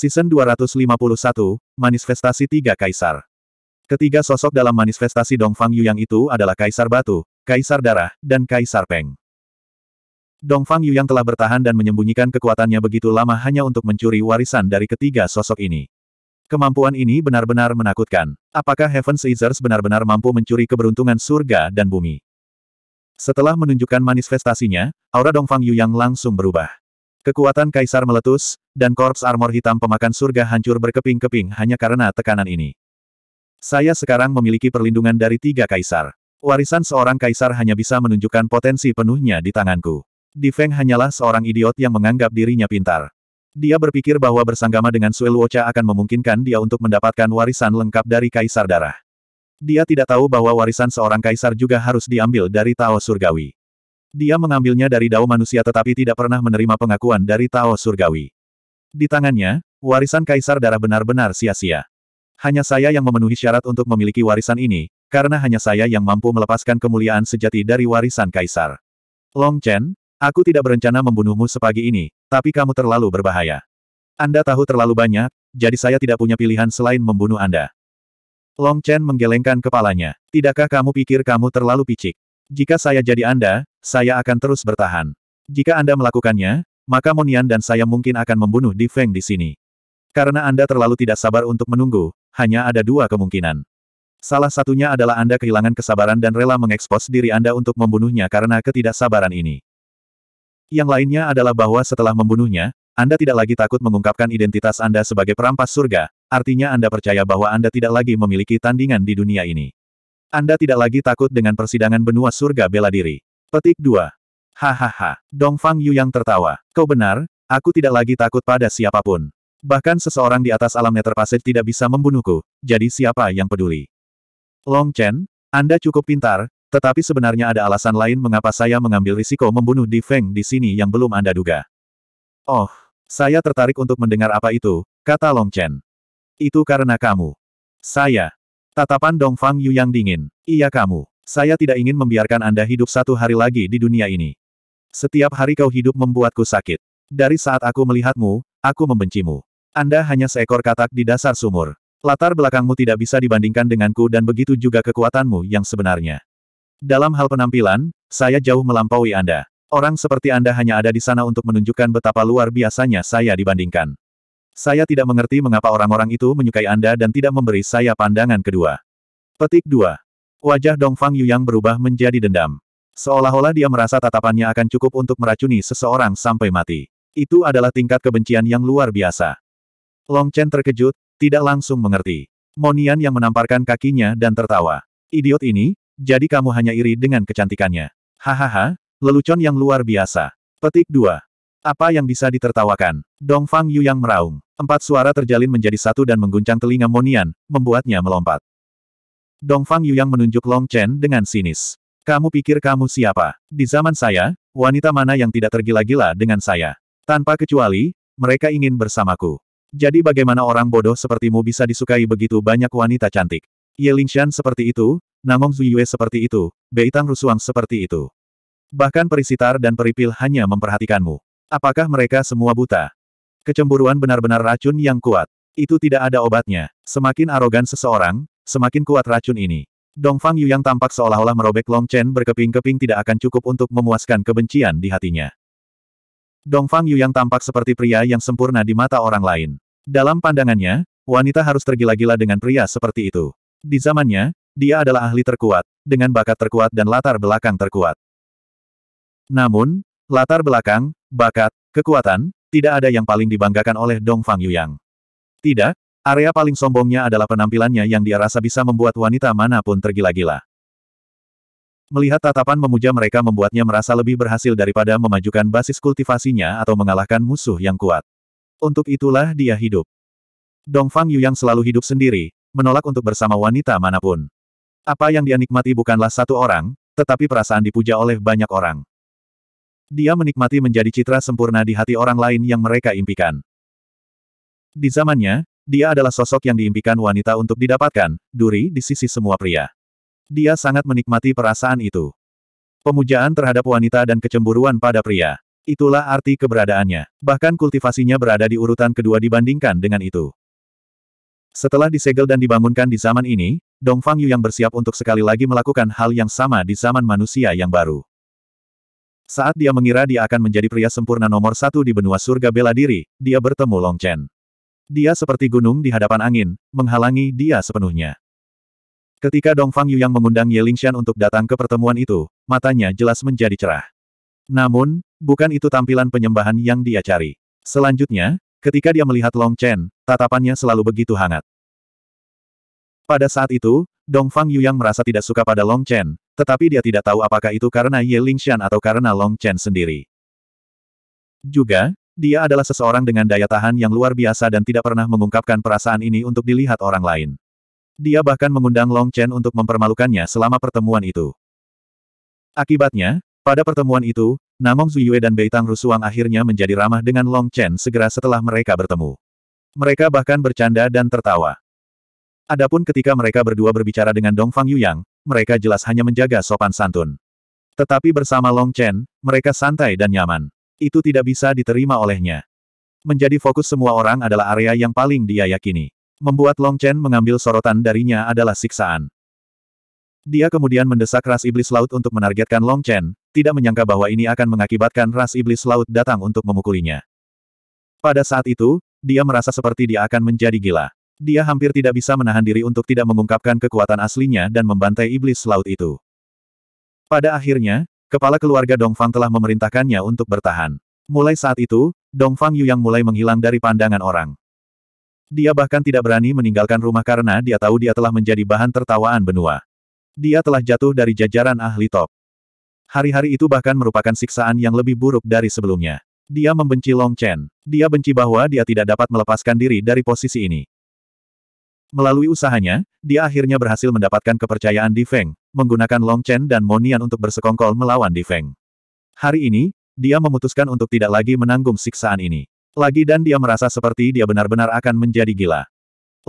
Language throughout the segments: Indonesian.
Season 251, Manifestasi Tiga Kaisar. Ketiga sosok dalam manifestasi Dongfang Yuyang itu adalah Kaisar Batu, Kaisar Darah, dan Kaisar Peng. Dongfang Yuyang telah bertahan dan menyembunyikan kekuatannya begitu lama hanya untuk mencuri warisan dari ketiga sosok ini. Kemampuan ini benar-benar menakutkan. Apakah Heaven Caesars benar-benar mampu mencuri keberuntungan surga dan bumi? Setelah menunjukkan manifestasinya, aura Dongfang Yuyang langsung berubah. Kekuatan kaisar meletus, dan korps armor hitam pemakan surga hancur berkeping-keping hanya karena tekanan ini. Saya sekarang memiliki perlindungan dari tiga kaisar. Warisan seorang kaisar hanya bisa menunjukkan potensi penuhnya di tanganku. Di Feng hanyalah seorang idiot yang menganggap dirinya pintar. Dia berpikir bahwa bersanggama dengan Sue Luocha akan memungkinkan dia untuk mendapatkan warisan lengkap dari kaisar darah. Dia tidak tahu bahwa warisan seorang kaisar juga harus diambil dari Tao Surgawi. Dia mengambilnya dari dao manusia tetapi tidak pernah menerima pengakuan dari Tao Surgawi. Di tangannya, warisan kaisar darah benar-benar sia-sia. Hanya saya yang memenuhi syarat untuk memiliki warisan ini, karena hanya saya yang mampu melepaskan kemuliaan sejati dari warisan kaisar. Long Chen, aku tidak berencana membunuhmu sepagi ini, tapi kamu terlalu berbahaya. Anda tahu terlalu banyak, jadi saya tidak punya pilihan selain membunuh Anda. Long Chen menggelengkan kepalanya. Tidakkah kamu pikir kamu terlalu picik? Jika saya jadi Anda, saya akan terus bertahan. Jika Anda melakukannya, maka Monian dan saya mungkin akan membunuh Di Feng di sini. Karena Anda terlalu tidak sabar untuk menunggu, hanya ada dua kemungkinan. Salah satunya adalah Anda kehilangan kesabaran dan rela mengekspos diri Anda untuk membunuhnya karena ketidaksabaran ini. Yang lainnya adalah bahwa setelah membunuhnya, Anda tidak lagi takut mengungkapkan identitas Anda sebagai perampas surga, artinya Anda percaya bahwa Anda tidak lagi memiliki tandingan di dunia ini. Anda tidak lagi takut dengan persidangan benua surga bela diri. Petik 2. Hahaha. Dong Fang Yu yang tertawa. Kau benar, aku tidak lagi takut pada siapapun. Bahkan seseorang di atas alam Netherpassage tidak bisa membunuhku, jadi siapa yang peduli? Long Chen, Anda cukup pintar, tetapi sebenarnya ada alasan lain mengapa saya mengambil risiko membunuh Di Feng di sini yang belum Anda duga. Oh, saya tertarik untuk mendengar apa itu, kata Long Chen. Itu karena kamu. Saya. Tatapan Dong Fang Yu yang dingin. Iya kamu. Saya tidak ingin membiarkan Anda hidup satu hari lagi di dunia ini. Setiap hari kau hidup membuatku sakit. Dari saat aku melihatmu, aku membencimu. Anda hanya seekor katak di dasar sumur. Latar belakangmu tidak bisa dibandingkan denganku dan begitu juga kekuatanmu yang sebenarnya. Dalam hal penampilan, saya jauh melampaui Anda. Orang seperti Anda hanya ada di sana untuk menunjukkan betapa luar biasanya saya dibandingkan. Saya tidak mengerti mengapa orang-orang itu menyukai Anda dan tidak memberi saya pandangan kedua. Petik 2. Wajah Dongfang Yuyang berubah menjadi dendam. Seolah-olah dia merasa tatapannya akan cukup untuk meracuni seseorang sampai mati. Itu adalah tingkat kebencian yang luar biasa. Long Chen terkejut, tidak langsung mengerti. Monian yang menamparkan kakinya dan tertawa. Idiot ini, jadi kamu hanya iri dengan kecantikannya. Hahaha, lelucon yang luar biasa. Petik 2. Apa yang bisa ditertawakan? Dong Fang Yu yang meraung. Empat suara terjalin menjadi satu dan mengguncang telinga Monian, membuatnya melompat. Dong Fang Yu yang menunjuk Long Chen dengan sinis. Kamu pikir kamu siapa? Di zaman saya, wanita mana yang tidak tergila-gila dengan saya? Tanpa kecuali, mereka ingin bersamaku. Jadi bagaimana orang bodoh sepertimu bisa disukai begitu banyak wanita cantik? Ye Lingshan seperti itu, Namong Zuyue seperti itu, Beitang Rusuang seperti itu. Bahkan perisitar dan peripil hanya memperhatikanmu. Apakah mereka semua buta? Kecemburuan benar-benar racun yang kuat. Itu tidak ada obatnya. Semakin arogan seseorang, semakin kuat racun ini. Dongfang Yu yang tampak seolah-olah merobek Long Chen berkeping-keping tidak akan cukup untuk memuaskan kebencian di hatinya. Dongfang Yu yang tampak seperti pria yang sempurna di mata orang lain. Dalam pandangannya, wanita harus tergila-gila dengan pria seperti itu. Di zamannya, dia adalah ahli terkuat, dengan bakat terkuat dan latar belakang terkuat. Namun, latar belakang, Bakat, kekuatan, tidak ada yang paling dibanggakan oleh Dong Fang Yuyang. Tidak, area paling sombongnya adalah penampilannya yang dia rasa bisa membuat wanita manapun tergila-gila. Melihat tatapan memuja mereka membuatnya merasa lebih berhasil daripada memajukan basis kultivasinya atau mengalahkan musuh yang kuat. Untuk itulah dia hidup. Dongfang Yuyang selalu hidup sendiri, menolak untuk bersama wanita manapun. Apa yang dia nikmati bukanlah satu orang, tetapi perasaan dipuja oleh banyak orang. Dia menikmati menjadi citra sempurna di hati orang lain yang mereka impikan. Di zamannya, dia adalah sosok yang diimpikan wanita untuk didapatkan, duri di sisi semua pria. Dia sangat menikmati perasaan itu. Pemujaan terhadap wanita dan kecemburuan pada pria. Itulah arti keberadaannya. Bahkan kultivasinya berada di urutan kedua dibandingkan dengan itu. Setelah disegel dan dibangunkan di zaman ini, Dong Fang Yu yang bersiap untuk sekali lagi melakukan hal yang sama di zaman manusia yang baru. Saat dia mengira dia akan menjadi pria sempurna nomor satu di benua surga bela diri, dia bertemu Long Chen. Dia seperti gunung di hadapan angin, menghalangi dia sepenuhnya. Ketika Dong Fang yang mengundang Ye Lingshan untuk datang ke pertemuan itu, matanya jelas menjadi cerah. Namun, bukan itu tampilan penyembahan yang dia cari. Selanjutnya, ketika dia melihat Long Chen, tatapannya selalu begitu hangat. Pada saat itu, Dong Fang yang merasa tidak suka pada Long Chen, tetapi dia tidak tahu apakah itu karena Ye Lingshan atau karena Long Chen sendiri. Juga, dia adalah seseorang dengan daya tahan yang luar biasa dan tidak pernah mengungkapkan perasaan ini untuk dilihat orang lain. Dia bahkan mengundang Long Chen untuk mempermalukannya selama pertemuan itu. Akibatnya, pada pertemuan itu, Namong Zuyue dan Beitang Rusuang akhirnya menjadi ramah dengan Long Chen segera setelah mereka bertemu. Mereka bahkan bercanda dan tertawa. Adapun ketika mereka berdua berbicara dengan Dong Fang Yuyang, mereka jelas hanya menjaga sopan santun. Tetapi bersama Long Chen, mereka santai dan nyaman. Itu tidak bisa diterima olehnya. Menjadi fokus semua orang adalah area yang paling dia yakini. Membuat Long Chen mengambil sorotan darinya adalah siksaan. Dia kemudian mendesak ras iblis laut untuk menargetkan Long Chen, tidak menyangka bahwa ini akan mengakibatkan ras iblis laut datang untuk memukulinya. Pada saat itu, dia merasa seperti dia akan menjadi gila. Dia hampir tidak bisa menahan diri untuk tidak mengungkapkan kekuatan aslinya dan membantai iblis laut itu. Pada akhirnya, kepala keluarga Dongfang telah memerintahkannya untuk bertahan. Mulai saat itu, Dongfang Yu yang mulai menghilang dari pandangan orang. Dia bahkan tidak berani meninggalkan rumah karena dia tahu dia telah menjadi bahan tertawaan benua. Dia telah jatuh dari jajaran ahli top. Hari-hari itu bahkan merupakan siksaan yang lebih buruk dari sebelumnya. Dia membenci Long Chen. Dia benci bahwa dia tidak dapat melepaskan diri dari posisi ini. Melalui usahanya, dia akhirnya berhasil mendapatkan kepercayaan Di Feng, menggunakan Long Chen dan Monian untuk bersekongkol melawan Di Feng. Hari ini, dia memutuskan untuk tidak lagi menanggung siksaan ini. Lagi dan dia merasa seperti dia benar-benar akan menjadi gila.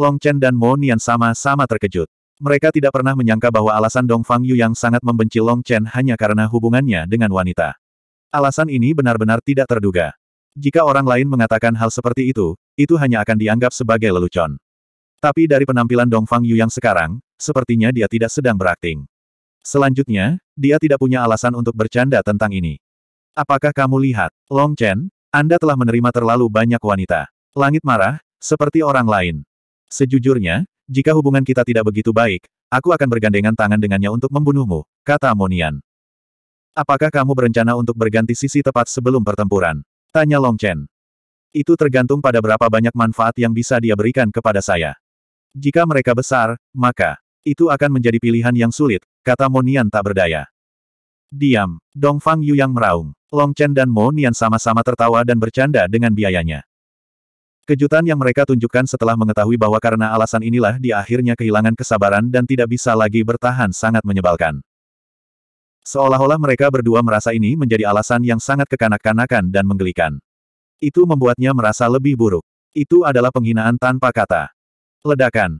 Long Chen dan Monian sama-sama terkejut. Mereka tidak pernah menyangka bahwa alasan Dong Fang Yu yang sangat membenci Long Chen hanya karena hubungannya dengan wanita. Alasan ini benar-benar tidak terduga. Jika orang lain mengatakan hal seperti itu, itu hanya akan dianggap sebagai lelucon. Tapi dari penampilan Dongfang Yu yang sekarang, sepertinya dia tidak sedang berakting. Selanjutnya, dia tidak punya alasan untuk bercanda tentang ini. Apakah kamu lihat, Long Chen, Anda telah menerima terlalu banyak wanita. Langit marah, seperti orang lain. Sejujurnya, jika hubungan kita tidak begitu baik, aku akan bergandengan tangan dengannya untuk membunuhmu, kata Monian. Apakah kamu berencana untuk berganti sisi tepat sebelum pertempuran? Tanya Long Chen. Itu tergantung pada berapa banyak manfaat yang bisa dia berikan kepada saya. Jika mereka besar, maka itu akan menjadi pilihan yang sulit, kata Monian tak berdaya. Diam, Dong Fang Yu yang meraung. Long Chen dan Monian sama-sama tertawa dan bercanda dengan biayanya. Kejutan yang mereka tunjukkan setelah mengetahui bahwa karena alasan inilah dia akhirnya kehilangan kesabaran dan tidak bisa lagi bertahan sangat menyebalkan. Seolah-olah mereka berdua merasa ini menjadi alasan yang sangat kekanak-kanakan dan menggelikan. Itu membuatnya merasa lebih buruk. Itu adalah penghinaan tanpa kata. Ledakan.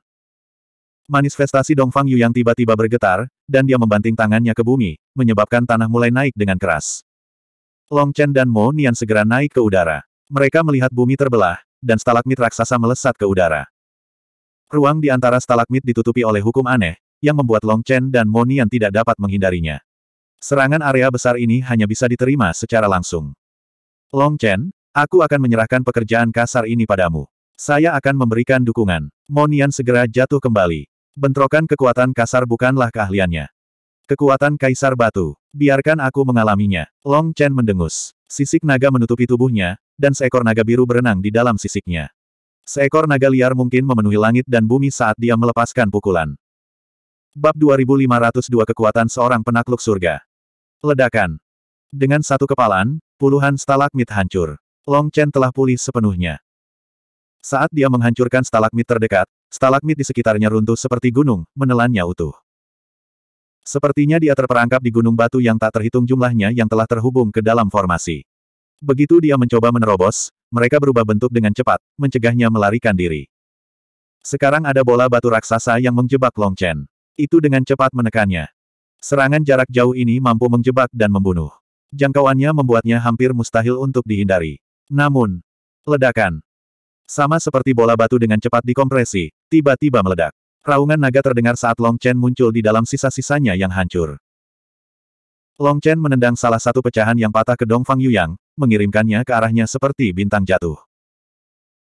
Manifestasi Dongfang Yu yang tiba-tiba bergetar, dan dia membanting tangannya ke bumi, menyebabkan tanah mulai naik dengan keras. Long Chen dan Mo Nian segera naik ke udara. Mereka melihat bumi terbelah, dan stalagmit raksasa melesat ke udara. Ruang di antara stalagmit ditutupi oleh hukum aneh, yang membuat Long Chen dan Mo Nian tidak dapat menghindarinya. Serangan area besar ini hanya bisa diterima secara langsung. Long Chen, aku akan menyerahkan pekerjaan kasar ini padamu. Saya akan memberikan dukungan. Monian segera jatuh kembali. Bentrokan kekuatan kasar bukanlah keahliannya. Kekuatan kaisar batu. Biarkan aku mengalaminya. Long Chen mendengus. Sisik naga menutupi tubuhnya, dan seekor naga biru berenang di dalam sisiknya. Seekor naga liar mungkin memenuhi langit dan bumi saat dia melepaskan pukulan. Bab 2502 Kekuatan Seorang Penakluk Surga Ledakan Dengan satu kepalan, puluhan stalagmit hancur. Long Chen telah pulih sepenuhnya. Saat dia menghancurkan stalagmit terdekat, stalagmit di sekitarnya runtuh seperti gunung, menelannya utuh. Sepertinya dia terperangkap di gunung batu yang tak terhitung jumlahnya yang telah terhubung ke dalam formasi. Begitu dia mencoba menerobos, mereka berubah bentuk dengan cepat, mencegahnya melarikan diri. Sekarang ada bola batu raksasa yang menjebak Long Chen. Itu dengan cepat menekannya. Serangan jarak jauh ini mampu menjebak dan membunuh. Jangkauannya membuatnya hampir mustahil untuk dihindari. Namun, ledakan, sama seperti bola batu dengan cepat dikompresi, tiba-tiba meledak. Raungan naga terdengar saat Long Chen muncul di dalam sisa-sisanya yang hancur. Long Chen menendang salah satu pecahan yang patah ke Dong Fang Yuyang, mengirimkannya ke arahnya seperti bintang jatuh.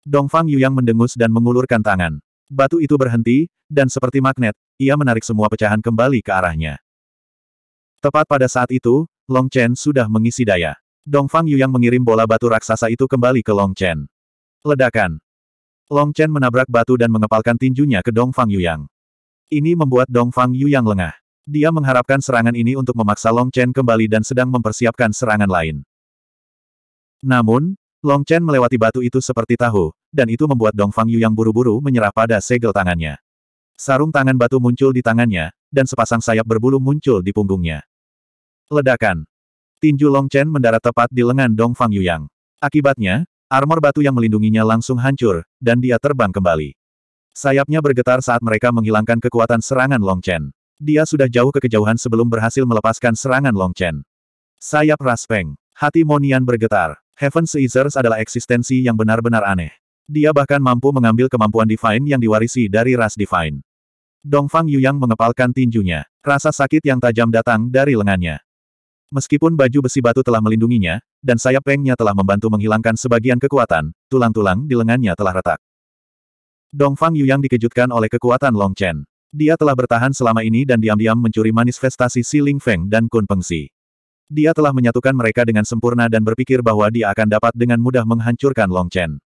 Dong Fang Yuyang mendengus dan mengulurkan tangan. Batu itu berhenti, dan seperti magnet, ia menarik semua pecahan kembali ke arahnya. Tepat pada saat itu, Long Chen sudah mengisi daya. Dong Fang Yuyang mengirim bola batu raksasa itu kembali ke Long Chen. Ledakan. Long Chen menabrak batu dan mengepalkan tinjunya ke Dong Fang Yuyang. Ini membuat Dong Fang Yuyang lengah. Dia mengharapkan serangan ini untuk memaksa Long Chen kembali dan sedang mempersiapkan serangan lain. Namun, Long Chen melewati batu itu seperti tahu, dan itu membuat Dong Fang Yuyang buru-buru menyerah pada segel tangannya. Sarung tangan batu muncul di tangannya, dan sepasang sayap berbulu muncul di punggungnya. Ledakan. Tinju Long Chen mendarat tepat di lengan Dong Fang Yuyang. Akibatnya, Armor batu yang melindunginya langsung hancur, dan dia terbang kembali. Sayapnya bergetar saat mereka menghilangkan kekuatan serangan Long Chen. Dia sudah jauh ke kejauhan sebelum berhasil melepaskan serangan Long Chen. Sayap Raspeng. Hati Monian bergetar. Heaven Seizers adalah eksistensi yang benar-benar aneh. Dia bahkan mampu mengambil kemampuan Divine yang diwarisi dari ras Divine. Dongfang Yuyang mengepalkan tinjunya. Rasa sakit yang tajam datang dari lengannya. Meskipun baju besi batu telah melindunginya, dan sayap pengnya telah membantu menghilangkan sebagian kekuatan, tulang-tulang di lengannya telah retak. Dongfang Yuyang dikejutkan oleh kekuatan Long Chen. Dia telah bertahan selama ini dan diam-diam mencuri manifestasi Si Ling Feng dan Kun Peng Si. Dia telah menyatukan mereka dengan sempurna dan berpikir bahwa dia akan dapat dengan mudah menghancurkan Long Chen.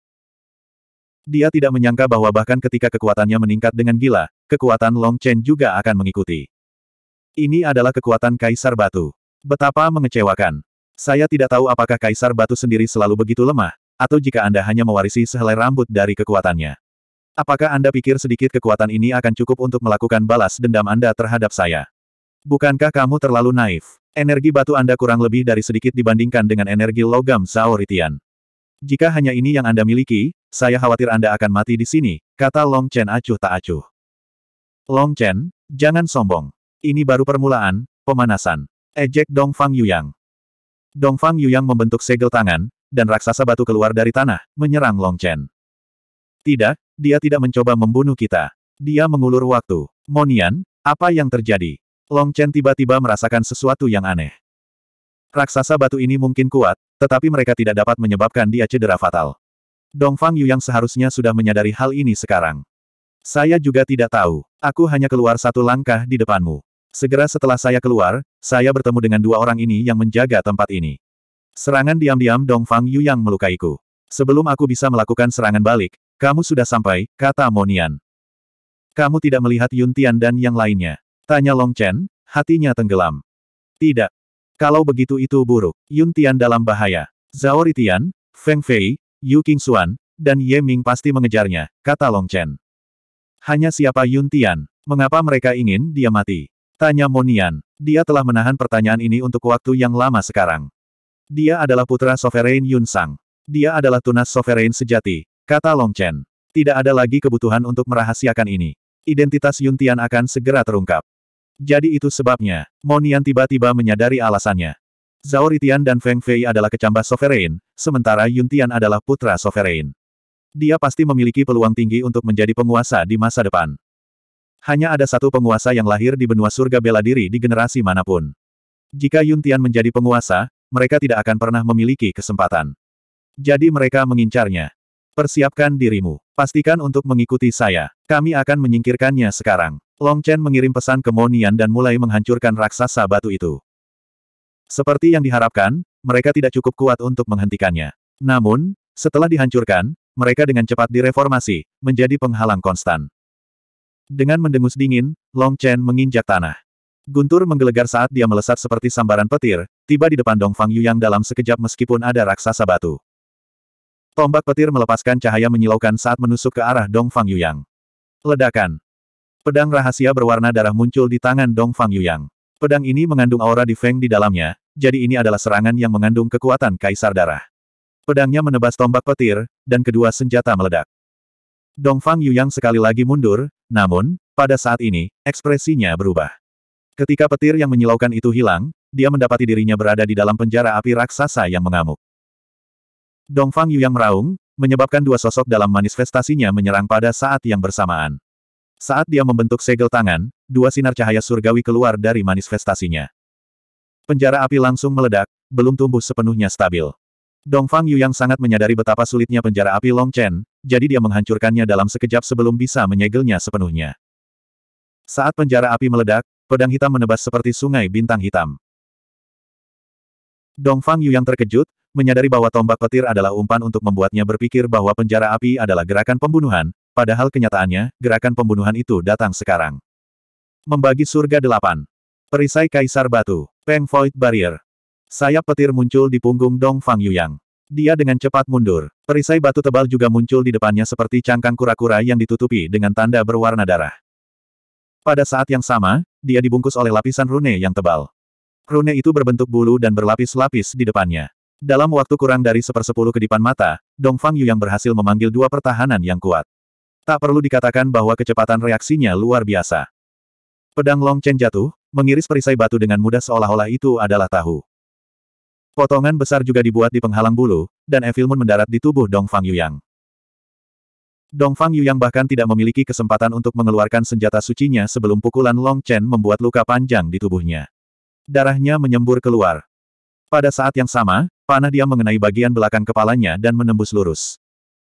Dia tidak menyangka bahwa bahkan ketika kekuatannya meningkat dengan gila, kekuatan Long Chen juga akan mengikuti. Ini adalah kekuatan Kaisar Batu. Betapa mengecewakan. Saya tidak tahu apakah Kaisar Batu sendiri selalu begitu lemah, atau jika Anda hanya mewarisi sehelai rambut dari kekuatannya. Apakah Anda pikir sedikit kekuatan ini akan cukup untuk melakukan balas dendam Anda terhadap saya? Bukankah kamu terlalu naif? Energi batu Anda kurang lebih dari sedikit dibandingkan dengan energi logam Zaoritian. Jika hanya ini yang Anda miliki, saya khawatir Anda akan mati di sini, kata Long Chen acuh tak acuh. Long Chen, jangan sombong. Ini baru permulaan, pemanasan. Ejek Dongfang Yuyang. Dongfang Yuyang membentuk segel tangan, dan raksasa batu keluar dari tanah, menyerang Long Chen. Tidak, dia tidak mencoba membunuh kita. Dia mengulur waktu. Monian, apa yang terjadi? Long Chen tiba-tiba merasakan sesuatu yang aneh. Raksasa batu ini mungkin kuat, tetapi mereka tidak dapat menyebabkan dia cedera fatal. Dongfang Yuyang seharusnya sudah menyadari hal ini sekarang. Saya juga tidak tahu. Aku hanya keluar satu langkah di depanmu. Segera setelah saya keluar, saya bertemu dengan dua orang ini yang menjaga tempat ini. Serangan diam-diam Dong Fang Yu yang melukaiku. Sebelum aku bisa melakukan serangan balik, kamu sudah sampai, kata Monian. Kamu tidak melihat Yun Tian dan yang lainnya. Tanya Long Chen, hatinya tenggelam. Tidak. Kalau begitu itu buruk. Yun Tian dalam bahaya. Zhao Ritian, Feng Fei, Yu Xuan, dan Ye Ming pasti mengejarnya, kata Long Chen. Hanya siapa Yun Tian. Mengapa mereka ingin dia mati? Tanya Monian. Dia telah menahan pertanyaan ini untuk waktu yang lama sekarang. Dia adalah putra Sovereign Yun Sang. Dia adalah tunas Sovereign sejati, kata Long Chen. Tidak ada lagi kebutuhan untuk merahasiakan ini. Identitas Yun Tian akan segera terungkap. Jadi itu sebabnya, Monian tiba-tiba menyadari alasannya. Zhao Ritian dan Feng Fei adalah kecambah Sovereign, sementara Yun Tian adalah putra Sovereign. Dia pasti memiliki peluang tinggi untuk menjadi penguasa di masa depan. Hanya ada satu penguasa yang lahir di benua surga bela diri di generasi manapun. Jika Yun Tian menjadi penguasa, mereka tidak akan pernah memiliki kesempatan. Jadi mereka mengincarnya. Persiapkan dirimu. Pastikan untuk mengikuti saya. Kami akan menyingkirkannya sekarang. Long Chen mengirim pesan ke Monian dan mulai menghancurkan raksasa batu itu. Seperti yang diharapkan, mereka tidak cukup kuat untuk menghentikannya. Namun, setelah dihancurkan, mereka dengan cepat direformasi, menjadi penghalang konstan. Dengan mendengus dingin, Long Chen menginjak tanah. Guntur menggelegar saat dia melesat seperti sambaran petir, tiba di depan Dong Fang Yu yang dalam sekejap meskipun ada raksasa batu. Tombak petir melepaskan cahaya menyilaukan saat menusuk ke arah Dong Fang Yu yang. Ledakan. Pedang rahasia berwarna darah muncul di tangan Dong Fang Yu yang. Pedang ini mengandung aura di Feng di dalamnya, jadi ini adalah serangan yang mengandung kekuatan kaisar darah. Pedangnya menebas tombak petir, dan kedua senjata meledak. Dong Fang Yu yang sekali lagi mundur, namun, pada saat ini, ekspresinya berubah. Ketika petir yang menyilaukan itu hilang, dia mendapati dirinya berada di dalam penjara api raksasa yang mengamuk. Dongfang Yu yang meraung, menyebabkan dua sosok dalam manifestasinya menyerang pada saat yang bersamaan. Saat dia membentuk segel tangan, dua sinar cahaya surgawi keluar dari manifestasinya. Penjara api langsung meledak, belum tumbuh sepenuhnya stabil. Dong Fang yang sangat menyadari betapa sulitnya penjara api Long Chen, jadi dia menghancurkannya dalam sekejap sebelum bisa menyegelnya sepenuhnya. Saat penjara api meledak, pedang hitam menebas seperti sungai bintang hitam. Dong Fang yang terkejut, menyadari bahwa tombak petir adalah umpan untuk membuatnya berpikir bahwa penjara api adalah gerakan pembunuhan, padahal kenyataannya, gerakan pembunuhan itu datang sekarang. Membagi surga delapan. Perisai Kaisar Batu. Peng Void Barrier. Sayap petir muncul di punggung Dong Fang Yuyang. Dia dengan cepat mundur. Perisai batu tebal juga muncul di depannya seperti cangkang kura-kura yang ditutupi dengan tanda berwarna darah. Pada saat yang sama, dia dibungkus oleh lapisan rune yang tebal. Rune itu berbentuk bulu dan berlapis-lapis di depannya. Dalam waktu kurang dari sepersepuluh kedipan mata, Dong Fang Yu Yang berhasil memanggil dua pertahanan yang kuat. Tak perlu dikatakan bahwa kecepatan reaksinya luar biasa. Pedang Long Chen jatuh, mengiris perisai batu dengan mudah seolah-olah itu adalah tahu. Potongan besar juga dibuat di penghalang bulu, dan Evil Moon mendarat di tubuh Dongfang Fang Yuyang. Dong Yuyang bahkan tidak memiliki kesempatan untuk mengeluarkan senjata sucinya sebelum pukulan Long Chen membuat luka panjang di tubuhnya. Darahnya menyembur keluar. Pada saat yang sama, panah dia mengenai bagian belakang kepalanya dan menembus lurus.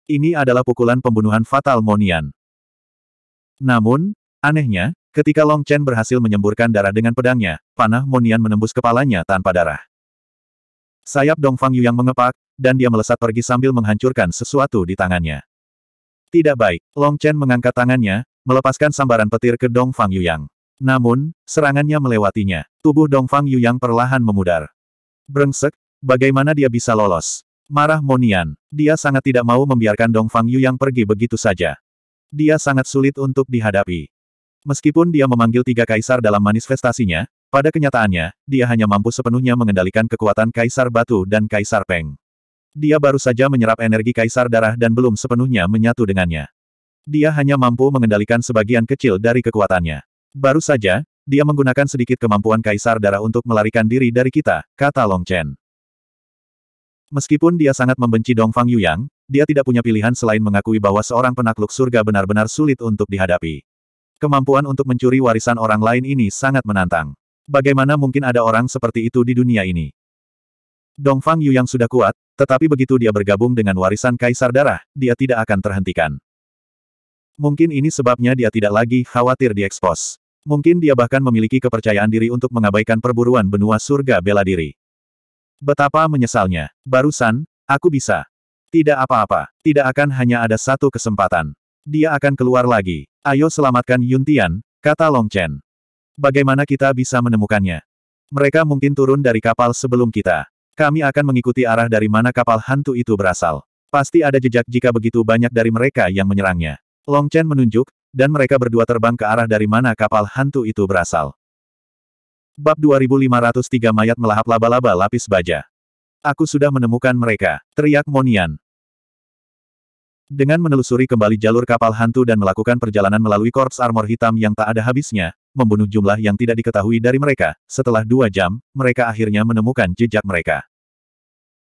Ini adalah pukulan pembunuhan fatal Monian. Namun, anehnya, ketika Long Chen berhasil menyemburkan darah dengan pedangnya, panah Monian menembus kepalanya tanpa darah. Sayap Dongfang Yu yang mengepak, dan dia melesat pergi sambil menghancurkan sesuatu di tangannya. Tidak baik, Long Chen mengangkat tangannya, melepaskan sambaran petir ke Dongfang Yu yang. Namun, serangannya melewatinya. Tubuh Dongfang Yu yang perlahan memudar. Brengsek, bagaimana dia bisa lolos? Marah Monian, dia sangat tidak mau membiarkan Dongfang Yu yang pergi begitu saja. Dia sangat sulit untuk dihadapi. Meskipun dia memanggil tiga kaisar dalam manifestasinya, pada kenyataannya, dia hanya mampu sepenuhnya mengendalikan kekuatan Kaisar Batu dan Kaisar Peng. Dia baru saja menyerap energi Kaisar Darah dan belum sepenuhnya menyatu dengannya. Dia hanya mampu mengendalikan sebagian kecil dari kekuatannya. Baru saja, dia menggunakan sedikit kemampuan Kaisar Darah untuk melarikan diri dari kita, kata Long Chen. Meskipun dia sangat membenci Dongfang Fang Yuyang, dia tidak punya pilihan selain mengakui bahwa seorang penakluk surga benar-benar sulit untuk dihadapi. Kemampuan untuk mencuri warisan orang lain ini sangat menantang. Bagaimana mungkin ada orang seperti itu di dunia ini? Dongfang Yu yang sudah kuat, tetapi begitu dia bergabung dengan warisan kaisar darah, dia tidak akan terhentikan. Mungkin ini sebabnya dia tidak lagi khawatir diekspos. Mungkin dia bahkan memiliki kepercayaan diri untuk mengabaikan perburuan benua surga bela diri. Betapa menyesalnya. Barusan, aku bisa. Tidak apa-apa. Tidak akan hanya ada satu kesempatan. Dia akan keluar lagi. Ayo selamatkan Yuntian, kata Long Chen. Bagaimana kita bisa menemukannya? Mereka mungkin turun dari kapal sebelum kita. Kami akan mengikuti arah dari mana kapal hantu itu berasal. Pasti ada jejak jika begitu banyak dari mereka yang menyerangnya. Long Chen menunjuk, dan mereka berdua terbang ke arah dari mana kapal hantu itu berasal. Bab 2503 Mayat Melahap Laba-Laba Lapis Baja Aku sudah menemukan mereka, teriak Monian. Dengan menelusuri kembali jalur kapal hantu dan melakukan perjalanan melalui korps armor hitam yang tak ada habisnya, membunuh jumlah yang tidak diketahui dari mereka, setelah dua jam, mereka akhirnya menemukan jejak mereka.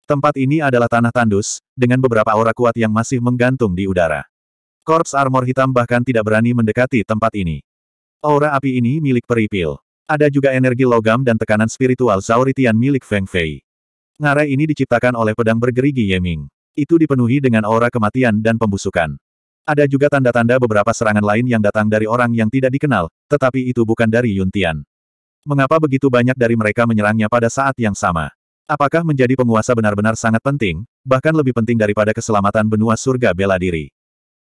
Tempat ini adalah tanah tandus, dengan beberapa aura kuat yang masih menggantung di udara. Korps armor hitam bahkan tidak berani mendekati tempat ini. Aura api ini milik peripil. Ada juga energi logam dan tekanan spiritual Zauritian milik Feng Fei. Ngarai ini diciptakan oleh pedang bergerigi Yeming. Itu dipenuhi dengan aura kematian dan pembusukan. Ada juga tanda-tanda beberapa serangan lain yang datang dari orang yang tidak dikenal, tetapi itu bukan dari Yuntian. Mengapa begitu banyak dari mereka menyerangnya pada saat yang sama? Apakah menjadi penguasa benar-benar sangat penting, bahkan lebih penting daripada keselamatan benua surga bela diri?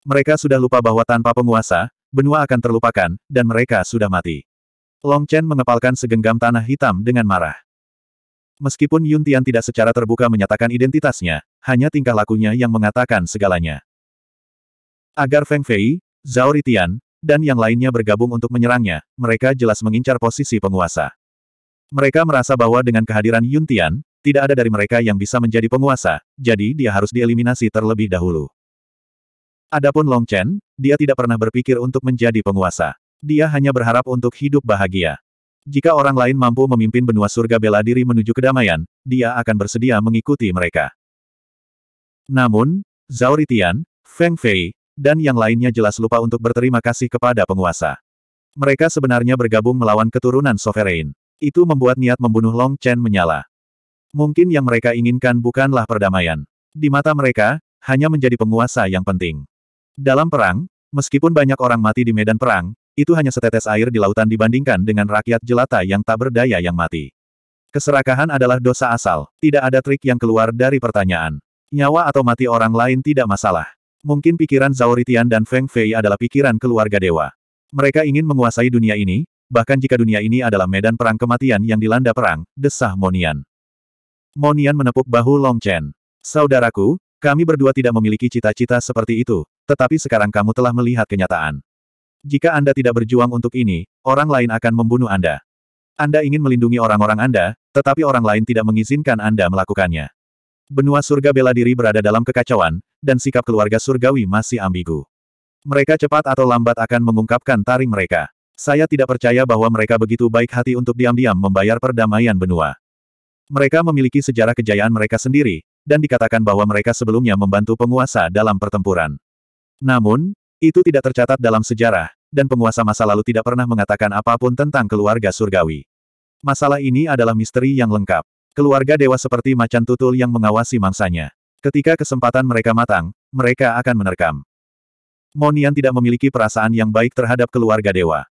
Mereka sudah lupa bahwa tanpa penguasa, benua akan terlupakan, dan mereka sudah mati. Long Chen mengepalkan segenggam tanah hitam dengan marah. Meskipun Yuntian tidak secara terbuka menyatakan identitasnya, hanya tingkah lakunya yang mengatakan segalanya. Agar Feng Fei, Zhao Ritian, dan yang lainnya bergabung untuk menyerangnya, mereka jelas mengincar posisi penguasa. Mereka merasa bahwa dengan kehadiran Yun Tian, tidak ada dari mereka yang bisa menjadi penguasa, jadi dia harus dieliminasi terlebih dahulu. Adapun Long Chen, dia tidak pernah berpikir untuk menjadi penguasa. Dia hanya berharap untuk hidup bahagia. Jika orang lain mampu memimpin benua surga bela diri menuju kedamaian, dia akan bersedia mengikuti mereka. Namun, Zhao Ritian, Feng Fei, dan yang lainnya jelas lupa untuk berterima kasih kepada penguasa. Mereka sebenarnya bergabung melawan keturunan Sovereign. Itu membuat niat membunuh Long Chen menyala. Mungkin yang mereka inginkan bukanlah perdamaian. Di mata mereka, hanya menjadi penguasa yang penting. Dalam perang, meskipun banyak orang mati di medan perang, itu hanya setetes air di lautan dibandingkan dengan rakyat jelata yang tak berdaya yang mati. Keserakahan adalah dosa asal, tidak ada trik yang keluar dari pertanyaan. Nyawa atau mati orang lain tidak masalah. Mungkin pikiran Zauritian dan Feng Fei adalah pikiran keluarga dewa. Mereka ingin menguasai dunia ini, bahkan jika dunia ini adalah medan perang kematian yang dilanda perang, desah Monian. Monian menepuk bahu Long Chen. Saudaraku, kami berdua tidak memiliki cita-cita seperti itu, tetapi sekarang kamu telah melihat kenyataan. Jika Anda tidak berjuang untuk ini, orang lain akan membunuh Anda. Anda ingin melindungi orang-orang Anda, tetapi orang lain tidak mengizinkan Anda melakukannya. Benua surga bela diri berada dalam kekacauan, dan sikap keluarga surgawi masih ambigu. Mereka cepat atau lambat akan mengungkapkan taring mereka. Saya tidak percaya bahwa mereka begitu baik hati untuk diam-diam membayar perdamaian benua. Mereka memiliki sejarah kejayaan mereka sendiri, dan dikatakan bahwa mereka sebelumnya membantu penguasa dalam pertempuran. Namun, itu tidak tercatat dalam sejarah, dan penguasa masa lalu tidak pernah mengatakan apapun tentang keluarga surgawi. Masalah ini adalah misteri yang lengkap. Keluarga dewa seperti macan tutul yang mengawasi mangsanya. Ketika kesempatan mereka matang, mereka akan menerkam. Monian tidak memiliki perasaan yang baik terhadap keluarga dewa.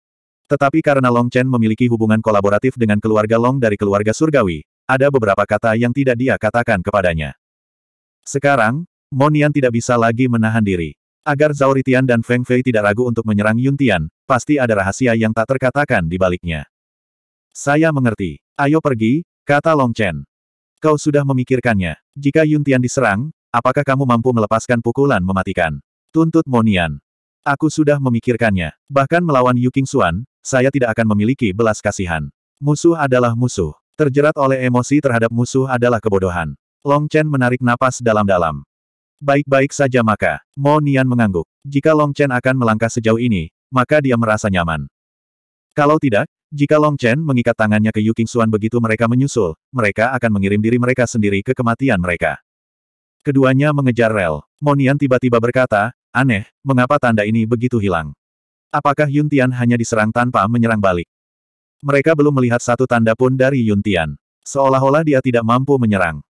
Tetapi karena Long Chen memiliki hubungan kolaboratif dengan keluarga Long dari keluarga surgawi, ada beberapa kata yang tidak dia katakan kepadanya. Sekarang, Monian tidak bisa lagi menahan diri. Agar Zhao Ritian dan Feng Fei tidak ragu untuk menyerang Yuntian, pasti ada rahasia yang tak terkatakan di baliknya. Saya mengerti. Ayo pergi, Kata Long Chen. Kau sudah memikirkannya. Jika Yun Tian diserang, apakah kamu mampu melepaskan pukulan mematikan? Tuntut Monian. Aku sudah memikirkannya. Bahkan melawan Yu King Xuan, saya tidak akan memiliki belas kasihan. Musuh adalah musuh. Terjerat oleh emosi terhadap musuh adalah kebodohan. Long Chen menarik napas dalam-dalam. Baik-baik saja maka, Mo Nian mengangguk. Jika Long Chen akan melangkah sejauh ini, maka dia merasa nyaman. Kalau tidak, jika Long Chen mengikat tangannya ke Yu Qingxuan begitu mereka menyusul, mereka akan mengirim diri mereka sendiri ke kematian mereka. Keduanya mengejar rel. Monian tiba-tiba berkata, aneh, mengapa tanda ini begitu hilang? Apakah Yun Tian hanya diserang tanpa menyerang balik? Mereka belum melihat satu tanda pun dari Yun Tian. Seolah-olah dia tidak mampu menyerang.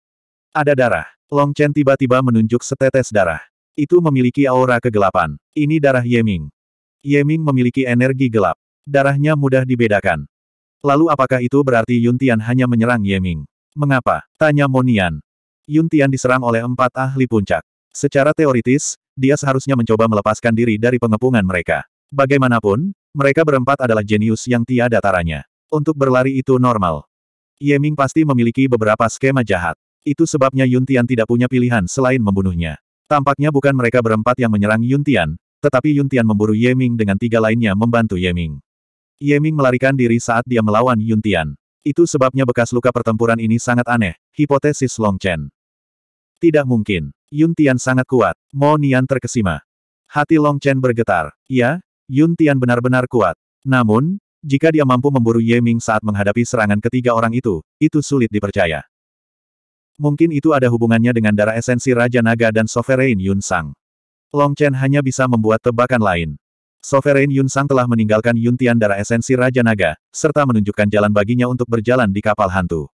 Ada darah. Long Chen tiba-tiba menunjuk setetes darah. Itu memiliki aura kegelapan. Ini darah Ye Ming. Ye Ming memiliki energi gelap. Darahnya mudah dibedakan. Lalu apakah itu berarti Yuntian hanya menyerang Yeming? Mengapa? Tanya Monian. Yuntian diserang oleh empat ahli puncak. Secara teoritis, dia seharusnya mencoba melepaskan diri dari pengepungan mereka. Bagaimanapun, mereka berempat adalah jenius yang tiada taranya. Untuk berlari itu normal. Yeming pasti memiliki beberapa skema jahat. Itu sebabnya Yuntian tidak punya pilihan selain membunuhnya. Tampaknya bukan mereka berempat yang menyerang Yuntian, tetapi Yuntian memburu Yeming dengan tiga lainnya membantu Yeming. Yeming melarikan diri saat dia melawan Yun Tian. Itu sebabnya bekas luka pertempuran ini sangat aneh, hipotesis Long Chen. Tidak mungkin. Yun Tian sangat kuat. Mo Nian terkesima. Hati Long Chen bergetar. Ya, Yun Tian benar-benar kuat. Namun, jika dia mampu memburu Yeming saat menghadapi serangan ketiga orang itu, itu sulit dipercaya. Mungkin itu ada hubungannya dengan darah esensi Raja Naga dan Sovereign Yun Sang. Long Chen hanya bisa membuat tebakan lain. Sovereign Yun Sang telah meninggalkan Yun Tian darah esensi Raja Naga, serta menunjukkan jalan baginya untuk berjalan di kapal hantu.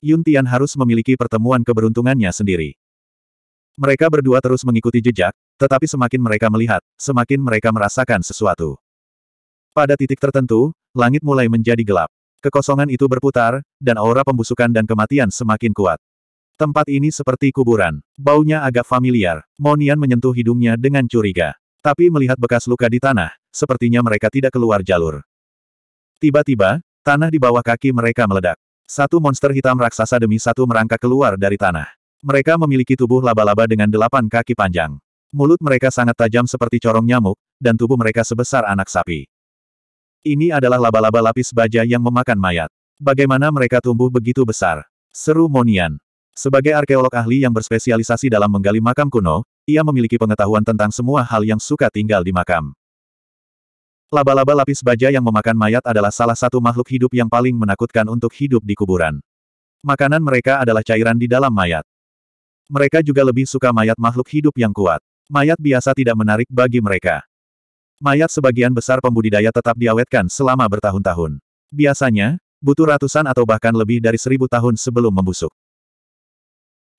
Yun Tian harus memiliki pertemuan keberuntungannya sendiri. Mereka berdua terus mengikuti jejak, tetapi semakin mereka melihat, semakin mereka merasakan sesuatu. Pada titik tertentu, langit mulai menjadi gelap. Kekosongan itu berputar, dan aura pembusukan dan kematian semakin kuat. Tempat ini seperti kuburan. Baunya agak familiar. Monian menyentuh hidungnya dengan curiga. Tapi melihat bekas luka di tanah, sepertinya mereka tidak keluar jalur. Tiba-tiba, tanah di bawah kaki mereka meledak. Satu monster hitam raksasa demi satu merangkak keluar dari tanah. Mereka memiliki tubuh laba-laba dengan delapan kaki panjang. Mulut mereka sangat tajam seperti corong nyamuk, dan tubuh mereka sebesar anak sapi. Ini adalah laba-laba lapis baja yang memakan mayat. Bagaimana mereka tumbuh begitu besar? Seru Monian. Sebagai arkeolog ahli yang berspesialisasi dalam menggali makam kuno, ia memiliki pengetahuan tentang semua hal yang suka tinggal di makam. Laba-laba lapis baja yang memakan mayat adalah salah satu makhluk hidup yang paling menakutkan untuk hidup di kuburan. Makanan mereka adalah cairan di dalam mayat. Mereka juga lebih suka mayat makhluk hidup yang kuat. Mayat biasa tidak menarik bagi mereka. Mayat sebagian besar pembudidaya tetap diawetkan selama bertahun-tahun. Biasanya, butuh ratusan atau bahkan lebih dari seribu tahun sebelum membusuk.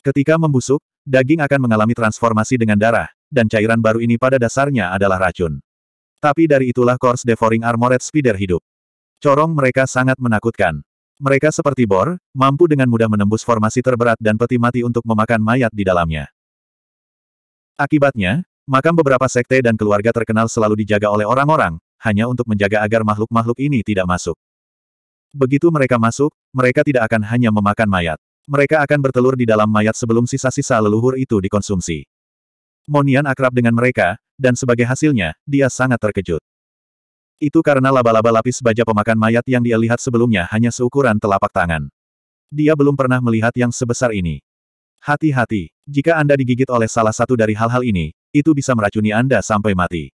Ketika membusuk, daging akan mengalami transformasi dengan darah, dan cairan baru ini pada dasarnya adalah racun. Tapi dari itulah kors Devouring Armored Spider hidup. Corong mereka sangat menakutkan. Mereka seperti bor, mampu dengan mudah menembus formasi terberat dan peti mati untuk memakan mayat di dalamnya. Akibatnya, makam beberapa sekte dan keluarga terkenal selalu dijaga oleh orang-orang, hanya untuk menjaga agar makhluk-makhluk ini tidak masuk. Begitu mereka masuk, mereka tidak akan hanya memakan mayat. Mereka akan bertelur di dalam mayat sebelum sisa-sisa leluhur itu dikonsumsi. Monian akrab dengan mereka, dan sebagai hasilnya, dia sangat terkejut. Itu karena laba-laba lapis baja pemakan mayat yang dia lihat sebelumnya hanya seukuran telapak tangan. Dia belum pernah melihat yang sebesar ini. Hati-hati, jika Anda digigit oleh salah satu dari hal-hal ini, itu bisa meracuni Anda sampai mati.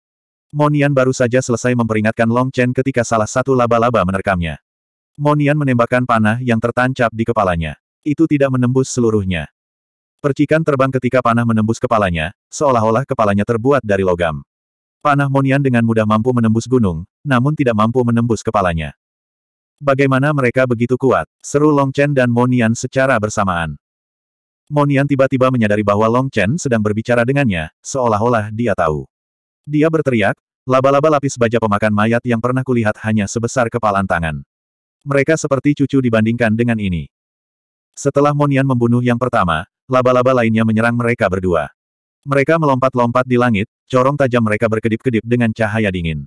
Monian baru saja selesai memperingatkan Long Chen ketika salah satu laba-laba menerkamnya. Monian menembakkan panah yang tertancap di kepalanya itu tidak menembus seluruhnya. Percikan terbang ketika panah menembus kepalanya, seolah-olah kepalanya terbuat dari logam. Panah Monian dengan mudah mampu menembus gunung, namun tidak mampu menembus kepalanya. Bagaimana mereka begitu kuat? Seru Long Chen dan Monian secara bersamaan. Monian tiba-tiba menyadari bahwa Long Chen sedang berbicara dengannya, seolah-olah dia tahu. Dia berteriak, laba-laba lapis baja pemakan mayat yang pernah kulihat hanya sebesar kepalan tangan. Mereka seperti cucu dibandingkan dengan ini. Setelah Monian membunuh yang pertama, laba-laba lainnya menyerang mereka berdua. Mereka melompat-lompat di langit, corong tajam mereka berkedip-kedip dengan cahaya dingin.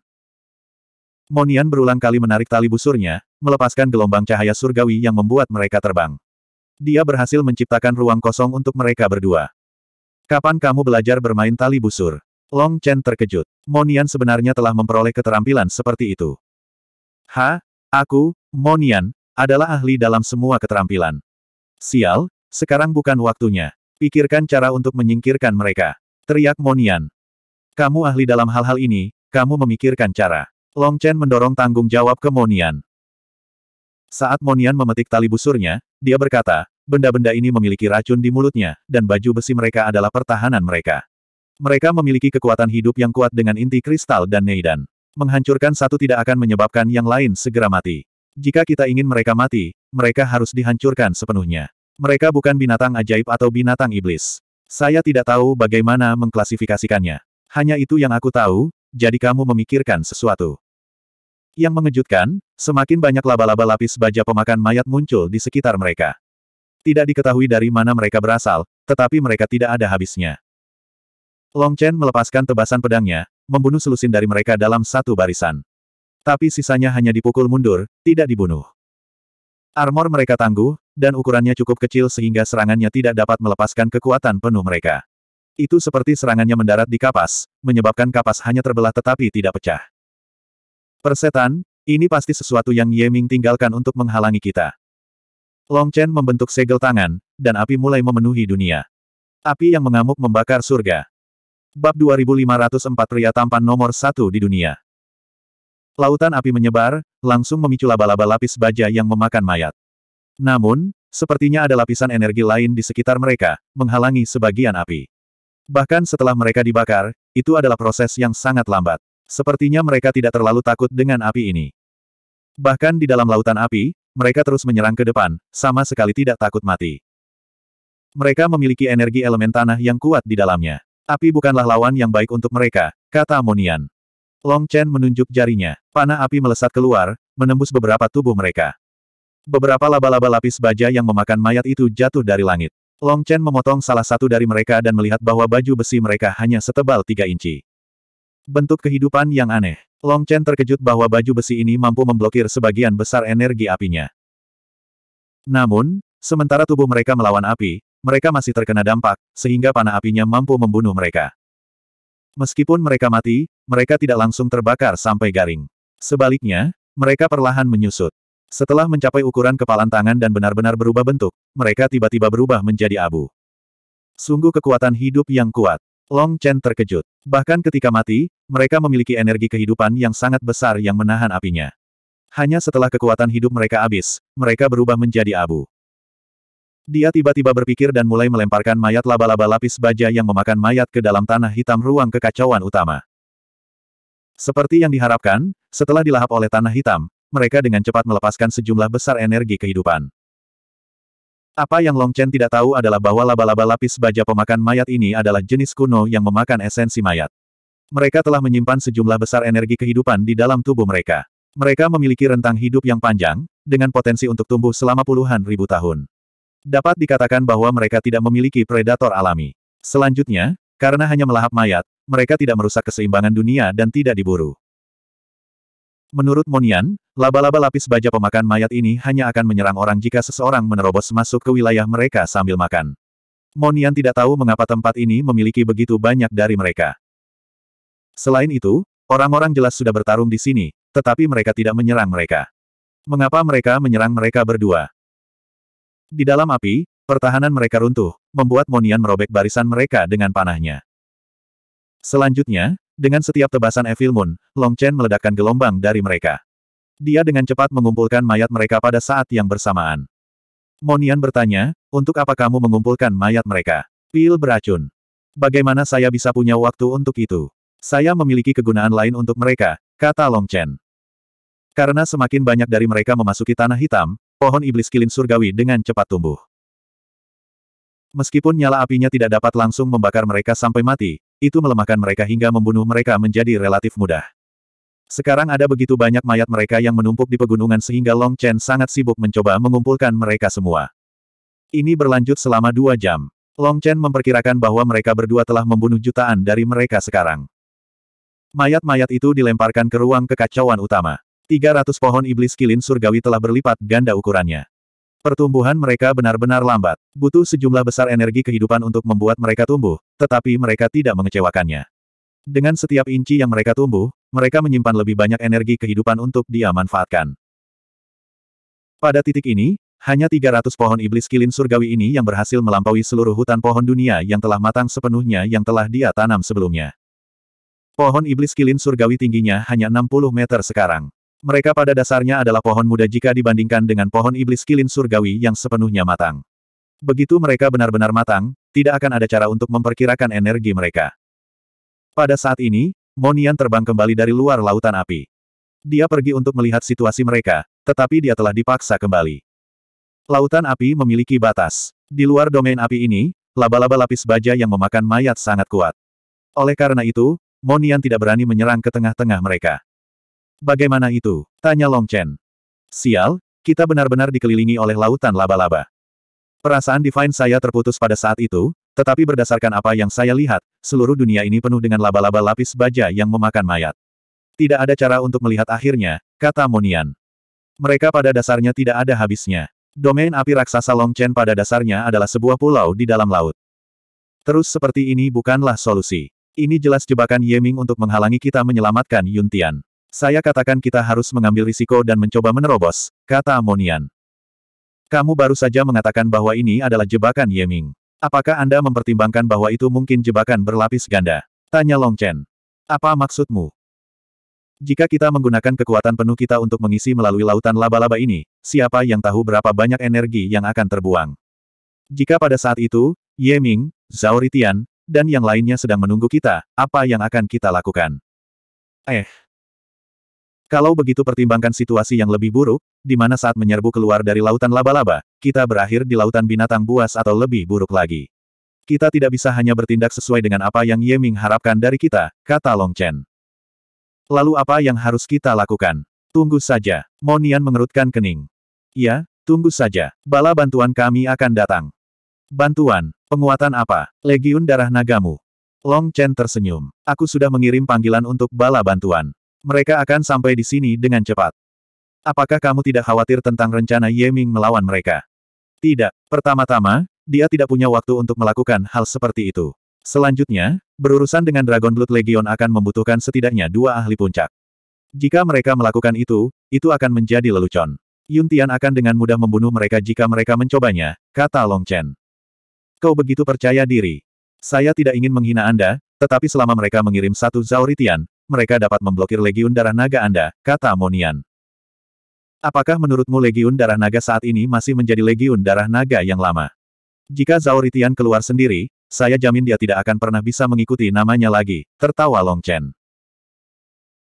Monian berulang kali menarik tali busurnya, melepaskan gelombang cahaya surgawi yang membuat mereka terbang. Dia berhasil menciptakan ruang kosong untuk mereka berdua. Kapan kamu belajar bermain tali busur? Long Chen terkejut. Monian sebenarnya telah memperoleh keterampilan seperti itu. Ha, aku, Monian, adalah ahli dalam semua keterampilan. Sial, sekarang bukan waktunya. Pikirkan cara untuk menyingkirkan mereka. Teriak Monian. Kamu ahli dalam hal-hal ini, kamu memikirkan cara. Long Chen mendorong tanggung jawab ke Monian. Saat Monian memetik tali busurnya, dia berkata, benda-benda ini memiliki racun di mulutnya, dan baju besi mereka adalah pertahanan mereka. Mereka memiliki kekuatan hidup yang kuat dengan inti kristal dan neidan. Menghancurkan satu tidak akan menyebabkan yang lain segera mati. Jika kita ingin mereka mati, mereka harus dihancurkan sepenuhnya. Mereka bukan binatang ajaib atau binatang iblis. Saya tidak tahu bagaimana mengklasifikasikannya. Hanya itu yang aku tahu, jadi kamu memikirkan sesuatu. Yang mengejutkan, semakin banyak laba-laba lapis baja pemakan mayat muncul di sekitar mereka. Tidak diketahui dari mana mereka berasal, tetapi mereka tidak ada habisnya. Long Chen melepaskan tebasan pedangnya, membunuh selusin dari mereka dalam satu barisan. Tapi sisanya hanya dipukul mundur, tidak dibunuh. Armor mereka tangguh, dan ukurannya cukup kecil sehingga serangannya tidak dapat melepaskan kekuatan penuh mereka. Itu seperti serangannya mendarat di kapas, menyebabkan kapas hanya terbelah tetapi tidak pecah. Persetan, ini pasti sesuatu yang Ye Ming tinggalkan untuk menghalangi kita. Long Chen membentuk segel tangan, dan api mulai memenuhi dunia. Api yang mengamuk membakar surga. Bab 2504 pria tampan nomor satu di dunia. Lautan api menyebar, langsung memicu laba-laba lapis baja yang memakan mayat. Namun, sepertinya ada lapisan energi lain di sekitar mereka, menghalangi sebagian api. Bahkan setelah mereka dibakar, itu adalah proses yang sangat lambat. Sepertinya mereka tidak terlalu takut dengan api ini. Bahkan di dalam lautan api, mereka terus menyerang ke depan, sama sekali tidak takut mati. Mereka memiliki energi elemen tanah yang kuat di dalamnya. Api bukanlah lawan yang baik untuk mereka, kata Monian. Long Chen menunjuk jarinya. Panah api melesat keluar, menembus beberapa tubuh mereka. Beberapa laba-laba lapis baja yang memakan mayat itu jatuh dari langit. Long Chen memotong salah satu dari mereka dan melihat bahwa baju besi mereka hanya setebal tiga inci. Bentuk kehidupan yang aneh. Long Chen terkejut bahwa baju besi ini mampu memblokir sebagian besar energi apinya. Namun, sementara tubuh mereka melawan api, mereka masih terkena dampak, sehingga panah apinya mampu membunuh mereka. Meskipun mereka mati, mereka tidak langsung terbakar sampai garing. Sebaliknya, mereka perlahan menyusut. Setelah mencapai ukuran kepalan tangan dan benar-benar berubah bentuk, mereka tiba-tiba berubah menjadi abu. Sungguh kekuatan hidup yang kuat. Long Chen terkejut. Bahkan ketika mati, mereka memiliki energi kehidupan yang sangat besar yang menahan apinya. Hanya setelah kekuatan hidup mereka habis, mereka berubah menjadi abu. Dia tiba-tiba berpikir dan mulai melemparkan mayat laba-laba lapis baja yang memakan mayat ke dalam tanah hitam ruang kekacauan utama. Seperti yang diharapkan, setelah dilahap oleh tanah hitam, mereka dengan cepat melepaskan sejumlah besar energi kehidupan. Apa yang Long Chen tidak tahu adalah bahwa laba-laba lapis baja pemakan mayat ini adalah jenis kuno yang memakan esensi mayat. Mereka telah menyimpan sejumlah besar energi kehidupan di dalam tubuh mereka. Mereka memiliki rentang hidup yang panjang, dengan potensi untuk tumbuh selama puluhan ribu tahun. Dapat dikatakan bahwa mereka tidak memiliki predator alami. Selanjutnya, karena hanya melahap mayat, mereka tidak merusak keseimbangan dunia dan tidak diburu. Menurut Monian, laba-laba lapis baja pemakan mayat ini hanya akan menyerang orang jika seseorang menerobos masuk ke wilayah mereka sambil makan. Monian tidak tahu mengapa tempat ini memiliki begitu banyak dari mereka. Selain itu, orang-orang jelas sudah bertarung di sini, tetapi mereka tidak menyerang mereka. Mengapa mereka menyerang mereka berdua? Di dalam api, pertahanan mereka runtuh, membuat Monian merobek barisan mereka dengan panahnya. Selanjutnya, dengan setiap tebasan Evil Moon, Long Chen meledakkan gelombang dari mereka. Dia dengan cepat mengumpulkan mayat mereka pada saat yang bersamaan. Monian bertanya, untuk apa kamu mengumpulkan mayat mereka? Pil beracun. Bagaimana saya bisa punya waktu untuk itu? Saya memiliki kegunaan lain untuk mereka, kata Long Chen. Karena semakin banyak dari mereka memasuki tanah hitam, pohon iblis kilin surgawi dengan cepat tumbuh. Meskipun nyala apinya tidak dapat langsung membakar mereka sampai mati, itu melemahkan mereka hingga membunuh mereka menjadi relatif mudah. Sekarang ada begitu banyak mayat mereka yang menumpuk di pegunungan sehingga Long Chen sangat sibuk mencoba mengumpulkan mereka semua. Ini berlanjut selama dua jam. Long Chen memperkirakan bahwa mereka berdua telah membunuh jutaan dari mereka sekarang. Mayat-mayat itu dilemparkan ke ruang kekacauan utama. 300 pohon iblis kilin surgawi telah berlipat ganda ukurannya. Pertumbuhan mereka benar-benar lambat. Butuh sejumlah besar energi kehidupan untuk membuat mereka tumbuh, tetapi mereka tidak mengecewakannya. Dengan setiap inci yang mereka tumbuh, mereka menyimpan lebih banyak energi kehidupan untuk dia manfaatkan. Pada titik ini, hanya 300 pohon iblis kilin surgawi ini yang berhasil melampaui seluruh hutan pohon dunia yang telah matang sepenuhnya yang telah dia tanam sebelumnya. Pohon iblis kilin surgawi tingginya hanya 60 meter sekarang. Mereka pada dasarnya adalah pohon muda jika dibandingkan dengan pohon iblis kilin surgawi yang sepenuhnya matang. Begitu mereka benar-benar matang, tidak akan ada cara untuk memperkirakan energi mereka. Pada saat ini, Monian terbang kembali dari luar lautan api. Dia pergi untuk melihat situasi mereka, tetapi dia telah dipaksa kembali. Lautan api memiliki batas. Di luar domain api ini, laba-laba lapis baja yang memakan mayat sangat kuat. Oleh karena itu, Monian tidak berani menyerang ke tengah-tengah mereka. Bagaimana itu? Tanya Long Chen. Sial, kita benar-benar dikelilingi oleh lautan laba-laba. Perasaan divine saya terputus pada saat itu, tetapi berdasarkan apa yang saya lihat, seluruh dunia ini penuh dengan laba-laba lapis baja yang memakan mayat. Tidak ada cara untuk melihat akhirnya, kata Monian. Mereka pada dasarnya tidak ada habisnya. Domain api raksasa Long Chen pada dasarnya adalah sebuah pulau di dalam laut. Terus seperti ini bukanlah solusi. Ini jelas jebakan Yeming untuk menghalangi kita menyelamatkan Yuntian. Saya katakan kita harus mengambil risiko dan mencoba menerobos, kata Amonian. Kamu baru saja mengatakan bahwa ini adalah jebakan Ye Ming. Apakah Anda mempertimbangkan bahwa itu mungkin jebakan berlapis ganda? Tanya Long Chen. Apa maksudmu? Jika kita menggunakan kekuatan penuh kita untuk mengisi melalui lautan laba-laba ini, siapa yang tahu berapa banyak energi yang akan terbuang? Jika pada saat itu, Ye Yeming, Ritian, dan yang lainnya sedang menunggu kita, apa yang akan kita lakukan? Eh, kalau begitu pertimbangkan situasi yang lebih buruk, di mana saat menyerbu keluar dari lautan laba-laba, kita berakhir di lautan binatang buas atau lebih buruk lagi. Kita tidak bisa hanya bertindak sesuai dengan apa yang Ye Ming harapkan dari kita, kata Long Chen. Lalu apa yang harus kita lakukan? Tunggu saja. Monian mengerutkan kening. Ya, tunggu saja. Bala bantuan kami akan datang. Bantuan, penguatan apa? Legiun darah nagamu. Long Chen tersenyum. Aku sudah mengirim panggilan untuk bala bantuan. Mereka akan sampai di sini dengan cepat. Apakah kamu tidak khawatir tentang rencana Yeming melawan mereka? Tidak. Pertama-tama, dia tidak punya waktu untuk melakukan hal seperti itu. Selanjutnya, berurusan dengan Dragon Blood Legion akan membutuhkan setidaknya dua ahli puncak. Jika mereka melakukan itu, itu akan menjadi lelucon. Yun Tian akan dengan mudah membunuh mereka jika mereka mencobanya, kata Long Chen. Kau begitu percaya diri. Saya tidak ingin menghina Anda, tetapi selama mereka mengirim satu Zauritian mereka dapat memblokir Legiun Darah Naga Anda, kata Monian. Apakah menurutmu Legiun Darah Naga saat ini masih menjadi Legiun Darah Naga yang lama? Jika Zauritian keluar sendiri, saya jamin dia tidak akan pernah bisa mengikuti namanya lagi, tertawa Long Chen.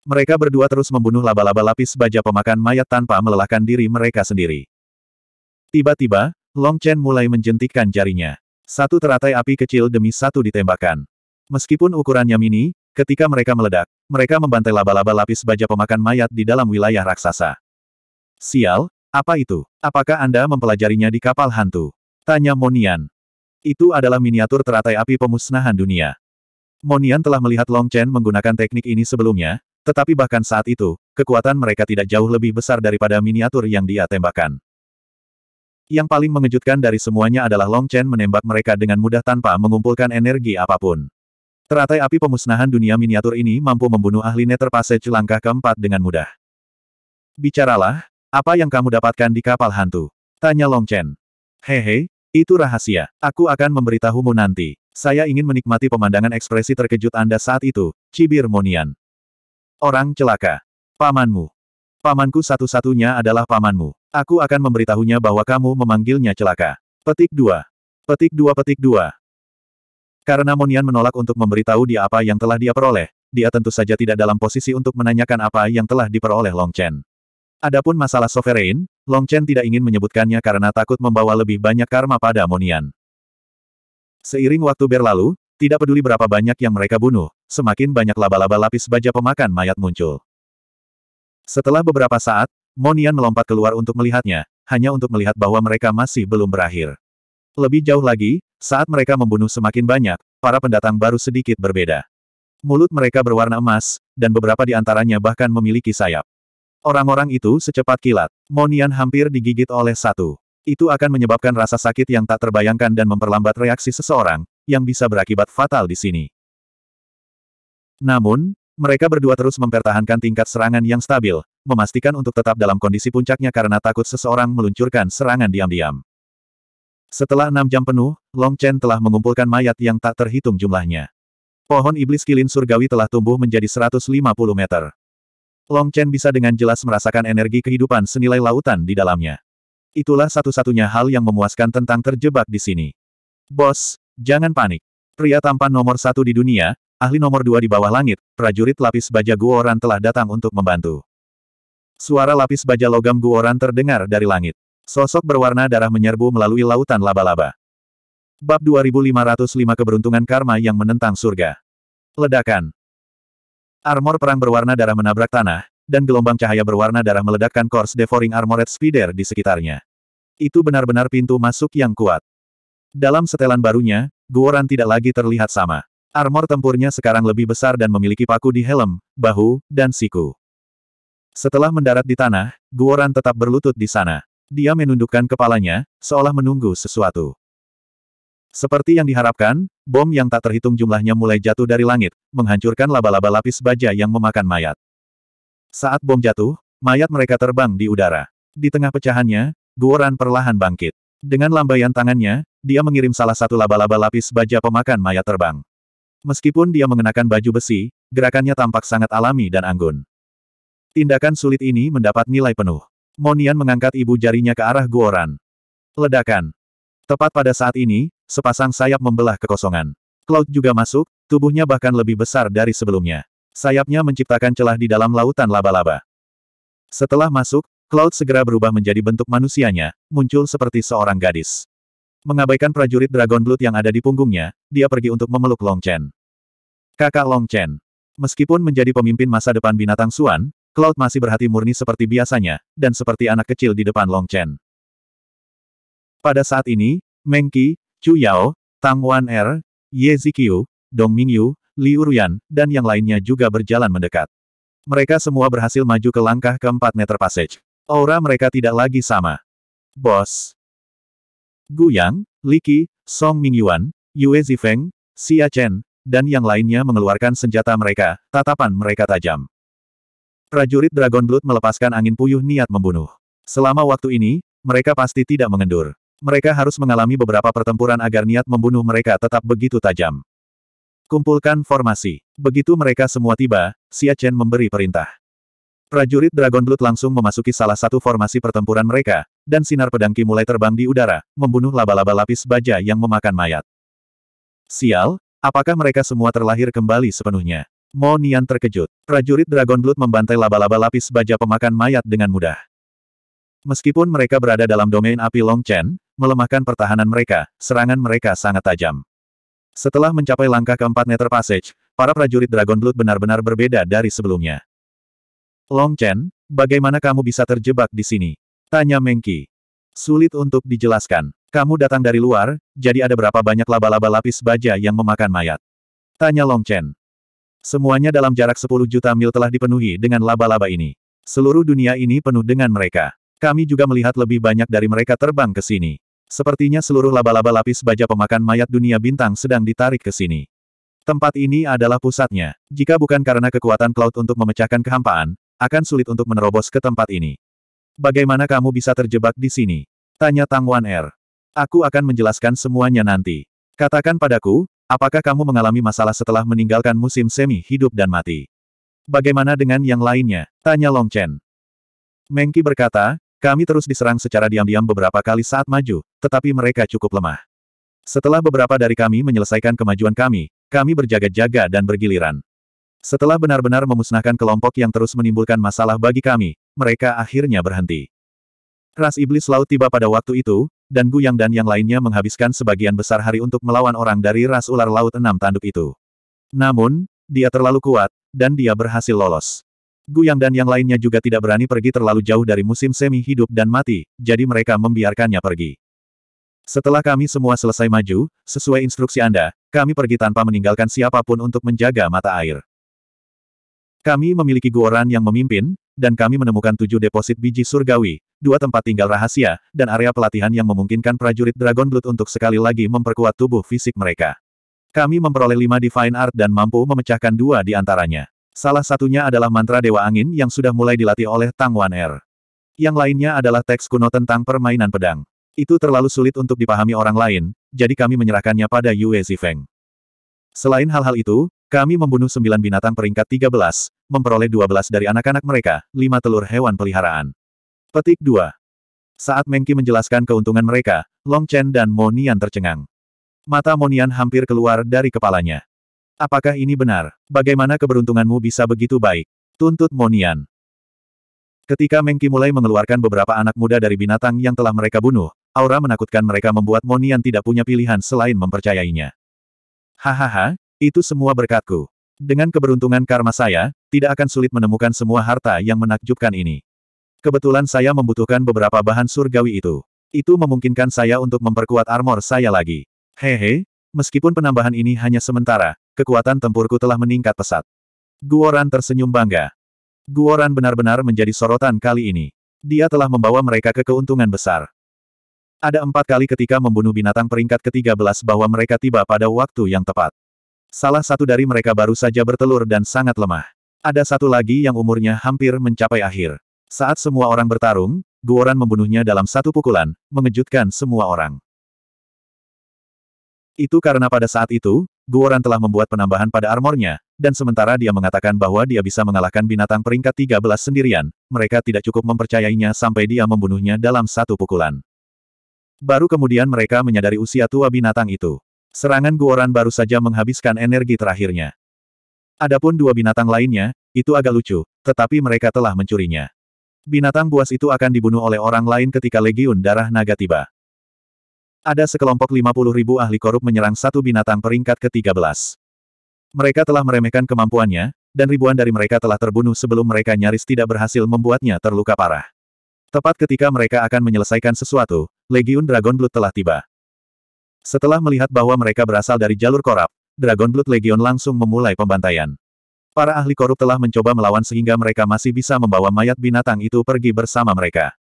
Mereka berdua terus membunuh laba-laba lapis baja pemakan mayat tanpa melelahkan diri mereka sendiri. Tiba-tiba, Long Chen mulai menjentikkan jarinya. Satu teratai api kecil demi satu ditembakkan. Meskipun ukurannya mini, Ketika mereka meledak, mereka membantai laba-laba lapis baja pemakan mayat di dalam wilayah raksasa. Sial, apa itu? Apakah Anda mempelajarinya di kapal hantu? Tanya Monian. Itu adalah miniatur teratai api pemusnahan dunia. Monian telah melihat Long Chen menggunakan teknik ini sebelumnya, tetapi bahkan saat itu, kekuatan mereka tidak jauh lebih besar daripada miniatur yang dia tembakan. Yang paling mengejutkan dari semuanya adalah Long Chen menembak mereka dengan mudah tanpa mengumpulkan energi apapun. Teratai api pemusnahan dunia miniatur ini mampu membunuh ahli Nether Passage langkah keempat dengan mudah. Bicaralah, apa yang kamu dapatkan di kapal hantu? Tanya Long Chen. Hehe, itu rahasia. Aku akan memberitahumu nanti. Saya ingin menikmati pemandangan ekspresi terkejut Anda saat itu, cibir Monian. Orang celaka. Pamanmu. Pamanku satu-satunya adalah pamanmu. Aku akan memberitahunya bahwa kamu memanggilnya celaka. Petik dua, Petik dua, petik dua. Karena Monian menolak untuk memberitahu dia apa yang telah dia peroleh, dia tentu saja tidak dalam posisi untuk menanyakan apa yang telah diperoleh Long Chen. Adapun masalah sovereign, Long Chen tidak ingin menyebutkannya karena takut membawa lebih banyak karma pada Monian. Seiring waktu berlalu, tidak peduli berapa banyak yang mereka bunuh, semakin banyak laba-laba lapis baja pemakan mayat muncul. Setelah beberapa saat, Monian melompat keluar untuk melihatnya, hanya untuk melihat bahwa mereka masih belum berakhir. Lebih jauh lagi, saat mereka membunuh semakin banyak, para pendatang baru sedikit berbeda. Mulut mereka berwarna emas, dan beberapa di antaranya bahkan memiliki sayap. Orang-orang itu secepat kilat. Monian hampir digigit oleh satu. Itu akan menyebabkan rasa sakit yang tak terbayangkan dan memperlambat reaksi seseorang, yang bisa berakibat fatal di sini. Namun, mereka berdua terus mempertahankan tingkat serangan yang stabil, memastikan untuk tetap dalam kondisi puncaknya karena takut seseorang meluncurkan serangan diam-diam. Setelah enam jam penuh, Long Chen telah mengumpulkan mayat yang tak terhitung jumlahnya. Pohon iblis kilin surgawi telah tumbuh menjadi 150 meter. Long Chen bisa dengan jelas merasakan energi kehidupan senilai lautan di dalamnya. Itulah satu-satunya hal yang memuaskan tentang terjebak di sini. Bos, jangan panik. Pria tampan nomor satu di dunia, ahli nomor dua di bawah langit, prajurit lapis baja Guoran telah datang untuk membantu. Suara lapis baja logam Guoran terdengar dari langit. Sosok berwarna darah menyerbu melalui lautan laba-laba. Bab 2505 Keberuntungan Karma yang Menentang Surga. Ledakan. Armor perang berwarna darah menabrak tanah, dan gelombang cahaya berwarna darah meledakkan Course Devouring Armored Spider di sekitarnya. Itu benar-benar pintu masuk yang kuat. Dalam setelan barunya, Guoran tidak lagi terlihat sama. Armor tempurnya sekarang lebih besar dan memiliki paku di helm, bahu, dan siku. Setelah mendarat di tanah, Guoran tetap berlutut di sana. Dia menundukkan kepalanya, seolah menunggu sesuatu. Seperti yang diharapkan, bom yang tak terhitung jumlahnya mulai jatuh dari langit, menghancurkan laba-laba lapis baja yang memakan mayat. Saat bom jatuh, mayat mereka terbang di udara. Di tengah pecahannya, Guoran perlahan bangkit. Dengan lambaian tangannya, dia mengirim salah satu laba-laba lapis baja pemakan mayat terbang. Meskipun dia mengenakan baju besi, gerakannya tampak sangat alami dan anggun. Tindakan sulit ini mendapat nilai penuh. Monian mengangkat ibu jarinya ke arah Guoran. Ledakan. Tepat pada saat ini, sepasang sayap membelah kekosongan. Cloud juga masuk, tubuhnya bahkan lebih besar dari sebelumnya. Sayapnya menciptakan celah di dalam lautan laba-laba. Setelah masuk, Cloud segera berubah menjadi bentuk manusianya, muncul seperti seorang gadis. Mengabaikan prajurit Dragon Blood yang ada di punggungnya, dia pergi untuk memeluk Long Chen. Kakak Long Chen. Meskipun menjadi pemimpin masa depan binatang Suan, Cloud masih berhati murni seperti biasanya, dan seperti anak kecil di depan Long Chen. Pada saat ini, Meng Qi, Chu Yao, Tang Wan Er, Ye Ziqiu, Dong Mingyu, Liu Ruyan, dan yang lainnya juga berjalan mendekat. Mereka semua berhasil maju ke langkah keempat meter passage. Aura mereka tidak lagi sama. Bos. Gu Yang, Li Qi, Song Mingyuan, Yue Zifeng, Xia Chen, dan yang lainnya mengeluarkan senjata mereka, tatapan mereka tajam. Prajurit Dragon Blood melepaskan angin puyuh niat membunuh. Selama waktu ini, mereka pasti tidak mengendur. Mereka harus mengalami beberapa pertempuran agar niat membunuh mereka tetap begitu tajam. Kumpulkan formasi. Begitu mereka semua tiba, Xia Chen memberi perintah. Prajurit Dragon Blood langsung memasuki salah satu formasi pertempuran mereka, dan sinar pedangki mulai terbang di udara, membunuh laba-laba lapis baja yang memakan mayat. Sial, apakah mereka semua terlahir kembali sepenuhnya? Mo Nian terkejut. Prajurit Dragon Blood membantai laba-laba lapis baja pemakan mayat dengan mudah. Meskipun mereka berada dalam domain api Long Chen, melemahkan pertahanan mereka, serangan mereka sangat tajam. Setelah mencapai langkah keempat meter passage, para prajurit Dragon Blood benar-benar berbeda dari sebelumnya. Long Chen, bagaimana kamu bisa terjebak di sini? Tanya Mengki. Sulit untuk dijelaskan. Kamu datang dari luar, jadi ada berapa banyak laba-laba lapis baja yang memakan mayat? Tanya Long Chen. Semuanya dalam jarak 10 juta mil telah dipenuhi dengan laba-laba ini. Seluruh dunia ini penuh dengan mereka. Kami juga melihat lebih banyak dari mereka terbang ke sini. Sepertinya seluruh laba-laba lapis baja pemakan mayat dunia bintang sedang ditarik ke sini. Tempat ini adalah pusatnya. Jika bukan karena kekuatan Cloud untuk memecahkan kehampaan, akan sulit untuk menerobos ke tempat ini. Bagaimana kamu bisa terjebak di sini? Tanya Tang Wan Er. Aku akan menjelaskan semuanya nanti. Katakan padaku, Apakah kamu mengalami masalah setelah meninggalkan musim semi hidup dan mati? Bagaimana dengan yang lainnya? Tanya Long Chen. Mengki berkata, kami terus diserang secara diam-diam beberapa kali saat maju, tetapi mereka cukup lemah. Setelah beberapa dari kami menyelesaikan kemajuan kami, kami berjaga-jaga dan bergiliran. Setelah benar-benar memusnahkan kelompok yang terus menimbulkan masalah bagi kami, mereka akhirnya berhenti. Ras iblis laut tiba pada waktu itu, dan Guyang dan yang lainnya menghabiskan sebagian besar hari untuk melawan orang dari ras ular laut enam tanduk itu. Namun, dia terlalu kuat, dan dia berhasil lolos. Guyang dan yang lainnya juga tidak berani pergi terlalu jauh dari musim semi hidup dan mati, jadi mereka membiarkannya pergi. Setelah kami semua selesai maju, sesuai instruksi Anda, kami pergi tanpa meninggalkan siapapun untuk menjaga mata air. Kami memiliki Guoran yang memimpin, dan kami menemukan tujuh deposit biji surgawi, dua tempat tinggal rahasia, dan area pelatihan yang memungkinkan prajurit Dragon Blood untuk sekali lagi memperkuat tubuh fisik mereka. Kami memperoleh lima Divine Art dan mampu memecahkan dua di antaranya. Salah satunya adalah mantra Dewa Angin yang sudah mulai dilatih oleh Tang Wan Er. Yang lainnya adalah teks kuno tentang permainan pedang. Itu terlalu sulit untuk dipahami orang lain, jadi kami menyerahkannya pada Yue Zifeng. Selain hal-hal itu, kami membunuh sembilan binatang peringkat 13, memperoleh 12 dari anak-anak mereka, lima telur hewan peliharaan. Petik 2. Saat Mengki menjelaskan keuntungan mereka, Long Chen dan Monian tercengang. Mata Monian hampir keluar dari kepalanya. Apakah ini benar? Bagaimana keberuntunganmu bisa begitu baik? Tuntut Monian. Ketika Mengki mulai mengeluarkan beberapa anak muda dari binatang yang telah mereka bunuh, aura menakutkan mereka membuat Monian tidak punya pilihan selain mempercayainya. Hahaha, itu semua berkatku. Dengan keberuntungan karma saya, tidak akan sulit menemukan semua harta yang menakjubkan ini. Kebetulan saya membutuhkan beberapa bahan surgawi itu. Itu memungkinkan saya untuk memperkuat armor saya lagi. Hehe, meskipun penambahan ini hanya sementara, kekuatan tempurku telah meningkat pesat. Guoran tersenyum bangga. Guoran benar-benar menjadi sorotan kali ini. Dia telah membawa mereka ke keuntungan besar. Ada empat kali ketika membunuh binatang peringkat ke-13 bahwa mereka tiba pada waktu yang tepat. Salah satu dari mereka baru saja bertelur dan sangat lemah. Ada satu lagi yang umurnya hampir mencapai akhir. Saat semua orang bertarung, Guoran membunuhnya dalam satu pukulan, mengejutkan semua orang. Itu karena pada saat itu, Guoran telah membuat penambahan pada armornya, dan sementara dia mengatakan bahwa dia bisa mengalahkan binatang peringkat 13 sendirian, mereka tidak cukup mempercayainya sampai dia membunuhnya dalam satu pukulan. Baru kemudian mereka menyadari usia tua binatang itu. Serangan Guoran baru saja menghabiskan energi terakhirnya. Adapun dua binatang lainnya, itu agak lucu, tetapi mereka telah mencurinya. Binatang buas itu akan dibunuh oleh orang lain ketika Legiun Darah Naga tiba. Ada sekelompok 50 ribu ahli korup menyerang satu binatang peringkat ke-13. Mereka telah meremehkan kemampuannya, dan ribuan dari mereka telah terbunuh sebelum mereka nyaris tidak berhasil membuatnya terluka parah. Tepat ketika mereka akan menyelesaikan sesuatu, Legiun Dragon Blood telah tiba. Setelah melihat bahwa mereka berasal dari jalur korup, Dragon Blood Legion langsung memulai pembantaian. Para ahli korup telah mencoba melawan sehingga mereka masih bisa membawa mayat binatang itu pergi bersama mereka.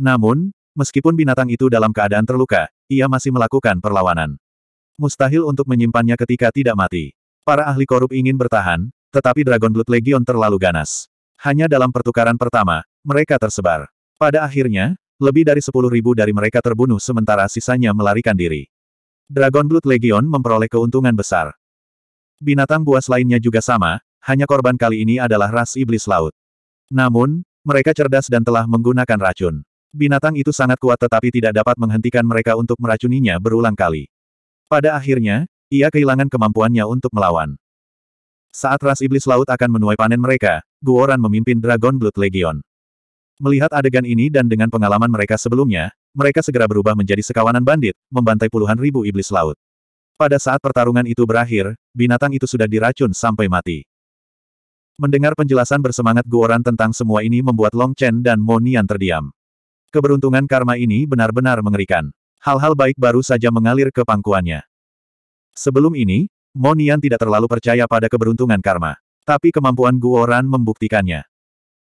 Namun, meskipun binatang itu dalam keadaan terluka, ia masih melakukan perlawanan. Mustahil untuk menyimpannya ketika tidak mati. Para ahli korup ingin bertahan, tetapi Dragon Blood Legion terlalu ganas. Hanya dalam pertukaran pertama, mereka tersebar. Pada akhirnya, lebih dari sepuluh ribu dari mereka terbunuh sementara sisanya melarikan diri. Dragon Blood Legion memperoleh keuntungan besar. Binatang buas lainnya juga sama, hanya korban kali ini adalah ras iblis laut. Namun, mereka cerdas dan telah menggunakan racun. Binatang itu sangat kuat tetapi tidak dapat menghentikan mereka untuk meracuninya berulang kali. Pada akhirnya, ia kehilangan kemampuannya untuk melawan. Saat ras iblis laut akan menuai panen mereka, Guoran memimpin Dragon Blood Legion. Melihat adegan ini dan dengan pengalaman mereka sebelumnya, mereka segera berubah menjadi sekawanan bandit, membantai puluhan ribu iblis laut. Pada saat pertarungan itu berakhir, binatang itu sudah diracun sampai mati. Mendengar penjelasan bersemangat Guoran tentang semua ini membuat Long Chen dan Mo Nian terdiam. Keberuntungan karma ini benar-benar mengerikan. Hal-hal baik baru saja mengalir ke pangkuannya. Sebelum ini, Mo Nian tidak terlalu percaya pada keberuntungan karma. Tapi kemampuan Guoran membuktikannya.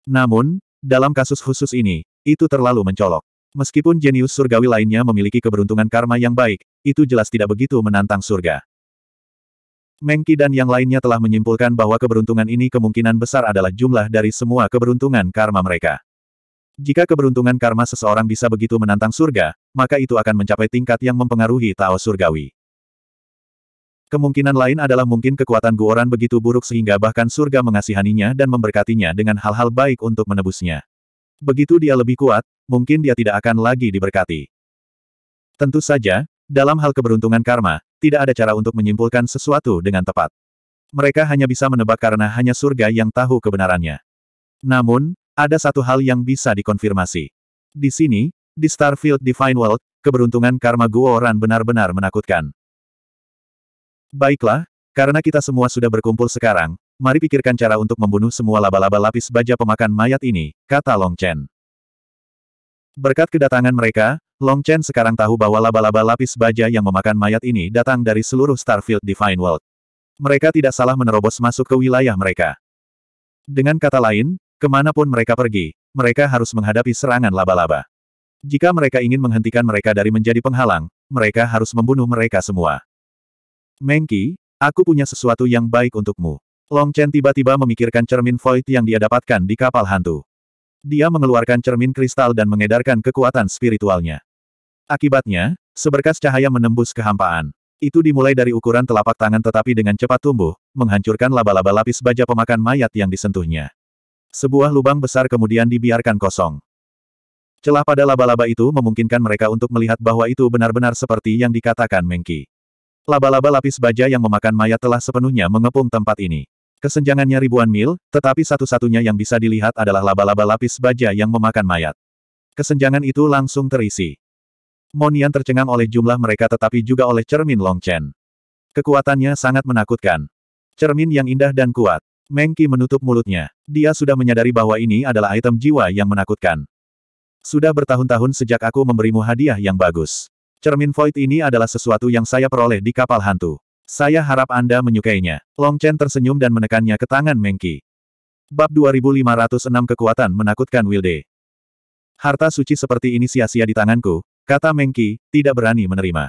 Namun, dalam kasus khusus ini, itu terlalu mencolok. Meskipun jenius surgawi lainnya memiliki keberuntungan karma yang baik, itu jelas tidak begitu menantang surga. Mengki dan yang lainnya telah menyimpulkan bahwa keberuntungan ini kemungkinan besar adalah jumlah dari semua keberuntungan karma mereka. Jika keberuntungan karma seseorang bisa begitu menantang surga, maka itu akan mencapai tingkat yang mempengaruhi Tao surgawi. Kemungkinan lain adalah mungkin kekuatan Guoran begitu buruk sehingga bahkan surga mengasihaninya dan memberkatinya dengan hal-hal baik untuk menebusnya. Begitu dia lebih kuat, mungkin dia tidak akan lagi diberkati. Tentu saja, dalam hal keberuntungan karma, tidak ada cara untuk menyimpulkan sesuatu dengan tepat. Mereka hanya bisa menebak karena hanya surga yang tahu kebenarannya. Namun, ada satu hal yang bisa dikonfirmasi. Di sini, di Starfield Divine World, keberuntungan karma Guoran benar-benar menakutkan. Baiklah, karena kita semua sudah berkumpul sekarang, mari pikirkan cara untuk membunuh semua laba-laba lapis baja pemakan mayat ini, kata Long Chen. Berkat kedatangan mereka, Long Chen sekarang tahu bahwa laba-laba lapis baja yang memakan mayat ini datang dari seluruh Starfield Divine World. Mereka tidak salah menerobos masuk ke wilayah mereka. Dengan kata lain, kemanapun mereka pergi, mereka harus menghadapi serangan laba-laba. Jika mereka ingin menghentikan mereka dari menjadi penghalang, mereka harus membunuh mereka semua. Mengki, aku punya sesuatu yang baik untukmu. Long Chen tiba-tiba memikirkan cermin void yang dia dapatkan di kapal hantu. Dia mengeluarkan cermin kristal dan mengedarkan kekuatan spiritualnya. Akibatnya, seberkas cahaya menembus kehampaan. Itu dimulai dari ukuran telapak tangan tetapi dengan cepat tumbuh, menghancurkan laba-laba lapis baja pemakan mayat yang disentuhnya. Sebuah lubang besar kemudian dibiarkan kosong. Celah pada laba-laba itu memungkinkan mereka untuk melihat bahwa itu benar-benar seperti yang dikatakan Mengki. Laba-laba lapis baja yang memakan mayat telah sepenuhnya mengepung tempat ini. Kesenjangannya ribuan mil, tetapi satu-satunya yang bisa dilihat adalah laba-laba lapis baja yang memakan mayat. Kesenjangan itu langsung terisi. Monian tercengang oleh jumlah mereka tetapi juga oleh cermin Longchen. Kekuatannya sangat menakutkan. Cermin yang indah dan kuat. Mengki menutup mulutnya. Dia sudah menyadari bahwa ini adalah item jiwa yang menakutkan. Sudah bertahun-tahun sejak aku memberimu hadiah yang bagus. Cermin void ini adalah sesuatu yang saya peroleh di kapal hantu. Saya harap Anda menyukainya. Long Chen tersenyum dan menekannya ke tangan Mengki. Bab 2506 Kekuatan Menakutkan Wilde. Harta suci seperti ini sia-sia di tanganku, kata Mengki, tidak berani menerima.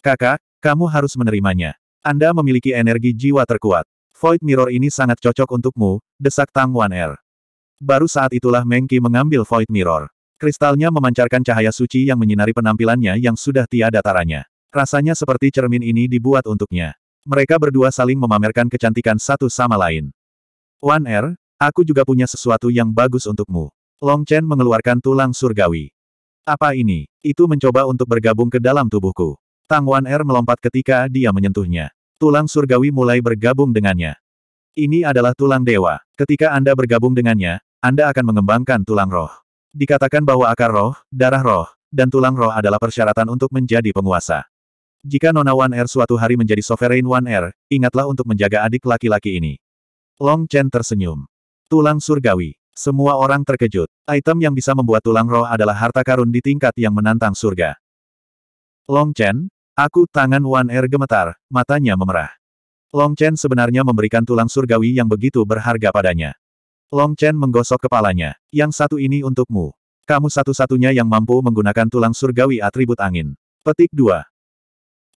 Kakak, kamu harus menerimanya. Anda memiliki energi jiwa terkuat. Void Mirror ini sangat cocok untukmu, desak Tang Wan Er. Baru saat itulah Mengki mengambil Void Mirror. Kristalnya memancarkan cahaya suci yang menyinari penampilannya yang sudah tiada taranya. Rasanya seperti cermin ini dibuat untuknya. Mereka berdua saling memamerkan kecantikan satu sama lain. Wan Er, aku juga punya sesuatu yang bagus untukmu. Long Chen mengeluarkan tulang surgawi. Apa ini? Itu mencoba untuk bergabung ke dalam tubuhku. Tang Wan Er melompat ketika dia menyentuhnya. Tulang surgawi mulai bergabung dengannya. Ini adalah tulang dewa. Ketika Anda bergabung dengannya, Anda akan mengembangkan tulang roh. Dikatakan bahwa akar roh, darah roh, dan tulang roh adalah persyaratan untuk menjadi penguasa. Jika Nona Wan Er suatu hari menjadi Sovereign Wan Er, ingatlah untuk menjaga adik laki-laki ini. Long Chen tersenyum. Tulang surgawi. Semua orang terkejut. Item yang bisa membuat tulang roh adalah harta karun di tingkat yang menantang surga. Long Chen, aku tangan Wan Er gemetar, matanya memerah. Long Chen sebenarnya memberikan tulang surgawi yang begitu berharga padanya. Long Chen menggosok kepalanya. Yang satu ini untukmu. Kamu satu-satunya yang mampu menggunakan tulang surgawi atribut angin. Petik 2.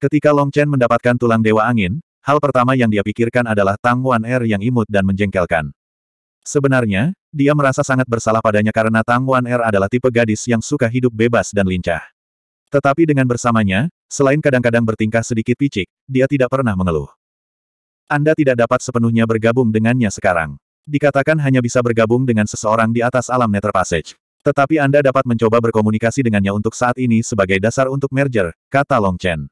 Ketika Long Chen mendapatkan tulang dewa angin, hal pertama yang dia pikirkan adalah Tang Wan Er yang imut dan menjengkelkan. Sebenarnya, dia merasa sangat bersalah padanya karena Tang Wan Er adalah tipe gadis yang suka hidup bebas dan lincah. Tetapi dengan bersamanya, selain kadang-kadang bertingkah sedikit picik, dia tidak pernah mengeluh. Anda tidak dapat sepenuhnya bergabung dengannya sekarang. Dikatakan hanya bisa bergabung dengan seseorang di atas alam Nether Passage. Tetapi Anda dapat mencoba berkomunikasi dengannya untuk saat ini sebagai dasar untuk merger, kata Long Chen.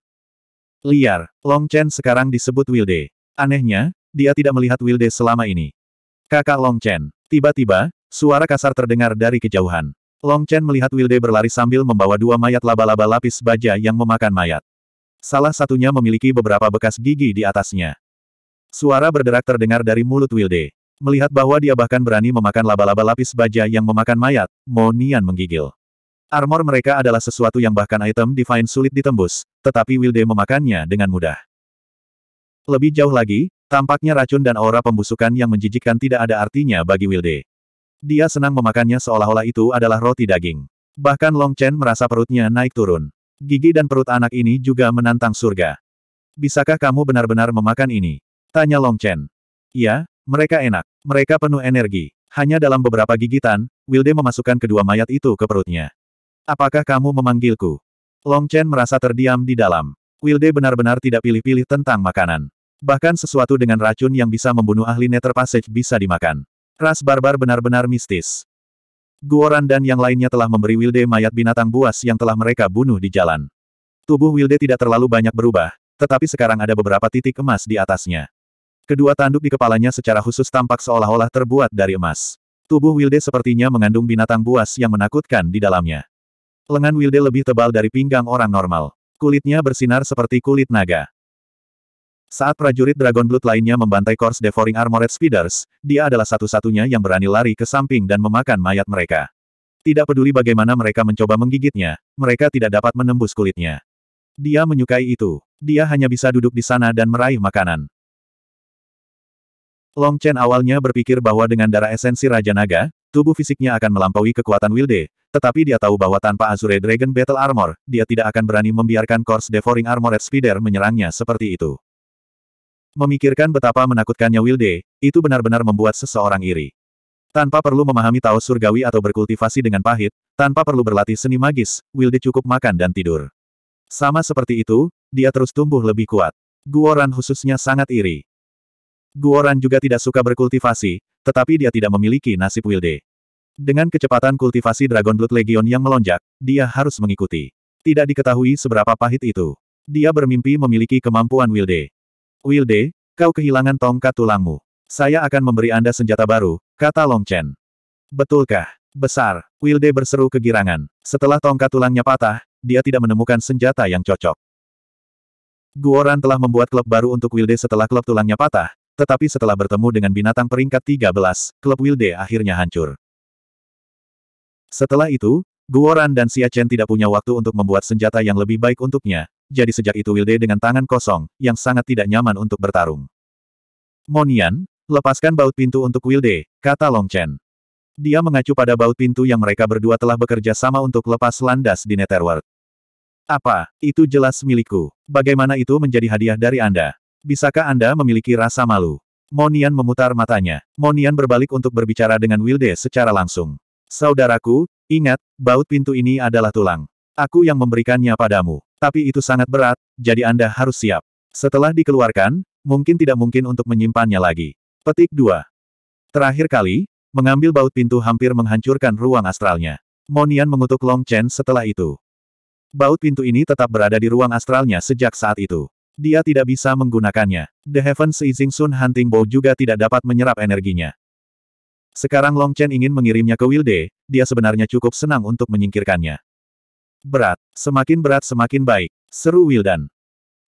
Liar, Long Chen sekarang disebut Wilde. Anehnya, dia tidak melihat Wilde selama ini. Kakak Long Chen, tiba-tiba, suara kasar terdengar dari kejauhan. Long Chen melihat Wilde berlari sambil membawa dua mayat laba-laba lapis baja yang memakan mayat. Salah satunya memiliki beberapa bekas gigi di atasnya. Suara berderak terdengar dari mulut Wilde. Melihat bahwa dia bahkan berani memakan laba-laba lapis baja yang memakan mayat, Mo Nian menggigil. Armor mereka adalah sesuatu yang bahkan item divine sulit ditembus, tetapi Wilde memakannya dengan mudah. Lebih jauh lagi, tampaknya racun dan aura pembusukan yang menjijikkan tidak ada artinya bagi Wilde. Dia senang memakannya seolah-olah itu adalah roti daging. Bahkan Long Chen merasa perutnya naik turun. Gigi dan perut anak ini juga menantang surga. Bisakah kamu benar-benar memakan ini? Tanya Long Chen. Iya, mereka enak. Mereka penuh energi. Hanya dalam beberapa gigitan, Wilde memasukkan kedua mayat itu ke perutnya. Apakah kamu memanggilku? Long Chen merasa terdiam di dalam. Wilde benar-benar tidak pilih-pilih tentang makanan. Bahkan sesuatu dengan racun yang bisa membunuh ahli Nether Passage bisa dimakan. Ras barbar benar-benar mistis. Guoran dan yang lainnya telah memberi Wilde mayat binatang buas yang telah mereka bunuh di jalan. Tubuh Wilde tidak terlalu banyak berubah, tetapi sekarang ada beberapa titik emas di atasnya. Kedua tanduk di kepalanya secara khusus tampak seolah-olah terbuat dari emas. Tubuh Wilde sepertinya mengandung binatang buas yang menakutkan di dalamnya. Lengan Wilde lebih tebal dari pinggang orang normal. Kulitnya bersinar seperti kulit naga. Saat prajurit Dragon Blood lainnya membantai kors Devouring Armored Speeders, dia adalah satu-satunya yang berani lari ke samping dan memakan mayat mereka. Tidak peduli bagaimana mereka mencoba menggigitnya, mereka tidak dapat menembus kulitnya. Dia menyukai itu. Dia hanya bisa duduk di sana dan meraih makanan. Long Chen awalnya berpikir bahwa dengan darah esensi Raja Naga, tubuh fisiknya akan melampaui kekuatan Wilde, tetapi dia tahu bahwa tanpa Azure Dragon Battle Armor, dia tidak akan berani membiarkan Kors Devouring Armored Spider menyerangnya seperti itu. Memikirkan betapa menakutkannya Wilde, itu benar-benar membuat seseorang iri. Tanpa perlu memahami Tao Surgawi atau berkultivasi dengan pahit, tanpa perlu berlatih seni magis, Wilde cukup makan dan tidur. Sama seperti itu, dia terus tumbuh lebih kuat. Guoran khususnya sangat iri. Guoran juga tidak suka berkultivasi, tetapi dia tidak memiliki nasib wilde. Dengan kecepatan kultivasi Dragon Blood Legion yang melonjak, dia harus mengikuti. Tidak diketahui seberapa pahit itu. Dia bermimpi memiliki kemampuan wilde. Wilde, kau kehilangan tongkat tulangmu. Saya akan memberi Anda senjata baru, kata Long Chen. Betulkah? Besar, Wilde berseru kegirangan. Setelah tongkat tulangnya patah, dia tidak menemukan senjata yang cocok. Guoran telah membuat klub baru untuk Wilde setelah klub tulangnya patah, tetapi setelah bertemu dengan binatang peringkat 13, klub Wilde akhirnya hancur. Setelah itu, Guoran dan Xia Chen tidak punya waktu untuk membuat senjata yang lebih baik untuknya, jadi sejak itu Wilde dengan tangan kosong, yang sangat tidak nyaman untuk bertarung. Monian, lepaskan baut pintu untuk Wilde, kata Long Chen. Dia mengacu pada baut pintu yang mereka berdua telah bekerja sama untuk lepas landas di Netherworld. Apa, itu jelas milikku. Bagaimana itu menjadi hadiah dari Anda? Bisakah Anda memiliki rasa malu? Monian memutar matanya. Monian berbalik untuk berbicara dengan Wilde secara langsung. Saudaraku, ingat, baut pintu ini adalah tulang. Aku yang memberikannya padamu. Tapi itu sangat berat, jadi Anda harus siap. Setelah dikeluarkan, mungkin tidak mungkin untuk menyimpannya lagi. Petik 2. Terakhir kali, mengambil baut pintu hampir menghancurkan ruang astralnya. Monian mengutuk Long Chen setelah itu. Baut pintu ini tetap berada di ruang astralnya sejak saat itu. Dia tidak bisa menggunakannya. The Heaven Seizing Sun Hunting Bow juga tidak dapat menyerap energinya. Sekarang Long Chen ingin mengirimnya ke Wilde, dia sebenarnya cukup senang untuk menyingkirkannya. Berat, semakin berat semakin baik, seru Wildan.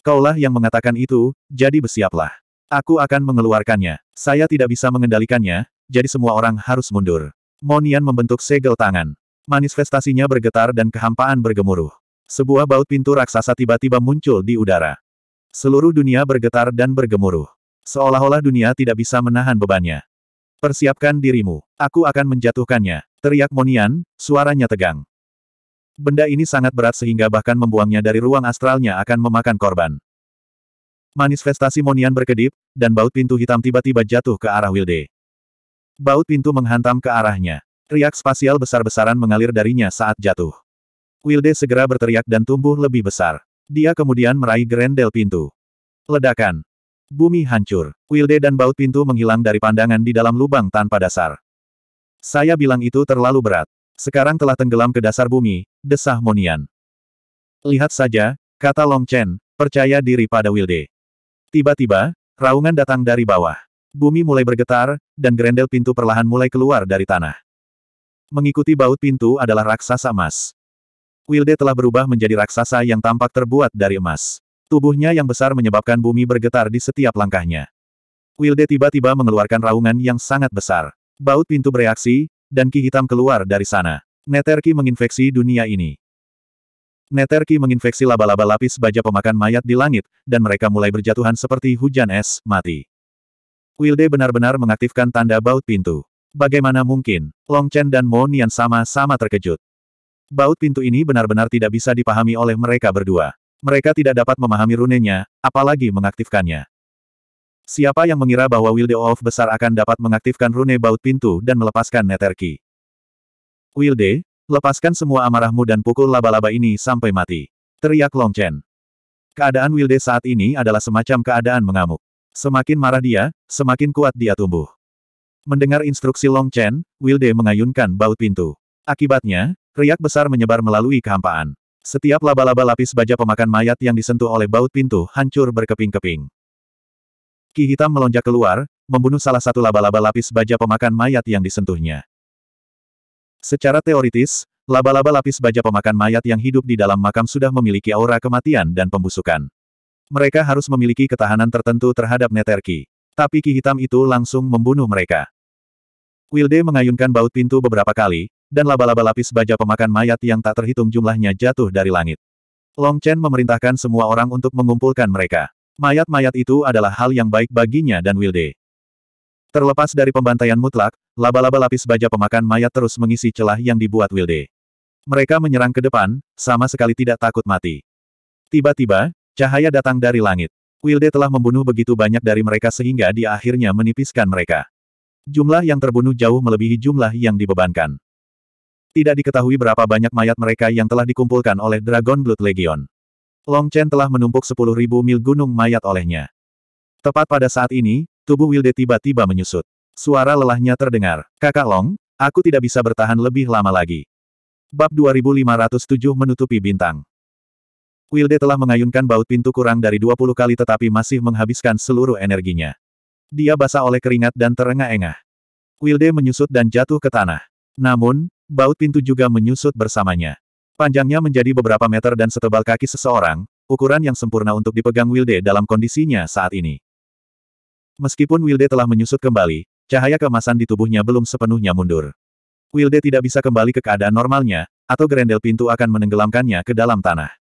Kaulah yang mengatakan itu, jadi bersiaplah. Aku akan mengeluarkannya. Saya tidak bisa mengendalikannya, jadi semua orang harus mundur. Monian membentuk segel tangan. Manifestasinya bergetar dan kehampaan bergemuruh. Sebuah baut pintu raksasa tiba-tiba muncul di udara. Seluruh dunia bergetar dan bergemuruh. Seolah-olah dunia tidak bisa menahan bebannya. Persiapkan dirimu. Aku akan menjatuhkannya. Teriak Monian, suaranya tegang. Benda ini sangat berat sehingga bahkan membuangnya dari ruang astralnya akan memakan korban. Manifestasi Monian berkedip, dan baut pintu hitam tiba-tiba jatuh ke arah Wilde. Baut pintu menghantam ke arahnya. Riak spasial besar-besaran mengalir darinya saat jatuh. Wilde segera berteriak dan tumbuh lebih besar. Dia kemudian meraih grendel pintu. Ledakan. Bumi hancur. Wilde dan baut pintu menghilang dari pandangan di dalam lubang tanpa dasar. Saya bilang itu terlalu berat. Sekarang telah tenggelam ke dasar bumi, desah Monian. Lihat saja, kata Long Chen, percaya diri pada Wilde. Tiba-tiba, raungan datang dari bawah. Bumi mulai bergetar, dan grendel pintu perlahan mulai keluar dari tanah. Mengikuti baut pintu adalah raksasa emas. Wilde telah berubah menjadi raksasa yang tampak terbuat dari emas. Tubuhnya yang besar menyebabkan bumi bergetar di setiap langkahnya. Wilde tiba-tiba mengeluarkan raungan yang sangat besar. Baut pintu bereaksi, dan ki hitam keluar dari sana. Neterki menginfeksi dunia ini. Neterki menginfeksi laba-laba lapis baja pemakan mayat di langit, dan mereka mulai berjatuhan seperti hujan es, mati. Wilde benar-benar mengaktifkan tanda baut pintu. Bagaimana mungkin, Long Chen dan Mo Nian sama-sama terkejut. Baut pintu ini benar-benar tidak bisa dipahami oleh mereka berdua. Mereka tidak dapat memahami runenya, apalagi mengaktifkannya. Siapa yang mengira bahwa Wilde of besar akan dapat mengaktifkan rune baut pintu dan melepaskan Neterki? Wilde, lepaskan semua amarahmu dan pukul laba-laba ini sampai mati. Teriak Long Chen. Keadaan Wilde saat ini adalah semacam keadaan mengamuk. Semakin marah dia, semakin kuat dia tumbuh. Mendengar instruksi Long Chen, Wilde mengayunkan baut pintu. Akibatnya, Riak besar menyebar melalui kehampaan. Setiap laba-laba lapis baja pemakan mayat yang disentuh oleh baut pintu hancur berkeping-keping. Ki hitam melonjak keluar, membunuh salah satu laba-laba lapis baja pemakan mayat yang disentuhnya. Secara teoritis, laba-laba lapis baja pemakan mayat yang hidup di dalam makam sudah memiliki aura kematian dan pembusukan. Mereka harus memiliki ketahanan tertentu terhadap neterki. Tapi ki hitam itu langsung membunuh mereka. Wilde mengayunkan baut pintu beberapa kali, dan laba-laba lapis baja pemakan mayat yang tak terhitung jumlahnya jatuh dari langit. Long Chen memerintahkan semua orang untuk mengumpulkan mereka. Mayat-mayat itu adalah hal yang baik baginya dan Wilde. Terlepas dari pembantaian mutlak, laba-laba lapis baja pemakan mayat terus mengisi celah yang dibuat Wilde. Mereka menyerang ke depan, sama sekali tidak takut mati. Tiba-tiba, cahaya datang dari langit. Wilde telah membunuh begitu banyak dari mereka sehingga dia akhirnya menipiskan mereka. Jumlah yang terbunuh jauh melebihi jumlah yang dibebankan. Tidak diketahui berapa banyak mayat mereka yang telah dikumpulkan oleh Dragon Blood Legion. Long Chen telah menumpuk 10.000 mil gunung mayat olehnya. Tepat pada saat ini, tubuh Wilde tiba-tiba menyusut. Suara lelahnya terdengar. Kakak Long, aku tidak bisa bertahan lebih lama lagi. Bab 2507 menutupi bintang. Wilde telah mengayunkan baut pintu kurang dari 20 kali tetapi masih menghabiskan seluruh energinya. Dia basah oleh keringat dan terengah-engah. Wilde menyusut dan jatuh ke tanah. Namun, Baut pintu juga menyusut bersamanya. Panjangnya menjadi beberapa meter dan setebal kaki seseorang, ukuran yang sempurna untuk dipegang Wilde dalam kondisinya saat ini. Meskipun Wilde telah menyusut kembali, cahaya kemasan di tubuhnya belum sepenuhnya mundur. Wilde tidak bisa kembali ke keadaan normalnya, atau gerendel pintu akan menenggelamkannya ke dalam tanah.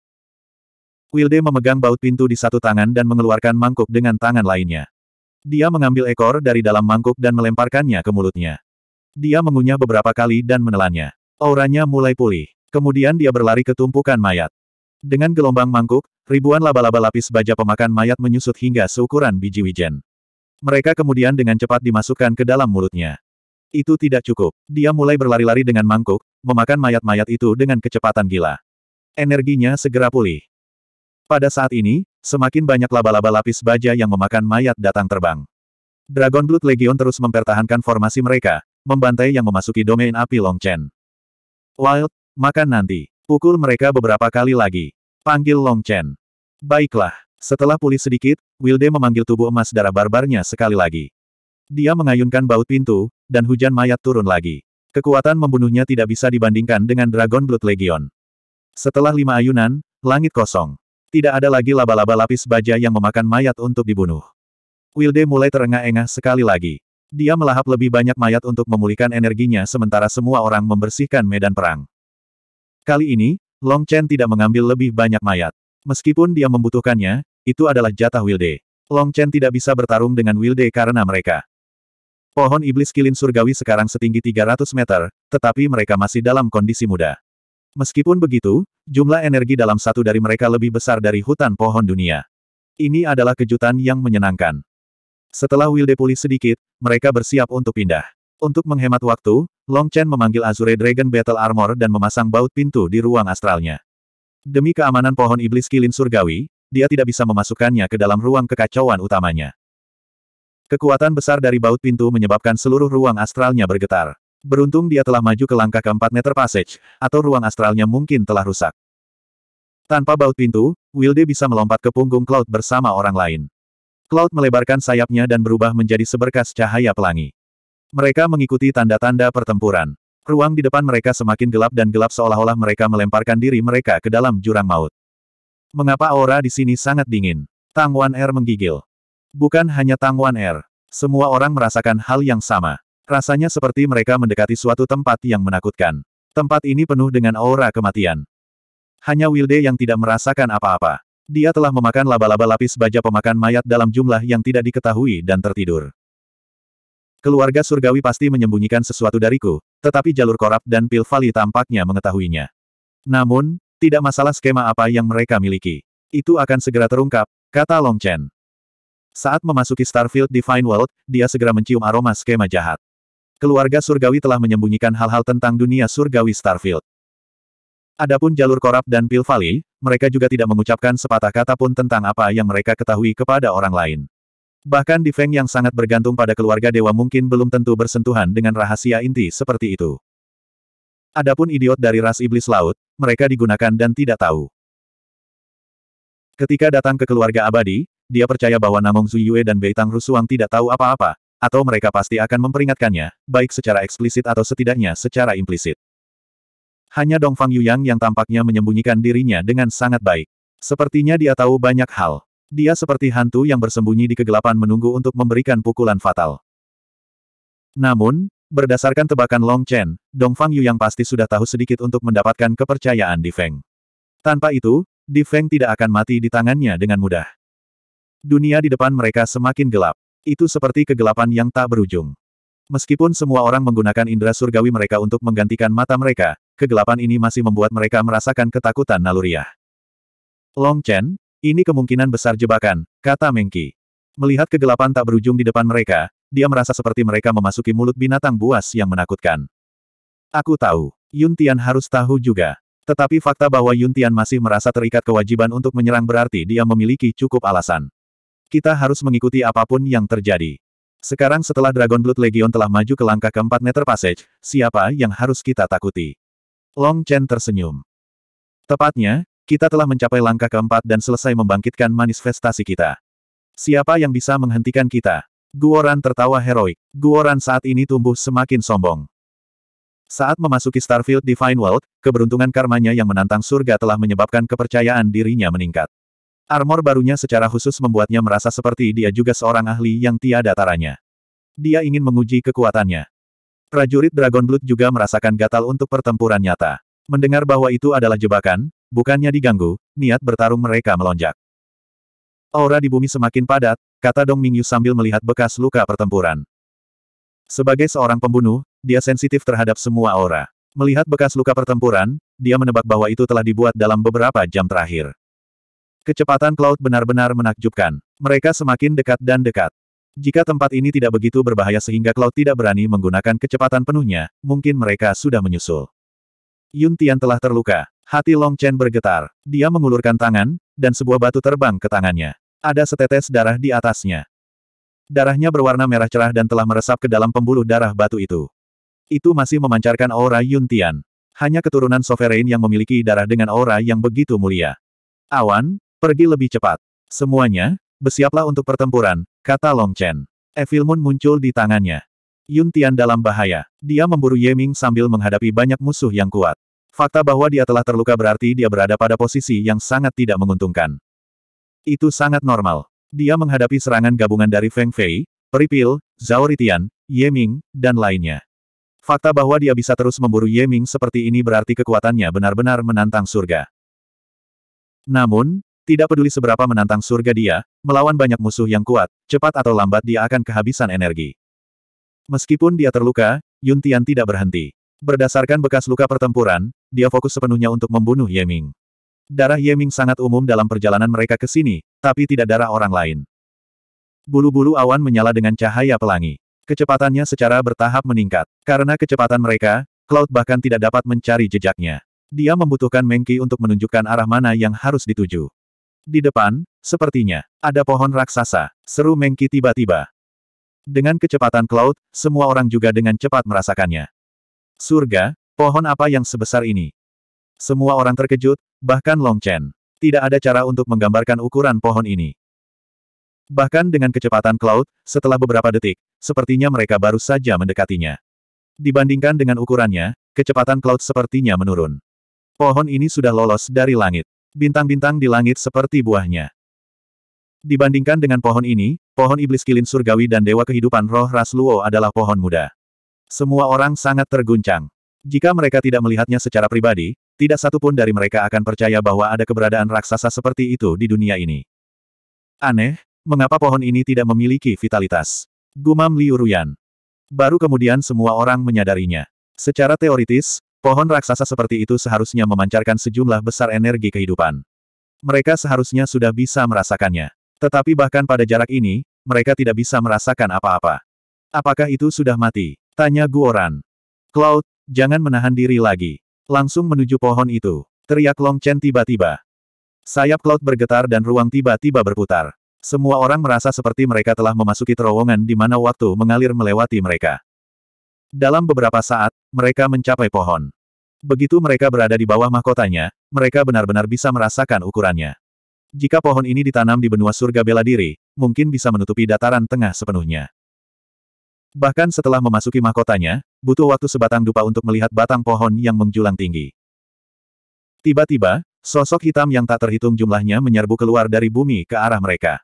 Wilde memegang baut pintu di satu tangan dan mengeluarkan mangkuk dengan tangan lainnya. Dia mengambil ekor dari dalam mangkuk dan melemparkannya ke mulutnya. Dia mengunyah beberapa kali dan menelannya. Auranya mulai pulih. Kemudian dia berlari ke tumpukan mayat. Dengan gelombang mangkuk, ribuan laba-laba lapis baja pemakan mayat menyusut hingga seukuran biji wijen. Mereka kemudian dengan cepat dimasukkan ke dalam mulutnya. Itu tidak cukup. Dia mulai berlari-lari dengan mangkuk, memakan mayat-mayat itu dengan kecepatan gila. Energinya segera pulih. Pada saat ini, semakin banyak laba-laba lapis baja yang memakan mayat datang terbang. Dragon Blood Legion terus mempertahankan formasi mereka, membantai yang memasuki domain api Longchen. Wild, makan nanti. Pukul mereka beberapa kali lagi. Panggil Longchen. Baiklah. Setelah pulih sedikit, Wilde memanggil tubuh emas darah barbarnya sekali lagi. Dia mengayunkan baut pintu, dan hujan mayat turun lagi. Kekuatan membunuhnya tidak bisa dibandingkan dengan Dragon Blood Legion. Setelah lima ayunan, langit kosong. Tidak ada lagi laba-laba lapis baja yang memakan mayat untuk dibunuh. Wilde mulai terengah-engah sekali lagi. Dia melahap lebih banyak mayat untuk memulihkan energinya sementara semua orang membersihkan medan perang. Kali ini, Long Chen tidak mengambil lebih banyak mayat. Meskipun dia membutuhkannya, itu adalah jatah Wilde. Long Chen tidak bisa bertarung dengan Wilde karena mereka. Pohon iblis kilin surgawi sekarang setinggi 300 meter, tetapi mereka masih dalam kondisi muda. Meskipun begitu, jumlah energi dalam satu dari mereka lebih besar dari hutan pohon dunia. Ini adalah kejutan yang menyenangkan. Setelah Wilde pulih sedikit, mereka bersiap untuk pindah. Untuk menghemat waktu, Long Chen memanggil Azure Dragon Battle Armor dan memasang baut pintu di ruang astralnya. Demi keamanan pohon iblis kilin surgawi, dia tidak bisa memasukkannya ke dalam ruang kekacauan utamanya. Kekuatan besar dari baut pintu menyebabkan seluruh ruang astralnya bergetar. Beruntung dia telah maju ke langkah keempat meter passage, atau ruang astralnya mungkin telah rusak. Tanpa baut pintu, Wilde bisa melompat ke punggung Cloud bersama orang lain. Cloud melebarkan sayapnya dan berubah menjadi seberkas cahaya pelangi. Mereka mengikuti tanda-tanda pertempuran. Ruang di depan mereka semakin gelap dan gelap seolah-olah mereka melemparkan diri mereka ke dalam jurang maut. Mengapa aura di sini sangat dingin? Tang Wan Er menggigil. Bukan hanya Tang Wan Er. Semua orang merasakan hal yang sama. Rasanya seperti mereka mendekati suatu tempat yang menakutkan. Tempat ini penuh dengan aura kematian. Hanya Wilde yang tidak merasakan apa-apa. Dia telah memakan laba-laba lapis baja pemakan mayat dalam jumlah yang tidak diketahui dan tertidur. Keluarga surgawi pasti menyembunyikan sesuatu dariku, tetapi jalur korap dan pil vali tampaknya mengetahuinya. Namun, tidak masalah skema apa yang mereka miliki. Itu akan segera terungkap, kata Long Chen. Saat memasuki Starfield Divine World, dia segera mencium aroma skema jahat. Keluarga surgawi telah menyembunyikan hal-hal tentang dunia surgawi Starfield. Adapun jalur korap dan pil vali, mereka juga tidak mengucapkan sepatah kata pun tentang apa yang mereka ketahui kepada orang lain. Bahkan di Feng yang sangat bergantung pada keluarga dewa mungkin belum tentu bersentuhan dengan rahasia inti seperti itu. Adapun idiot dari ras iblis laut, mereka digunakan dan tidak tahu. Ketika datang ke keluarga abadi, dia percaya bahwa Namong Zuyue dan Beitang Rusuang tidak tahu apa-apa, atau mereka pasti akan memperingatkannya, baik secara eksplisit atau setidaknya secara implisit. Hanya Dongfang Yuyang yang tampaknya menyembunyikan dirinya dengan sangat baik. Sepertinya dia tahu banyak hal. Dia seperti hantu yang bersembunyi di kegelapan menunggu untuk memberikan pukulan fatal. Namun, berdasarkan tebakan Long Chen, Dongfang Yuyang pasti sudah tahu sedikit untuk mendapatkan kepercayaan di Feng. Tanpa itu, di Feng tidak akan mati di tangannya dengan mudah. Dunia di depan mereka semakin gelap. Itu seperti kegelapan yang tak berujung. Meskipun semua orang menggunakan indera surgawi mereka untuk menggantikan mata mereka, kegelapan ini masih membuat mereka merasakan ketakutan naluriah. Long Chen, ini kemungkinan besar jebakan, kata Mengki. Melihat kegelapan tak berujung di depan mereka, dia merasa seperti mereka memasuki mulut binatang buas yang menakutkan. Aku tahu, Yun Tian harus tahu juga. Tetapi fakta bahwa Yun Tian masih merasa terikat kewajiban untuk menyerang berarti dia memiliki cukup alasan. Kita harus mengikuti apapun yang terjadi. Sekarang setelah Dragon Blood Legion telah maju ke langkah keempat Nether Passage, siapa yang harus kita takuti? Long Chen tersenyum. Tepatnya, kita telah mencapai langkah keempat dan selesai membangkitkan manifestasi kita. Siapa yang bisa menghentikan kita? Guoran tertawa heroik. Guoran saat ini tumbuh semakin sombong. Saat memasuki Starfield Divine World, keberuntungan karmanya yang menantang surga telah menyebabkan kepercayaan dirinya meningkat. Armor barunya secara khusus membuatnya merasa seperti dia juga seorang ahli yang tiada taranya. Dia ingin menguji kekuatannya. Prajurit Dragon Blood juga merasakan gatal untuk pertempuran nyata. Mendengar bahwa itu adalah jebakan, bukannya diganggu, niat bertarung mereka melonjak. Aura di bumi semakin padat, kata Dong Mingyu sambil melihat bekas luka pertempuran. Sebagai seorang pembunuh, dia sensitif terhadap semua aura. Melihat bekas luka pertempuran, dia menebak bahwa itu telah dibuat dalam beberapa jam terakhir. Kecepatan Cloud benar-benar menakjubkan. Mereka semakin dekat dan dekat. Jika tempat ini tidak begitu berbahaya sehingga Cloud tidak berani menggunakan kecepatan penuhnya, mungkin mereka sudah menyusul. Yun Tian telah terluka. Hati Long Chen bergetar. Dia mengulurkan tangan, dan sebuah batu terbang ke tangannya. Ada setetes darah di atasnya. Darahnya berwarna merah cerah dan telah meresap ke dalam pembuluh darah batu itu. Itu masih memancarkan aura Yun Tian. Hanya keturunan Sovereign yang memiliki darah dengan aura yang begitu mulia. Awan, pergi lebih cepat. Semuanya, bersiaplah untuk pertempuran, kata Long Chen. Evil Moon muncul di tangannya. Yun Tian dalam bahaya. Dia memburu Ye Ming sambil menghadapi banyak musuh yang kuat. Fakta bahwa dia telah terluka berarti dia berada pada posisi yang sangat tidak menguntungkan. Itu sangat normal. Dia menghadapi serangan gabungan dari Feng Fei, Peripil, Zhao Ritian, Ye Ming, dan lainnya. Fakta bahwa dia bisa terus memburu Ye Ming seperti ini berarti kekuatannya benar-benar menantang surga. Namun, tidak peduli seberapa menantang surga dia, melawan banyak musuh yang kuat, cepat atau lambat dia akan kehabisan energi. Meskipun dia terluka, Yun Tian tidak berhenti. Berdasarkan bekas luka pertempuran, dia fokus sepenuhnya untuk membunuh Ye Ming. Darah Ye Ming sangat umum dalam perjalanan mereka ke sini, tapi tidak darah orang lain. Bulu-bulu awan menyala dengan cahaya pelangi. Kecepatannya secara bertahap meningkat. Karena kecepatan mereka, Cloud bahkan tidak dapat mencari jejaknya. Dia membutuhkan Mengki untuk menunjukkan arah mana yang harus dituju. Di depan, sepertinya, ada pohon raksasa, seru Mengki tiba-tiba. Dengan kecepatan cloud, semua orang juga dengan cepat merasakannya. Surga, pohon apa yang sebesar ini? Semua orang terkejut, bahkan Long Chen. Tidak ada cara untuk menggambarkan ukuran pohon ini. Bahkan dengan kecepatan cloud, setelah beberapa detik, sepertinya mereka baru saja mendekatinya. Dibandingkan dengan ukurannya, kecepatan cloud sepertinya menurun. Pohon ini sudah lolos dari langit bintang-bintang di langit seperti buahnya. Dibandingkan dengan pohon ini, pohon iblis kilin surgawi dan dewa kehidupan roh Ras Luo adalah pohon muda. Semua orang sangat terguncang. Jika mereka tidak melihatnya secara pribadi, tidak satupun dari mereka akan percaya bahwa ada keberadaan raksasa seperti itu di dunia ini. Aneh, mengapa pohon ini tidak memiliki vitalitas? Gumam Liu Ruyan. Baru kemudian semua orang menyadarinya. Secara teoritis, Pohon raksasa seperti itu seharusnya memancarkan sejumlah besar energi kehidupan. Mereka seharusnya sudah bisa merasakannya. Tetapi bahkan pada jarak ini, mereka tidak bisa merasakan apa-apa. Apakah itu sudah mati? Tanya Guoran. Cloud, jangan menahan diri lagi. Langsung menuju pohon itu. Teriak Long Chen tiba-tiba. Sayap Cloud bergetar dan ruang tiba-tiba berputar. Semua orang merasa seperti mereka telah memasuki terowongan di mana waktu mengalir melewati mereka. Dalam beberapa saat, mereka mencapai pohon. Begitu mereka berada di bawah mahkotanya, mereka benar-benar bisa merasakan ukurannya. Jika pohon ini ditanam di benua surga bela diri, mungkin bisa menutupi dataran tengah sepenuhnya. Bahkan setelah memasuki mahkotanya, butuh waktu sebatang dupa untuk melihat batang pohon yang menjulang tinggi. Tiba-tiba, sosok hitam yang tak terhitung jumlahnya menyerbu keluar dari bumi ke arah mereka.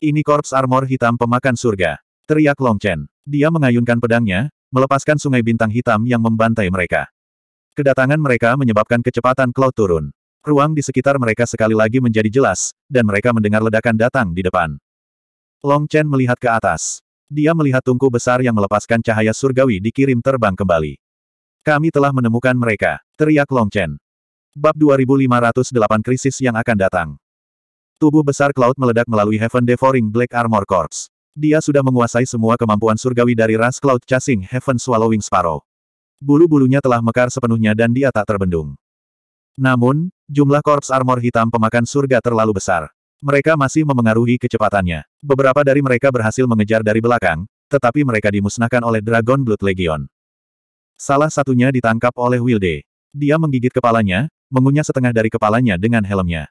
Ini korps armor hitam pemakan surga. Teriak Long Chen. Dia mengayunkan pedangnya, melepaskan sungai bintang hitam yang membantai mereka. Kedatangan mereka menyebabkan kecepatan Cloud turun. Ruang di sekitar mereka sekali lagi menjadi jelas, dan mereka mendengar ledakan datang di depan. Long Chen melihat ke atas. Dia melihat tungku besar yang melepaskan cahaya surgawi dikirim terbang kembali. Kami telah menemukan mereka, teriak Long Chen. Bab 2508 krisis yang akan datang. Tubuh besar Cloud meledak melalui Heaven Devouring Black Armor Corps. Dia sudah menguasai semua kemampuan surgawi dari ras Cloud Chasing Heaven Swallowing Sparrow. Bulu-bulunya telah mekar sepenuhnya dan dia tak terbendung. Namun, jumlah korps armor hitam pemakan surga terlalu besar. Mereka masih memengaruhi kecepatannya. Beberapa dari mereka berhasil mengejar dari belakang, tetapi mereka dimusnahkan oleh Dragon Blood Legion. Salah satunya ditangkap oleh Wilde. Dia menggigit kepalanya, mengunyah setengah dari kepalanya dengan helmnya.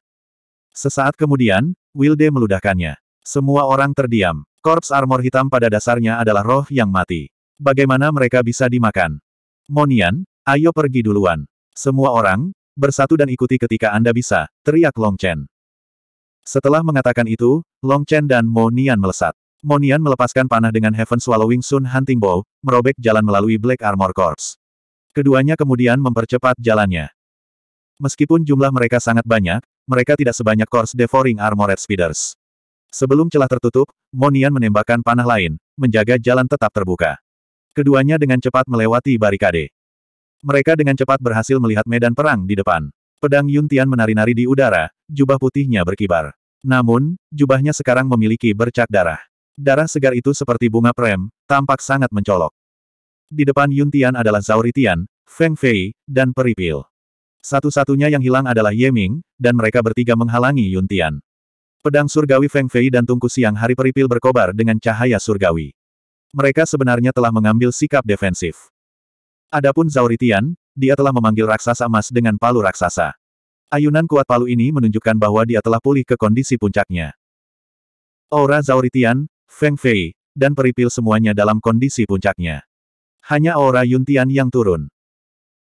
Sesaat kemudian, Wilde meludahkannya. Semua orang terdiam. Korps armor hitam pada dasarnya adalah roh yang mati. Bagaimana mereka bisa dimakan? Monian, ayo pergi duluan. Semua orang, bersatu dan ikuti ketika Anda bisa, teriak Long Chen. Setelah mengatakan itu, Long Chen dan Monian melesat. Monian melepaskan panah dengan Heaven Swallowing Sun Hunting Bow, merobek jalan melalui Black Armor Corps. Keduanya kemudian mempercepat jalannya. Meskipun jumlah mereka sangat banyak, mereka tidak sebanyak Corps Devouring Armored Speeders. Sebelum celah tertutup, Monian menembakkan panah lain, menjaga jalan tetap terbuka. Keduanya dengan cepat melewati barikade. Mereka dengan cepat berhasil melihat medan perang di depan. Pedang Yuntian menari-nari di udara, jubah putihnya berkibar. Namun, jubahnya sekarang memiliki bercak darah. Darah segar itu seperti bunga prem, tampak sangat mencolok. Di depan Yuntian adalah Zauritian, Feng Fei, dan Peripil. Satu-satunya yang hilang adalah Yeming, dan mereka bertiga menghalangi Yuntian. Pedang surgawi Feng Fei dan tungku siang hari peripil berkobar dengan cahaya surgawi. Mereka sebenarnya telah mengambil sikap defensif. Adapun Zauritian, dia telah memanggil raksasa emas dengan palu raksasa. Ayunan kuat palu ini menunjukkan bahwa dia telah pulih ke kondisi puncaknya. Aura Zauritian, Feng Fei, dan peripil semuanya dalam kondisi puncaknya. Hanya aura Yuntian yang turun.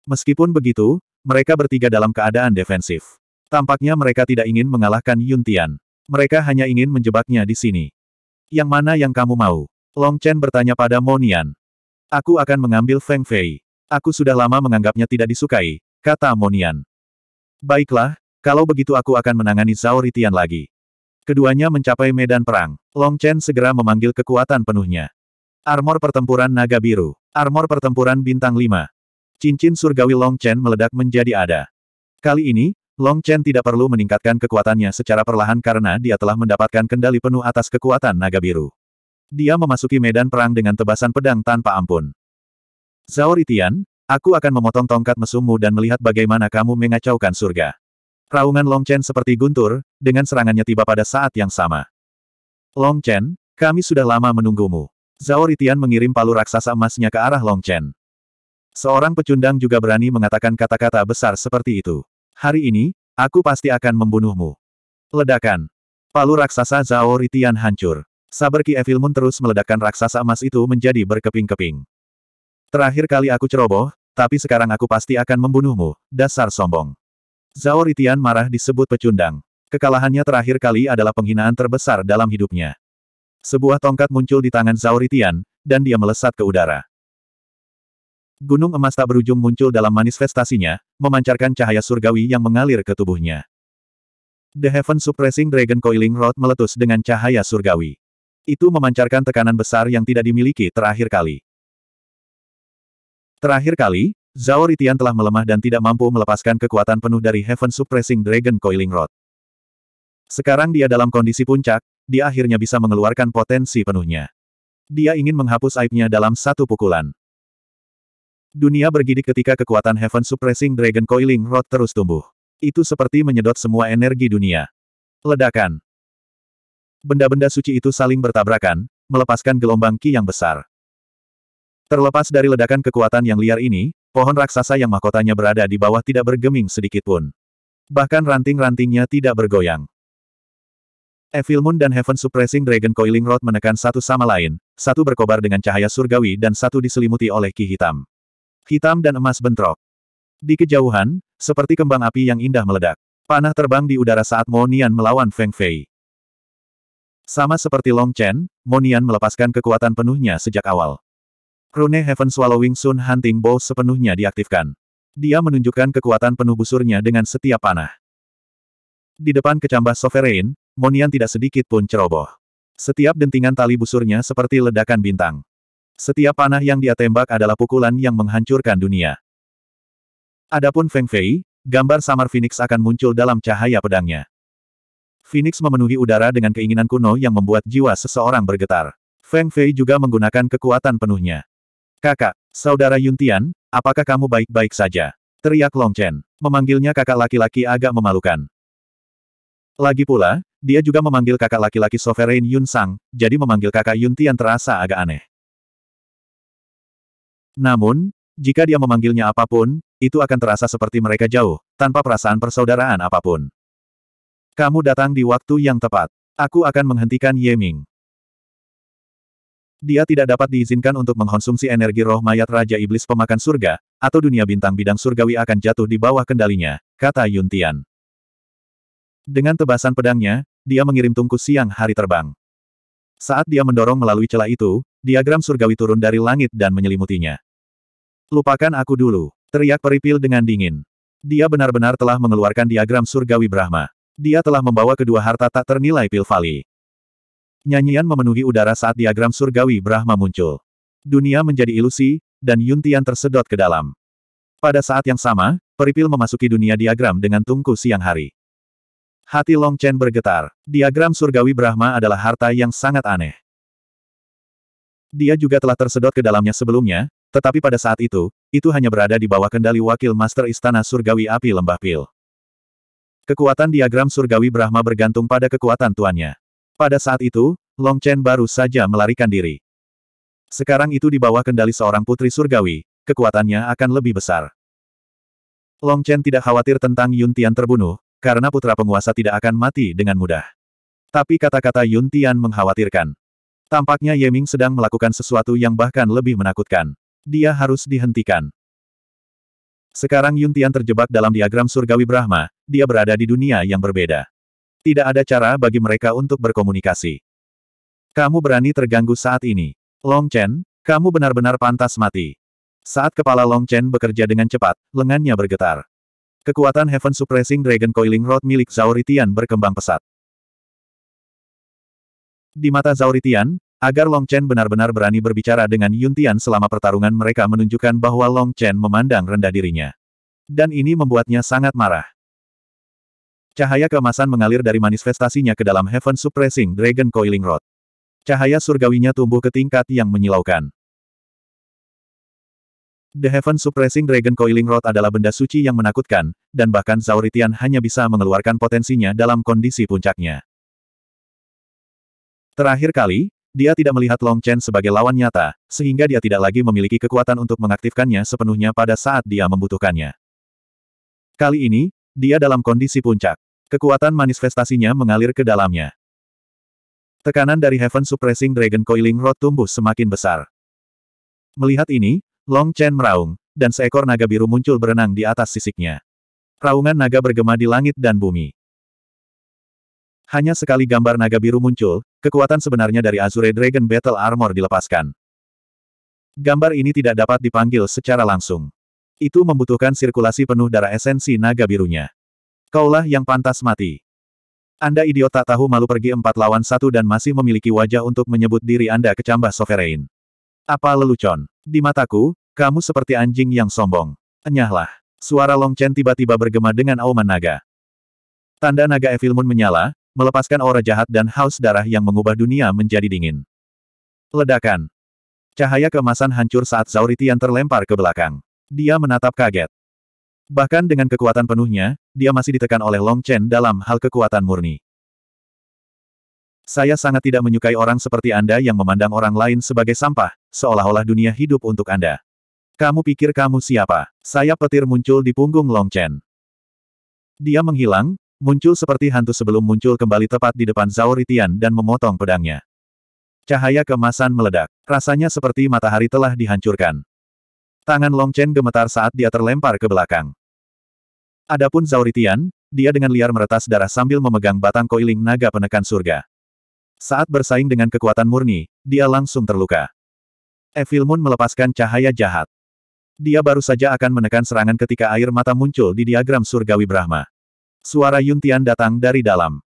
Meskipun begitu, mereka bertiga dalam keadaan defensif. Tampaknya mereka tidak ingin mengalahkan Yuntian. Mereka hanya ingin menjebaknya di sini. Yang mana yang kamu mau? Long Chen bertanya pada Monian. Aku akan mengambil Feng Fei. Aku sudah lama menganggapnya tidak disukai, kata Monian. Baiklah, kalau begitu aku akan menangani Zhao Ritian lagi. Keduanya mencapai medan perang. Long Chen segera memanggil kekuatan penuhnya. Armor pertempuran naga biru. Armor pertempuran bintang 5. Cincin surgawi Long Chen meledak menjadi ada. Kali ini, Long Chen tidak perlu meningkatkan kekuatannya secara perlahan karena dia telah mendapatkan kendali penuh atas kekuatan naga biru. Dia memasuki medan perang dengan tebasan pedang tanpa ampun. Zhao Ritian, aku akan memotong tongkat mesummu dan melihat bagaimana kamu mengacaukan surga. Raungan Long Chen seperti guntur, dengan serangannya tiba pada saat yang sama. Long Chen, kami sudah lama menunggumu. Zhao Ritian mengirim palu raksasa emasnya ke arah Long Chen. Seorang pecundang juga berani mengatakan kata-kata besar seperti itu. Hari ini, aku pasti akan membunuhmu. Ledakan. Palu raksasa Zhao Ritian hancur. Saber Ki Evil Moon terus meledakkan raksasa emas itu menjadi berkeping-keping. Terakhir kali aku ceroboh, tapi sekarang aku pasti akan membunuhmu, dasar sombong. Zhao Ritian marah disebut pecundang. Kekalahannya terakhir kali adalah penghinaan terbesar dalam hidupnya. Sebuah tongkat muncul di tangan Zhao Ritian, dan dia melesat ke udara. Gunung emas tak berujung muncul dalam manifestasinya, memancarkan cahaya surgawi yang mengalir ke tubuhnya. The Heaven Suppressing Dragon Coiling Rod meletus dengan cahaya surgawi. Itu memancarkan tekanan besar yang tidak dimiliki terakhir kali. Terakhir kali, Zhao Ritian telah melemah dan tidak mampu melepaskan kekuatan penuh dari Heaven Suppressing Dragon Coiling Rod. Sekarang dia dalam kondisi puncak, dia akhirnya bisa mengeluarkan potensi penuhnya. Dia ingin menghapus aibnya dalam satu pukulan. Dunia bergidik ketika kekuatan Heaven Suppressing Dragon Coiling Rod terus tumbuh. Itu seperti menyedot semua energi dunia. Ledakan. Benda-benda suci itu saling bertabrakan, melepaskan gelombang ki yang besar. Terlepas dari ledakan kekuatan yang liar ini, pohon raksasa yang mahkotanya berada di bawah tidak bergeming sedikit pun. Bahkan ranting-rantingnya tidak bergoyang. Evil Moon dan Heaven Suppressing Dragon Coiling Rod menekan satu sama lain, satu berkobar dengan cahaya surgawi dan satu diselimuti oleh ki hitam. Hitam dan emas bentrok. Di kejauhan, seperti kembang api yang indah meledak. Panah terbang di udara saat Monian melawan Feng Fei. Sama seperti Long Chen, Monian melepaskan kekuatan penuhnya sejak awal. Rune Heaven Swallowing Sun Hunting Bow sepenuhnya diaktifkan. Dia menunjukkan kekuatan penuh busurnya dengan setiap panah. Di depan kecambah Sovereign, Monian tidak sedikit pun ceroboh. Setiap dentingan tali busurnya seperti ledakan bintang. Setiap panah yang dia tembak adalah pukulan yang menghancurkan dunia. Adapun Feng Fei, gambar Samar Phoenix akan muncul dalam cahaya pedangnya. Phoenix memenuhi udara dengan keinginan kuno yang membuat jiwa seseorang bergetar. Feng Fei juga menggunakan kekuatan penuhnya. Kakak, saudara Yuntian, apakah kamu baik-baik saja? Teriak Long Chen. Memanggilnya kakak laki-laki agak memalukan. Lagi pula, dia juga memanggil kakak laki-laki Sovereign Yun Sang, jadi memanggil kakak Yuntian terasa agak aneh. Namun, jika dia memanggilnya apapun, itu akan terasa seperti mereka jauh, tanpa perasaan persaudaraan apapun. Kamu datang di waktu yang tepat. Aku akan menghentikan Ye Ming. Dia tidak dapat diizinkan untuk mengkonsumsi energi roh mayat Raja Iblis Pemakan Surga, atau dunia bintang bidang surgawi akan jatuh di bawah kendalinya, kata Yun Tian. Dengan tebasan pedangnya, dia mengirim tungku siang hari terbang. Saat dia mendorong melalui celah itu, Diagram surgawi turun dari langit dan menyelimutinya. Lupakan aku dulu, teriak peripil dengan dingin. Dia benar-benar telah mengeluarkan diagram surgawi Brahma. Dia telah membawa kedua harta tak ternilai Pilvali. Nyanyian memenuhi udara saat diagram surgawi Brahma muncul. Dunia menjadi ilusi, dan Yuntian tersedot ke dalam. Pada saat yang sama, Peripil memasuki dunia diagram dengan tungku siang hari. Hati Long Chen bergetar. Diagram surgawi Brahma adalah harta yang sangat aneh. Dia juga telah tersedot ke dalamnya sebelumnya, tetapi pada saat itu, itu hanya berada di bawah kendali wakil master istana surgawi api lembah pil. Kekuatan diagram surgawi Brahma bergantung pada kekuatan tuannya. Pada saat itu, Long Chen baru saja melarikan diri. Sekarang itu di bawah kendali seorang putri surgawi, kekuatannya akan lebih besar. Long Chen tidak khawatir tentang Yun Tian terbunuh, karena putra penguasa tidak akan mati dengan mudah. Tapi kata-kata Yun Tian mengkhawatirkan. Tampaknya Yeming sedang melakukan sesuatu yang bahkan lebih menakutkan. Dia harus dihentikan. Sekarang Yun Tian terjebak dalam diagram surgawi Brahma, dia berada di dunia yang berbeda. Tidak ada cara bagi mereka untuk berkomunikasi. Kamu berani terganggu saat ini. Long Chen, kamu benar-benar pantas mati. Saat kepala Long Chen bekerja dengan cepat, lengannya bergetar. Kekuatan Heaven Suppressing Dragon Coiling Rod milik Zhao Ritian berkembang pesat di mata Zauritian, agar Long Chen benar-benar berani berbicara dengan Yun Tian selama pertarungan mereka menunjukkan bahwa Long Chen memandang rendah dirinya. Dan ini membuatnya sangat marah. Cahaya kemasan mengalir dari manifestasinya ke dalam Heaven Suppressing Dragon Coiling Rod. Cahaya surgawinya tumbuh ke tingkat yang menyilaukan. The Heaven Suppressing Dragon Coiling Rod adalah benda suci yang menakutkan, dan bahkan Zauritian hanya bisa mengeluarkan potensinya dalam kondisi puncaknya. Terakhir kali, dia tidak melihat Long Chen sebagai lawan nyata, sehingga dia tidak lagi memiliki kekuatan untuk mengaktifkannya sepenuhnya pada saat dia membutuhkannya. Kali ini, dia dalam kondisi puncak. Kekuatan manifestasinya mengalir ke dalamnya. Tekanan dari Heaven Suppressing Dragon Coiling Rod tumbuh semakin besar. Melihat ini, Long Chen meraung, dan seekor naga biru muncul berenang di atas sisiknya. Raungan naga bergema di langit dan bumi. Hanya sekali gambar naga biru muncul, kekuatan sebenarnya dari Azure Dragon Battle Armor dilepaskan. Gambar ini tidak dapat dipanggil secara langsung. Itu membutuhkan sirkulasi penuh darah esensi naga birunya. Kaulah yang pantas mati. Anda idiot tak tahu malu pergi empat lawan satu dan masih memiliki wajah untuk menyebut diri Anda kecambah sovereign. Apa lelucon? Di mataku, kamu seperti anjing yang sombong. Enyahlah. Suara Long Chen tiba-tiba bergema dengan auman naga. Tanda naga Evil Moon menyala, melepaskan aura jahat dan haus darah yang mengubah dunia menjadi dingin. Ledakan. Cahaya kemasan hancur saat Zauritian terlempar ke belakang. Dia menatap kaget. Bahkan dengan kekuatan penuhnya, dia masih ditekan oleh Long Chen dalam hal kekuatan murni. Saya sangat tidak menyukai orang seperti Anda yang memandang orang lain sebagai sampah, seolah-olah dunia hidup untuk Anda. Kamu pikir kamu siapa? Saya petir muncul di punggung Long Chen. Dia menghilang, Muncul seperti hantu sebelum muncul kembali tepat di depan Zhao Ritian dan memotong pedangnya. Cahaya kemasan meledak. Rasanya seperti matahari telah dihancurkan. Tangan Long Chen gemetar saat dia terlempar ke belakang. Adapun Zhao Ritian, dia dengan liar meretas darah sambil memegang batang koiling naga penekan surga. Saat bersaing dengan kekuatan murni, dia langsung terluka. Evil Moon melepaskan cahaya jahat. Dia baru saja akan menekan serangan ketika air mata muncul di diagram surgawi Brahma. Suara Yun Tian datang dari dalam.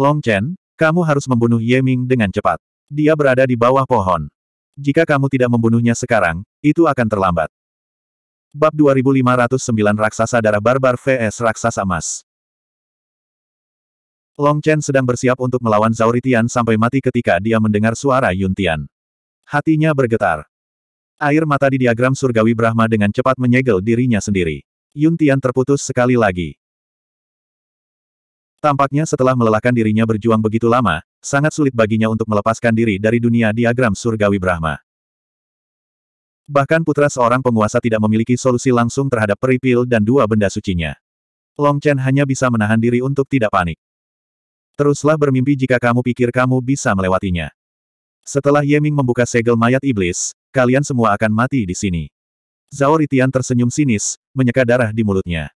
Long Chen, kamu harus membunuh Ye Ming dengan cepat. Dia berada di bawah pohon. Jika kamu tidak membunuhnya sekarang, itu akan terlambat. Bab 2509 Raksasa Darah Barbar vs Raksasa Emas Long Chen sedang bersiap untuk melawan Zauritian sampai mati ketika dia mendengar suara Yun Tian. Hatinya bergetar. Air mata di diagram surgawi Brahma dengan cepat menyegel dirinya sendiri. Yun Tian terputus sekali lagi. Tampaknya setelah melelahkan dirinya berjuang begitu lama, sangat sulit baginya untuk melepaskan diri dari dunia diagram surgawi Brahma. Bahkan putra seorang penguasa tidak memiliki solusi langsung terhadap peripil dan dua benda sucinya. Long Chen hanya bisa menahan diri untuk tidak panik. Teruslah bermimpi jika kamu pikir kamu bisa melewatinya. Setelah Yeming membuka segel mayat iblis, kalian semua akan mati di sini. Zhao Ritian tersenyum sinis, menyeka darah di mulutnya.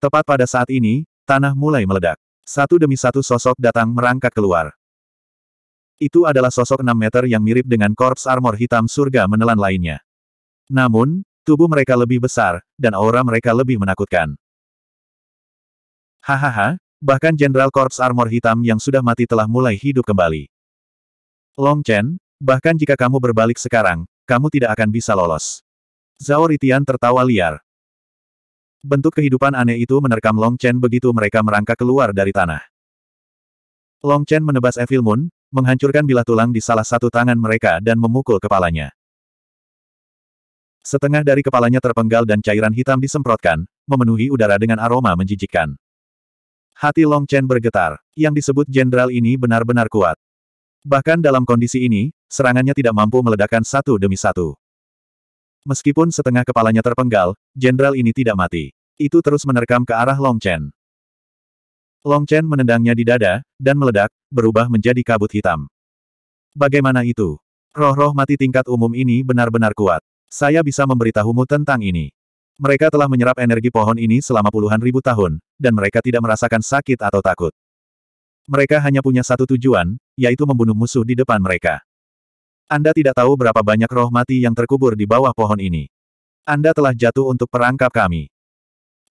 Tepat pada saat ini, Tanah mulai meledak. Satu demi satu sosok datang merangkak keluar. Itu adalah sosok 6 meter yang mirip dengan korps armor hitam surga menelan lainnya. Namun, tubuh mereka lebih besar, dan aura mereka lebih menakutkan. Hahaha, bahkan Jenderal Korps Armor Hitam yang sudah mati telah mulai hidup kembali. Long Chen, bahkan jika kamu berbalik sekarang, kamu tidak akan bisa lolos. Zhao Ritian tertawa liar, Bentuk kehidupan aneh itu menerkam Long Chen begitu mereka merangkak keluar dari tanah. Long Chen menebas Evil Moon, menghancurkan bilah tulang di salah satu tangan mereka dan memukul kepalanya. Setengah dari kepalanya terpenggal dan cairan hitam disemprotkan, memenuhi udara dengan aroma menjijikkan. Hati Long Chen bergetar, yang disebut jenderal ini benar-benar kuat. Bahkan dalam kondisi ini, serangannya tidak mampu meledakkan satu demi satu. Meskipun setengah kepalanya terpenggal, jenderal ini tidak mati. Itu terus menerkam ke arah Long Chen. Long Chen menendangnya di dada, dan meledak, berubah menjadi kabut hitam. Bagaimana itu? Roh-roh mati tingkat umum ini benar-benar kuat. Saya bisa memberitahumu tentang ini. Mereka telah menyerap energi pohon ini selama puluhan ribu tahun, dan mereka tidak merasakan sakit atau takut. Mereka hanya punya satu tujuan, yaitu membunuh musuh di depan mereka. Anda tidak tahu berapa banyak roh mati yang terkubur di bawah pohon ini. Anda telah jatuh untuk perangkap kami.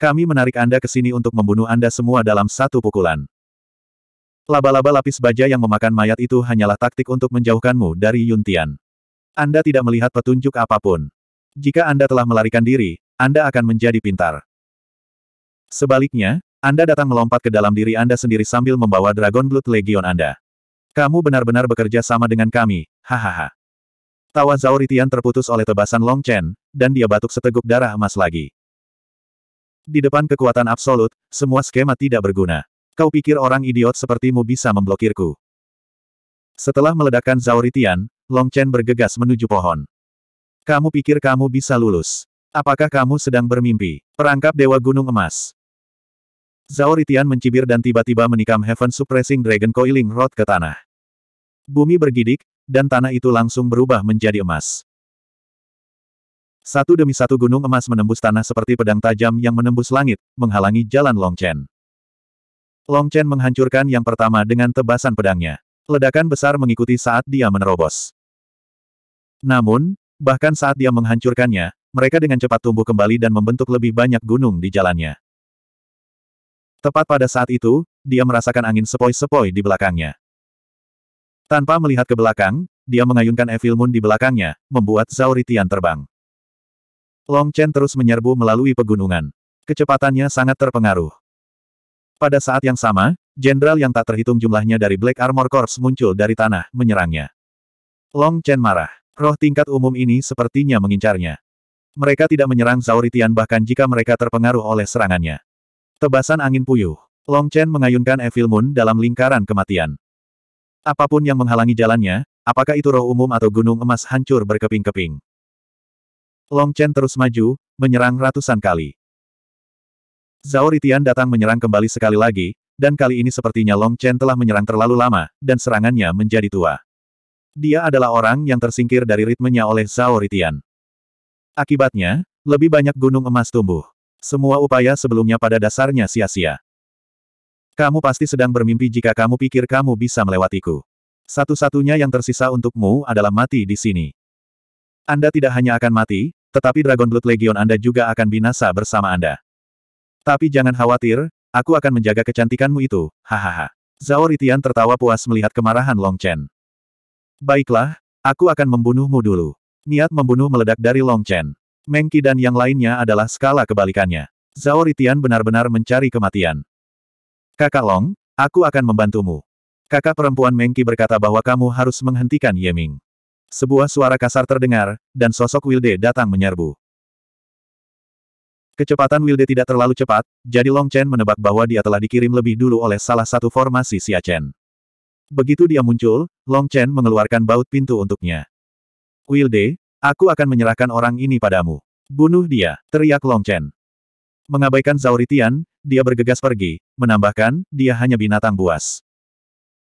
Kami menarik Anda ke sini untuk membunuh Anda semua dalam satu pukulan. Laba-laba lapis baja yang memakan mayat itu hanyalah taktik untuk menjauhkanmu dari Yuntian. Anda tidak melihat petunjuk apapun. Jika Anda telah melarikan diri, Anda akan menjadi pintar. Sebaliknya, Anda datang melompat ke dalam diri Anda sendiri sambil membawa Dragon Blood Legion Anda. Kamu benar-benar bekerja sama dengan kami, hahaha. Tawa Zauritian terputus oleh tebasan Long Chen, dan dia batuk seteguk darah emas lagi. Di depan kekuatan absolut, semua skema tidak berguna. Kau pikir orang idiot sepertimu bisa memblokirku. Setelah meledakkan Zauritian, Long Chen bergegas menuju pohon. Kamu pikir kamu bisa lulus? Apakah kamu sedang bermimpi? Perangkap Dewa Gunung Emas. Zauritian mencibir dan tiba-tiba menikam Heaven Suppressing Dragon Coiling Rod ke tanah. Bumi bergidik, dan tanah itu langsung berubah menjadi emas. Satu demi satu gunung emas menembus tanah seperti pedang tajam yang menembus langit, menghalangi jalan Long Chen. Long Chen menghancurkan yang pertama dengan tebasan pedangnya. Ledakan besar mengikuti saat dia menerobos. Namun, bahkan saat dia menghancurkannya, mereka dengan cepat tumbuh kembali dan membentuk lebih banyak gunung di jalannya. Tepat pada saat itu, dia merasakan angin sepoi-sepoi di belakangnya. Tanpa melihat ke belakang, dia mengayunkan Evil Moon di belakangnya, membuat Zauritian terbang. Long Chen terus menyerbu melalui pegunungan. Kecepatannya sangat terpengaruh. Pada saat yang sama, jenderal yang tak terhitung jumlahnya dari Black Armor Corps muncul dari tanah, menyerangnya. Long Chen marah. Roh tingkat umum ini sepertinya mengincarnya. Mereka tidak menyerang Zauritian bahkan jika mereka terpengaruh oleh serangannya. Tebasan angin puyuh. Long Chen mengayunkan Evil Moon dalam lingkaran kematian. Apapun yang menghalangi jalannya, apakah itu roh umum atau gunung emas hancur berkeping-keping. Long Chen terus maju, menyerang ratusan kali. Zhao Ritian datang menyerang kembali sekali lagi, dan kali ini sepertinya Long Chen telah menyerang terlalu lama, dan serangannya menjadi tua. Dia adalah orang yang tersingkir dari ritmenya oleh Zhao Ritian. Akibatnya, lebih banyak gunung emas tumbuh. Semua upaya sebelumnya pada dasarnya sia-sia. Kamu pasti sedang bermimpi jika kamu pikir kamu bisa melewatiku. Satu-satunya yang tersisa untukmu adalah mati di sini. Anda tidak hanya akan mati, tetapi Dragon Blood Legion Anda juga akan binasa bersama Anda. Tapi jangan khawatir, aku akan menjaga kecantikanmu itu, hahaha. Zhao Ritian tertawa puas melihat kemarahan Long Chen. Baiklah, aku akan membunuhmu dulu. Niat membunuh meledak dari Long Chen. Mengki dan yang lainnya adalah skala kebalikannya. Zhao Ritian benar-benar mencari kematian. Kakak Long, aku akan membantumu. Kakak perempuan Mengki berkata bahwa kamu harus menghentikan Yeming. Sebuah suara kasar terdengar, dan sosok Wilde datang menyerbu. Kecepatan Wilde tidak terlalu cepat, jadi Long Chen menebak bahwa dia telah dikirim lebih dulu oleh salah satu formasi Chen. Begitu dia muncul, Long Chen mengeluarkan baut pintu untuknya. Wilde, aku akan menyerahkan orang ini padamu. Bunuh dia, teriak Long Chen. Mengabaikan Zauritian, dia bergegas pergi, menambahkan, dia hanya binatang buas.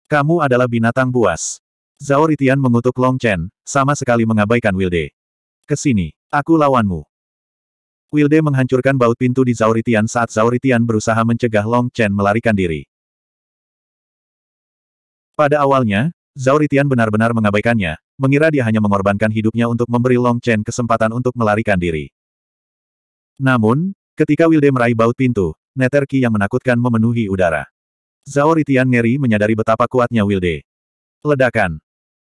Kamu adalah binatang buas. Zauritian mengutuk Long Chen, sama sekali mengabaikan Wilde. Kesini, aku lawanmu. Wilde menghancurkan baut pintu di Zauritian saat Zauritian berusaha mencegah Long Chen melarikan diri. Pada awalnya, Zauritian benar-benar mengabaikannya, mengira dia hanya mengorbankan hidupnya untuk memberi Long Chen kesempatan untuk melarikan diri. Namun, ketika Wilde meraih baut pintu, Neterki yang menakutkan memenuhi udara. Zauritian ngeri menyadari betapa kuatnya Wilde. Ledakan.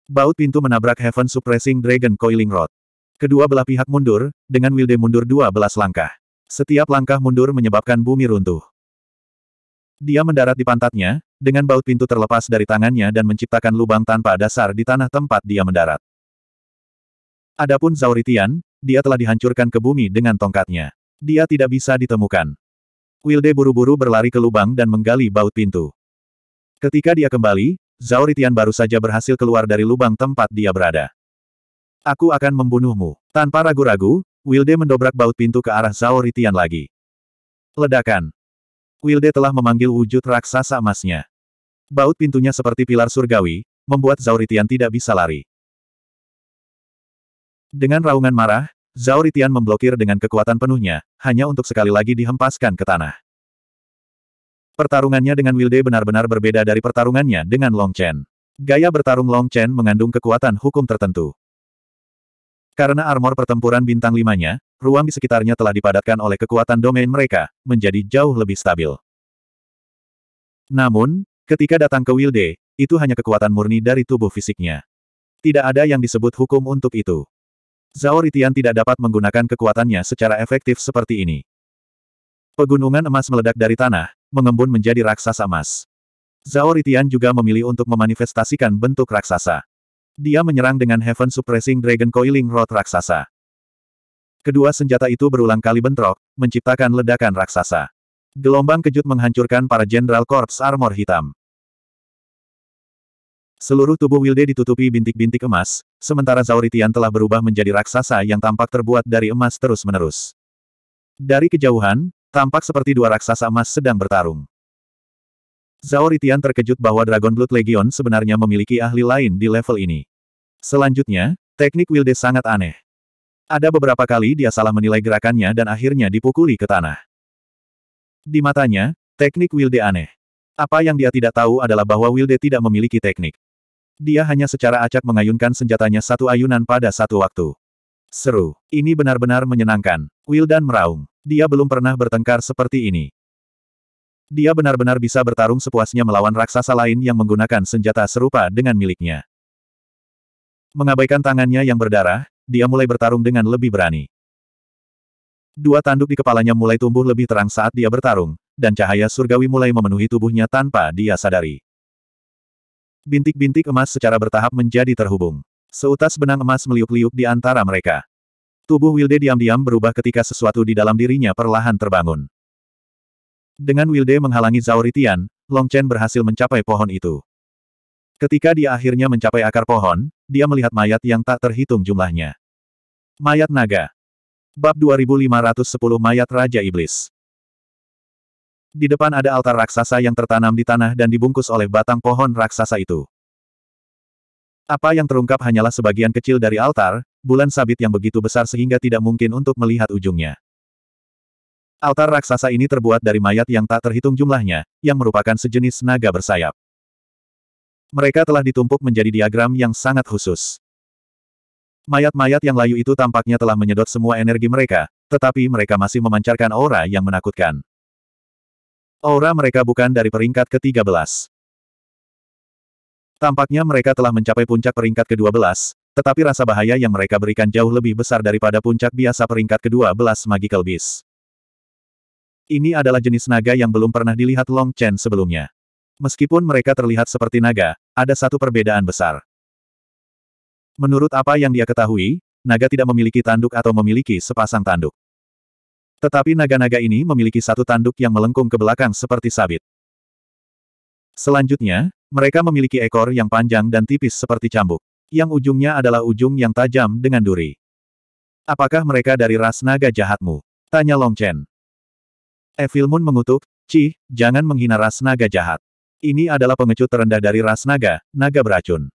Baut pintu menabrak Heaven Suppressing Dragon Coiling Rod. Kedua belah pihak mundur, dengan Wilde mundur dua belas langkah. Setiap langkah mundur menyebabkan bumi runtuh. Dia mendarat di pantatnya, dengan baut pintu terlepas dari tangannya dan menciptakan lubang tanpa dasar di tanah tempat dia mendarat. Adapun Zauritian, dia telah dihancurkan ke bumi dengan tongkatnya. Dia tidak bisa ditemukan. Wilde buru-buru berlari ke lubang dan menggali baut pintu. Ketika dia kembali, Zhao baru saja berhasil keluar dari lubang tempat dia berada. Aku akan membunuhmu. Tanpa ragu-ragu, Wilde mendobrak baut pintu ke arah Zhao lagi. Ledakan. Wilde telah memanggil wujud raksasa emasnya. Baut pintunya seperti pilar surgawi, membuat Zhao tidak bisa lari. Dengan raungan marah, Zhao memblokir dengan kekuatan penuhnya, hanya untuk sekali lagi dihempaskan ke tanah. Pertarungannya dengan Wilde benar-benar berbeda dari pertarungannya dengan Long Chen. Gaya bertarung Long Chen mengandung kekuatan hukum tertentu. Karena armor pertempuran bintang limanya, ruang di sekitarnya telah dipadatkan oleh kekuatan domain mereka, menjadi jauh lebih stabil. Namun, ketika datang ke Wilde, itu hanya kekuatan murni dari tubuh fisiknya. Tidak ada yang disebut hukum untuk itu. Zhao Ritian tidak dapat menggunakan kekuatannya secara efektif seperti ini. Pegunungan emas meledak dari tanah, mengembun menjadi raksasa emas. Zhao Ritian juga memilih untuk memanifestasikan bentuk raksasa. Dia menyerang dengan Heaven Suppressing Dragon Coiling Rod raksasa. Kedua senjata itu berulang kali bentrok, menciptakan ledakan raksasa. Gelombang kejut menghancurkan para Jenderal Korps Armor Hitam. Seluruh tubuh Wilde ditutupi bintik-bintik emas, sementara Zauritian telah berubah menjadi raksasa yang tampak terbuat dari emas terus-menerus. Dari kejauhan, Tampak seperti dua raksasa emas sedang bertarung. Zauritian terkejut bahwa Dragon Blood Legion sebenarnya memiliki ahli lain di level ini. Selanjutnya, teknik Wilde sangat aneh. Ada beberapa kali dia salah menilai gerakannya dan akhirnya dipukuli ke tanah. Di matanya, teknik Wilde aneh. Apa yang dia tidak tahu adalah bahwa Wilde tidak memiliki teknik. Dia hanya secara acak mengayunkan senjatanya satu ayunan pada satu waktu. Seru. Ini benar-benar menyenangkan. Wildan meraung. Dia belum pernah bertengkar seperti ini. Dia benar-benar bisa bertarung sepuasnya melawan raksasa lain yang menggunakan senjata serupa dengan miliknya. Mengabaikan tangannya yang berdarah, dia mulai bertarung dengan lebih berani. Dua tanduk di kepalanya mulai tumbuh lebih terang saat dia bertarung, dan cahaya surgawi mulai memenuhi tubuhnya tanpa dia sadari. Bintik-bintik emas secara bertahap menjadi terhubung. Seutas benang emas meliuk-liuk di antara mereka. Tubuh Wilde diam-diam berubah ketika sesuatu di dalam dirinya perlahan terbangun. Dengan Wilde menghalangi Zhao Long Chen berhasil mencapai pohon itu. Ketika dia akhirnya mencapai akar pohon, dia melihat mayat yang tak terhitung jumlahnya. Mayat Naga Bab 2510 Mayat Raja Iblis Di depan ada altar raksasa yang tertanam di tanah dan dibungkus oleh batang pohon raksasa itu. Apa yang terungkap hanyalah sebagian kecil dari altar, bulan sabit yang begitu besar sehingga tidak mungkin untuk melihat ujungnya. Altar raksasa ini terbuat dari mayat yang tak terhitung jumlahnya, yang merupakan sejenis naga bersayap. Mereka telah ditumpuk menjadi diagram yang sangat khusus. Mayat-mayat yang layu itu tampaknya telah menyedot semua energi mereka, tetapi mereka masih memancarkan aura yang menakutkan. Aura mereka bukan dari peringkat ke-13. Tampaknya mereka telah mencapai puncak peringkat ke-12, tetapi rasa bahaya yang mereka berikan jauh lebih besar daripada puncak biasa peringkat ke-12 Magical Beast. Ini adalah jenis naga yang belum pernah dilihat Long Chen sebelumnya. Meskipun mereka terlihat seperti naga, ada satu perbedaan besar. Menurut apa yang dia ketahui, naga tidak memiliki tanduk atau memiliki sepasang tanduk. Tetapi naga-naga ini memiliki satu tanduk yang melengkung ke belakang seperti sabit. Selanjutnya, mereka memiliki ekor yang panjang dan tipis seperti cambuk. Yang ujungnya adalah ujung yang tajam dengan duri. Apakah mereka dari ras naga jahatmu? Tanya Long Chen. Evil Moon mengutuk, Cih, jangan menghina ras naga jahat. Ini adalah pengecut terendah dari ras naga, naga beracun.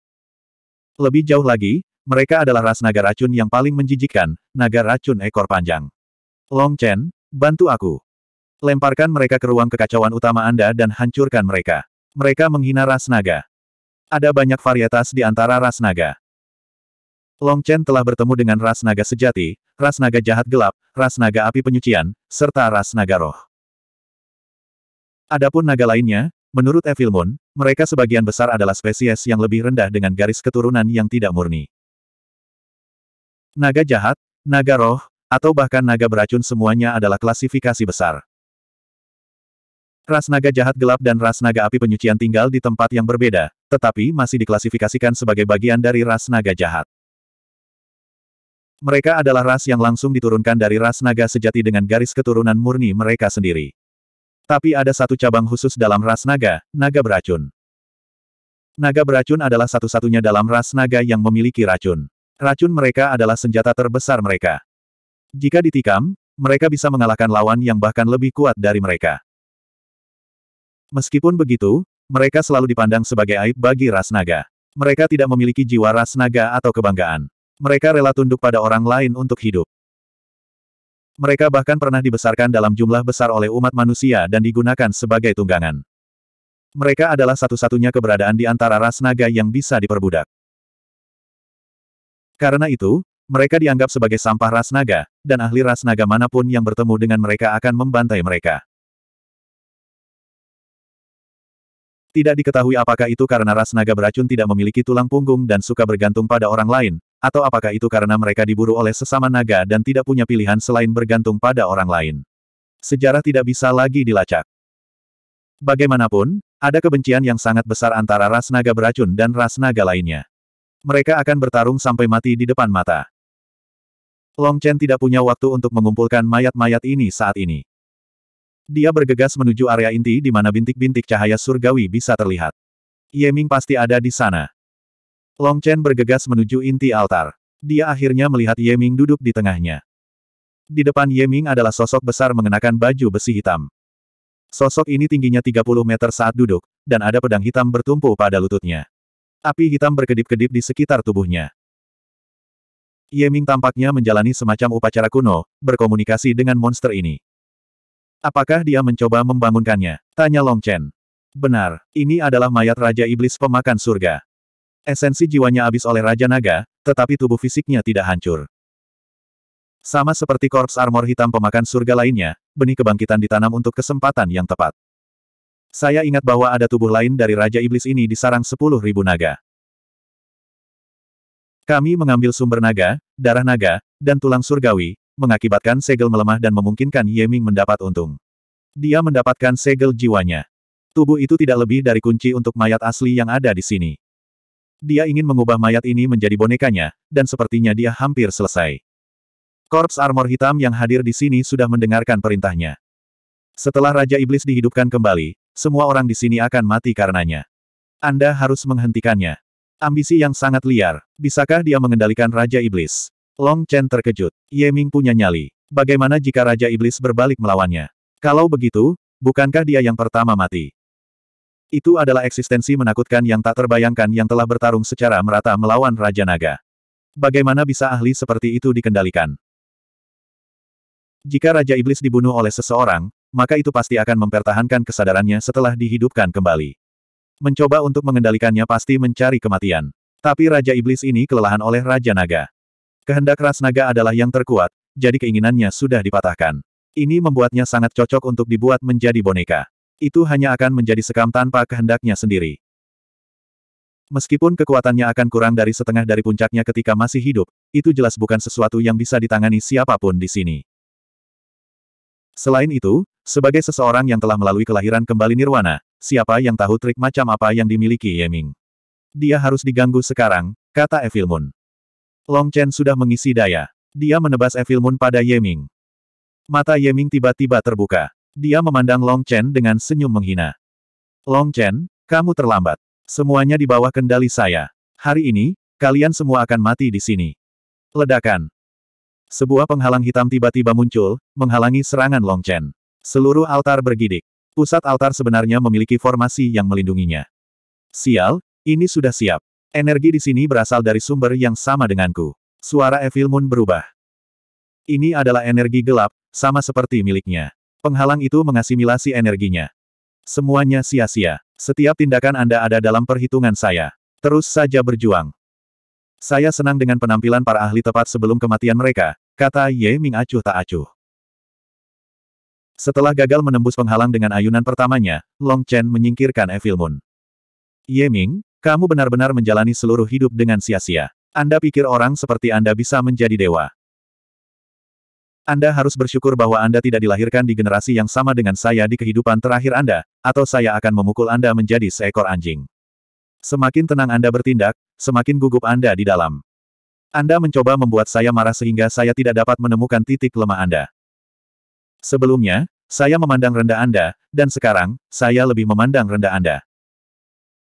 Lebih jauh lagi, mereka adalah ras naga racun yang paling menjijikkan, naga racun ekor panjang. Long Chen, bantu aku. Lemparkan mereka ke ruang kekacauan utama Anda dan hancurkan mereka. Mereka menghina ras naga. Ada banyak varietas di antara ras naga. Long Chen telah bertemu dengan ras naga sejati, ras naga jahat gelap, ras naga api penyucian, serta ras naga roh. Adapun naga lainnya, menurut Evil Moon, mereka sebagian besar adalah spesies yang lebih rendah dengan garis keturunan yang tidak murni. Naga jahat, naga roh, atau bahkan naga beracun semuanya adalah klasifikasi besar. Ras naga jahat gelap dan ras naga api penyucian tinggal di tempat yang berbeda, tetapi masih diklasifikasikan sebagai bagian dari ras naga jahat. Mereka adalah ras yang langsung diturunkan dari ras naga sejati dengan garis keturunan murni mereka sendiri. Tapi ada satu cabang khusus dalam ras naga, naga beracun. Naga beracun adalah satu-satunya dalam ras naga yang memiliki racun. Racun mereka adalah senjata terbesar mereka. Jika ditikam, mereka bisa mengalahkan lawan yang bahkan lebih kuat dari mereka. Meskipun begitu, mereka selalu dipandang sebagai aib bagi ras naga. Mereka tidak memiliki jiwa ras naga atau kebanggaan. Mereka rela tunduk pada orang lain untuk hidup. Mereka bahkan pernah dibesarkan dalam jumlah besar oleh umat manusia dan digunakan sebagai tunggangan. Mereka adalah satu-satunya keberadaan di antara ras naga yang bisa diperbudak. Karena itu, mereka dianggap sebagai sampah ras naga, dan ahli ras naga manapun yang bertemu dengan mereka akan membantai mereka. Tidak diketahui apakah itu karena ras naga beracun tidak memiliki tulang punggung dan suka bergantung pada orang lain, atau apakah itu karena mereka diburu oleh sesama naga dan tidak punya pilihan selain bergantung pada orang lain. Sejarah tidak bisa lagi dilacak. Bagaimanapun, ada kebencian yang sangat besar antara ras naga beracun dan ras naga lainnya. Mereka akan bertarung sampai mati di depan mata. Long Chen tidak punya waktu untuk mengumpulkan mayat-mayat ini saat ini. Dia bergegas menuju area inti di mana bintik-bintik cahaya surgawi bisa terlihat. Yeming pasti ada di sana. Long Chen bergegas menuju inti altar. Dia akhirnya melihat Yeming duduk di tengahnya. Di depan Yeming adalah sosok besar mengenakan baju besi hitam. Sosok ini tingginya 30 meter saat duduk, dan ada pedang hitam bertumpu pada lututnya. Api hitam berkedip-kedip di sekitar tubuhnya. Yeming tampaknya menjalani semacam upacara kuno, berkomunikasi dengan monster ini. Apakah dia mencoba membangunkannya? Tanya Long Chen. Benar, ini adalah mayat Raja Iblis pemakan surga. Esensi jiwanya habis oleh Raja Naga, tetapi tubuh fisiknya tidak hancur. Sama seperti korps armor hitam pemakan surga lainnya, benih kebangkitan ditanam untuk kesempatan yang tepat. Saya ingat bahwa ada tubuh lain dari Raja Iblis ini di sarang 10.000 naga. Kami mengambil sumber naga, darah naga, dan tulang surgawi, mengakibatkan segel melemah dan memungkinkan Yeming mendapat untung. Dia mendapatkan segel jiwanya. Tubuh itu tidak lebih dari kunci untuk mayat asli yang ada di sini. Dia ingin mengubah mayat ini menjadi bonekanya, dan sepertinya dia hampir selesai. Korps armor hitam yang hadir di sini sudah mendengarkan perintahnya. Setelah Raja Iblis dihidupkan kembali, semua orang di sini akan mati karenanya. Anda harus menghentikannya. Ambisi yang sangat liar. Bisakah dia mengendalikan Raja Iblis? Long Chen terkejut. Ye Ming punya nyali. Bagaimana jika Raja Iblis berbalik melawannya? Kalau begitu, bukankah dia yang pertama mati? Itu adalah eksistensi menakutkan yang tak terbayangkan yang telah bertarung secara merata melawan Raja Naga. Bagaimana bisa ahli seperti itu dikendalikan? Jika Raja Iblis dibunuh oleh seseorang, maka itu pasti akan mempertahankan kesadarannya setelah dihidupkan kembali. Mencoba untuk mengendalikannya pasti mencari kematian. Tapi Raja Iblis ini kelelahan oleh Raja Naga. Kehendak ras naga adalah yang terkuat, jadi keinginannya sudah dipatahkan. Ini membuatnya sangat cocok untuk dibuat menjadi boneka. Itu hanya akan menjadi sekam tanpa kehendaknya sendiri. Meskipun kekuatannya akan kurang dari setengah dari puncaknya ketika masih hidup, itu jelas bukan sesuatu yang bisa ditangani siapapun di sini. Selain itu, sebagai seseorang yang telah melalui kelahiran kembali nirwana, siapa yang tahu trik macam apa yang dimiliki Yeming? Dia harus diganggu sekarang, kata Evilmun. Long Chen sudah mengisi daya. Dia menebas Evil Moon pada Ming. Mata Ye Ming tiba-tiba terbuka. Dia memandang Long Chen dengan senyum menghina. Long Chen, kamu terlambat. Semuanya di bawah kendali saya. Hari ini, kalian semua akan mati di sini. Ledakan. Sebuah penghalang hitam tiba-tiba muncul, menghalangi serangan Long Chen. Seluruh altar bergidik. Pusat altar sebenarnya memiliki formasi yang melindunginya. Sial, ini sudah siap. Energi di sini berasal dari sumber yang sama denganku. Suara Evil Moon berubah. Ini adalah energi gelap, sama seperti miliknya. Penghalang itu mengasimilasi energinya. Semuanya sia-sia. Setiap tindakan Anda ada dalam perhitungan saya. Terus saja berjuang. Saya senang dengan penampilan para ahli tepat sebelum kematian mereka, kata Ye Ming acuh tak acuh. Setelah gagal menembus penghalang dengan ayunan pertamanya, Long Chen menyingkirkan Evil Moon. Ye Ming, kamu benar-benar menjalani seluruh hidup dengan sia-sia. Anda pikir orang seperti Anda bisa menjadi dewa. Anda harus bersyukur bahwa Anda tidak dilahirkan di generasi yang sama dengan saya di kehidupan terakhir Anda, atau saya akan memukul Anda menjadi seekor anjing. Semakin tenang Anda bertindak, semakin gugup Anda di dalam. Anda mencoba membuat saya marah sehingga saya tidak dapat menemukan titik lemah Anda. Sebelumnya, saya memandang rendah Anda, dan sekarang, saya lebih memandang rendah Anda.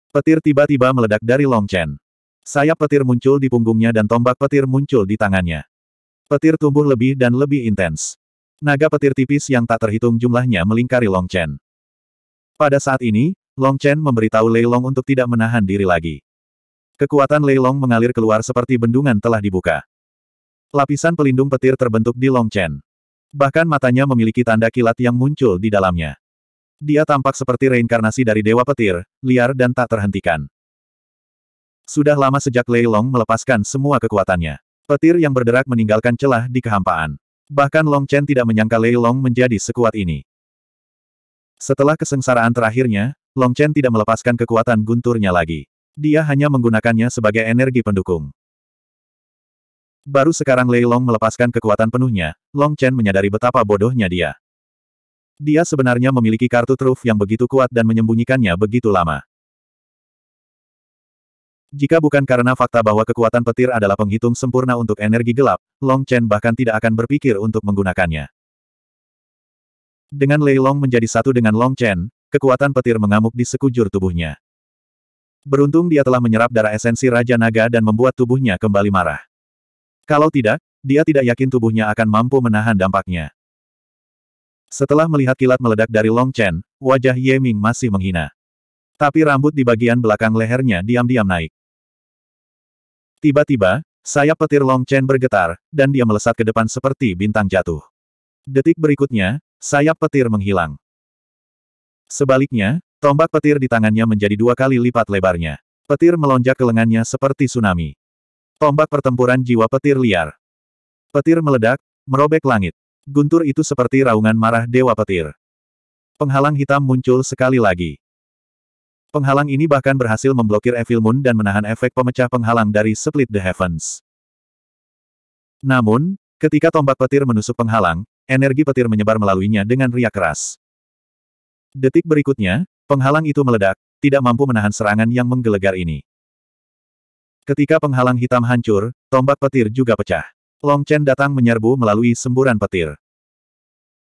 Petir tiba-tiba meledak dari Long Chen. Sayap petir muncul di punggungnya dan tombak petir muncul di tangannya. Petir tumbuh lebih dan lebih intens. Naga petir tipis yang tak terhitung jumlahnya melingkari Long Chen. Pada saat ini, Long Chen memberitahu Lei Long untuk tidak menahan diri lagi. Kekuatan Lei Long mengalir keluar seperti bendungan telah dibuka. Lapisan pelindung petir terbentuk di Long Chen. Bahkan matanya memiliki tanda kilat yang muncul di dalamnya. Dia tampak seperti reinkarnasi dari Dewa Petir, liar dan tak terhentikan. Sudah lama sejak Lei Long melepaskan semua kekuatannya. Petir yang berderak meninggalkan celah di kehampaan. Bahkan Long Chen tidak menyangka Lei Long menjadi sekuat ini. Setelah kesengsaraan terakhirnya, Long Chen tidak melepaskan kekuatan gunturnya lagi. Dia hanya menggunakannya sebagai energi pendukung. Baru sekarang Lei Long melepaskan kekuatan penuhnya, Long Chen menyadari betapa bodohnya dia. Dia sebenarnya memiliki kartu truf yang begitu kuat dan menyembunyikannya begitu lama. Jika bukan karena fakta bahwa kekuatan petir adalah penghitung sempurna untuk energi gelap, Long Chen bahkan tidak akan berpikir untuk menggunakannya. Dengan Lei Long menjadi satu dengan Long Chen, kekuatan petir mengamuk di sekujur tubuhnya. Beruntung dia telah menyerap darah esensi Raja Naga dan membuat tubuhnya kembali marah. Kalau tidak, dia tidak yakin tubuhnya akan mampu menahan dampaknya. Setelah melihat kilat meledak dari Long Chen, wajah Ye Ming masih menghina. Tapi rambut di bagian belakang lehernya diam-diam naik. Tiba-tiba, sayap petir Long Chen bergetar, dan dia melesat ke depan seperti bintang jatuh. Detik berikutnya, sayap petir menghilang. Sebaliknya, tombak petir di tangannya menjadi dua kali lipat lebarnya. Petir melonjak ke lengannya seperti tsunami. Tombak pertempuran jiwa petir liar. Petir meledak, merobek langit. Guntur itu seperti raungan marah Dewa Petir. Penghalang hitam muncul sekali lagi. Penghalang ini bahkan berhasil memblokir Evil Moon dan menahan efek pemecah penghalang dari Split the Heavens. Namun, ketika tombak petir menusuk penghalang, energi petir menyebar melaluinya dengan riak keras. Detik berikutnya, penghalang itu meledak, tidak mampu menahan serangan yang menggelegar ini. Ketika penghalang hitam hancur, tombak petir juga pecah. Long Chen datang menyerbu melalui semburan petir.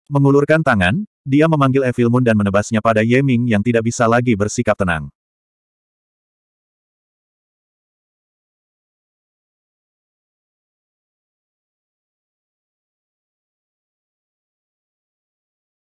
Mengulurkan tangan, dia memanggil Evil Moon dan menebasnya pada Ye Ming yang tidak bisa lagi bersikap tenang.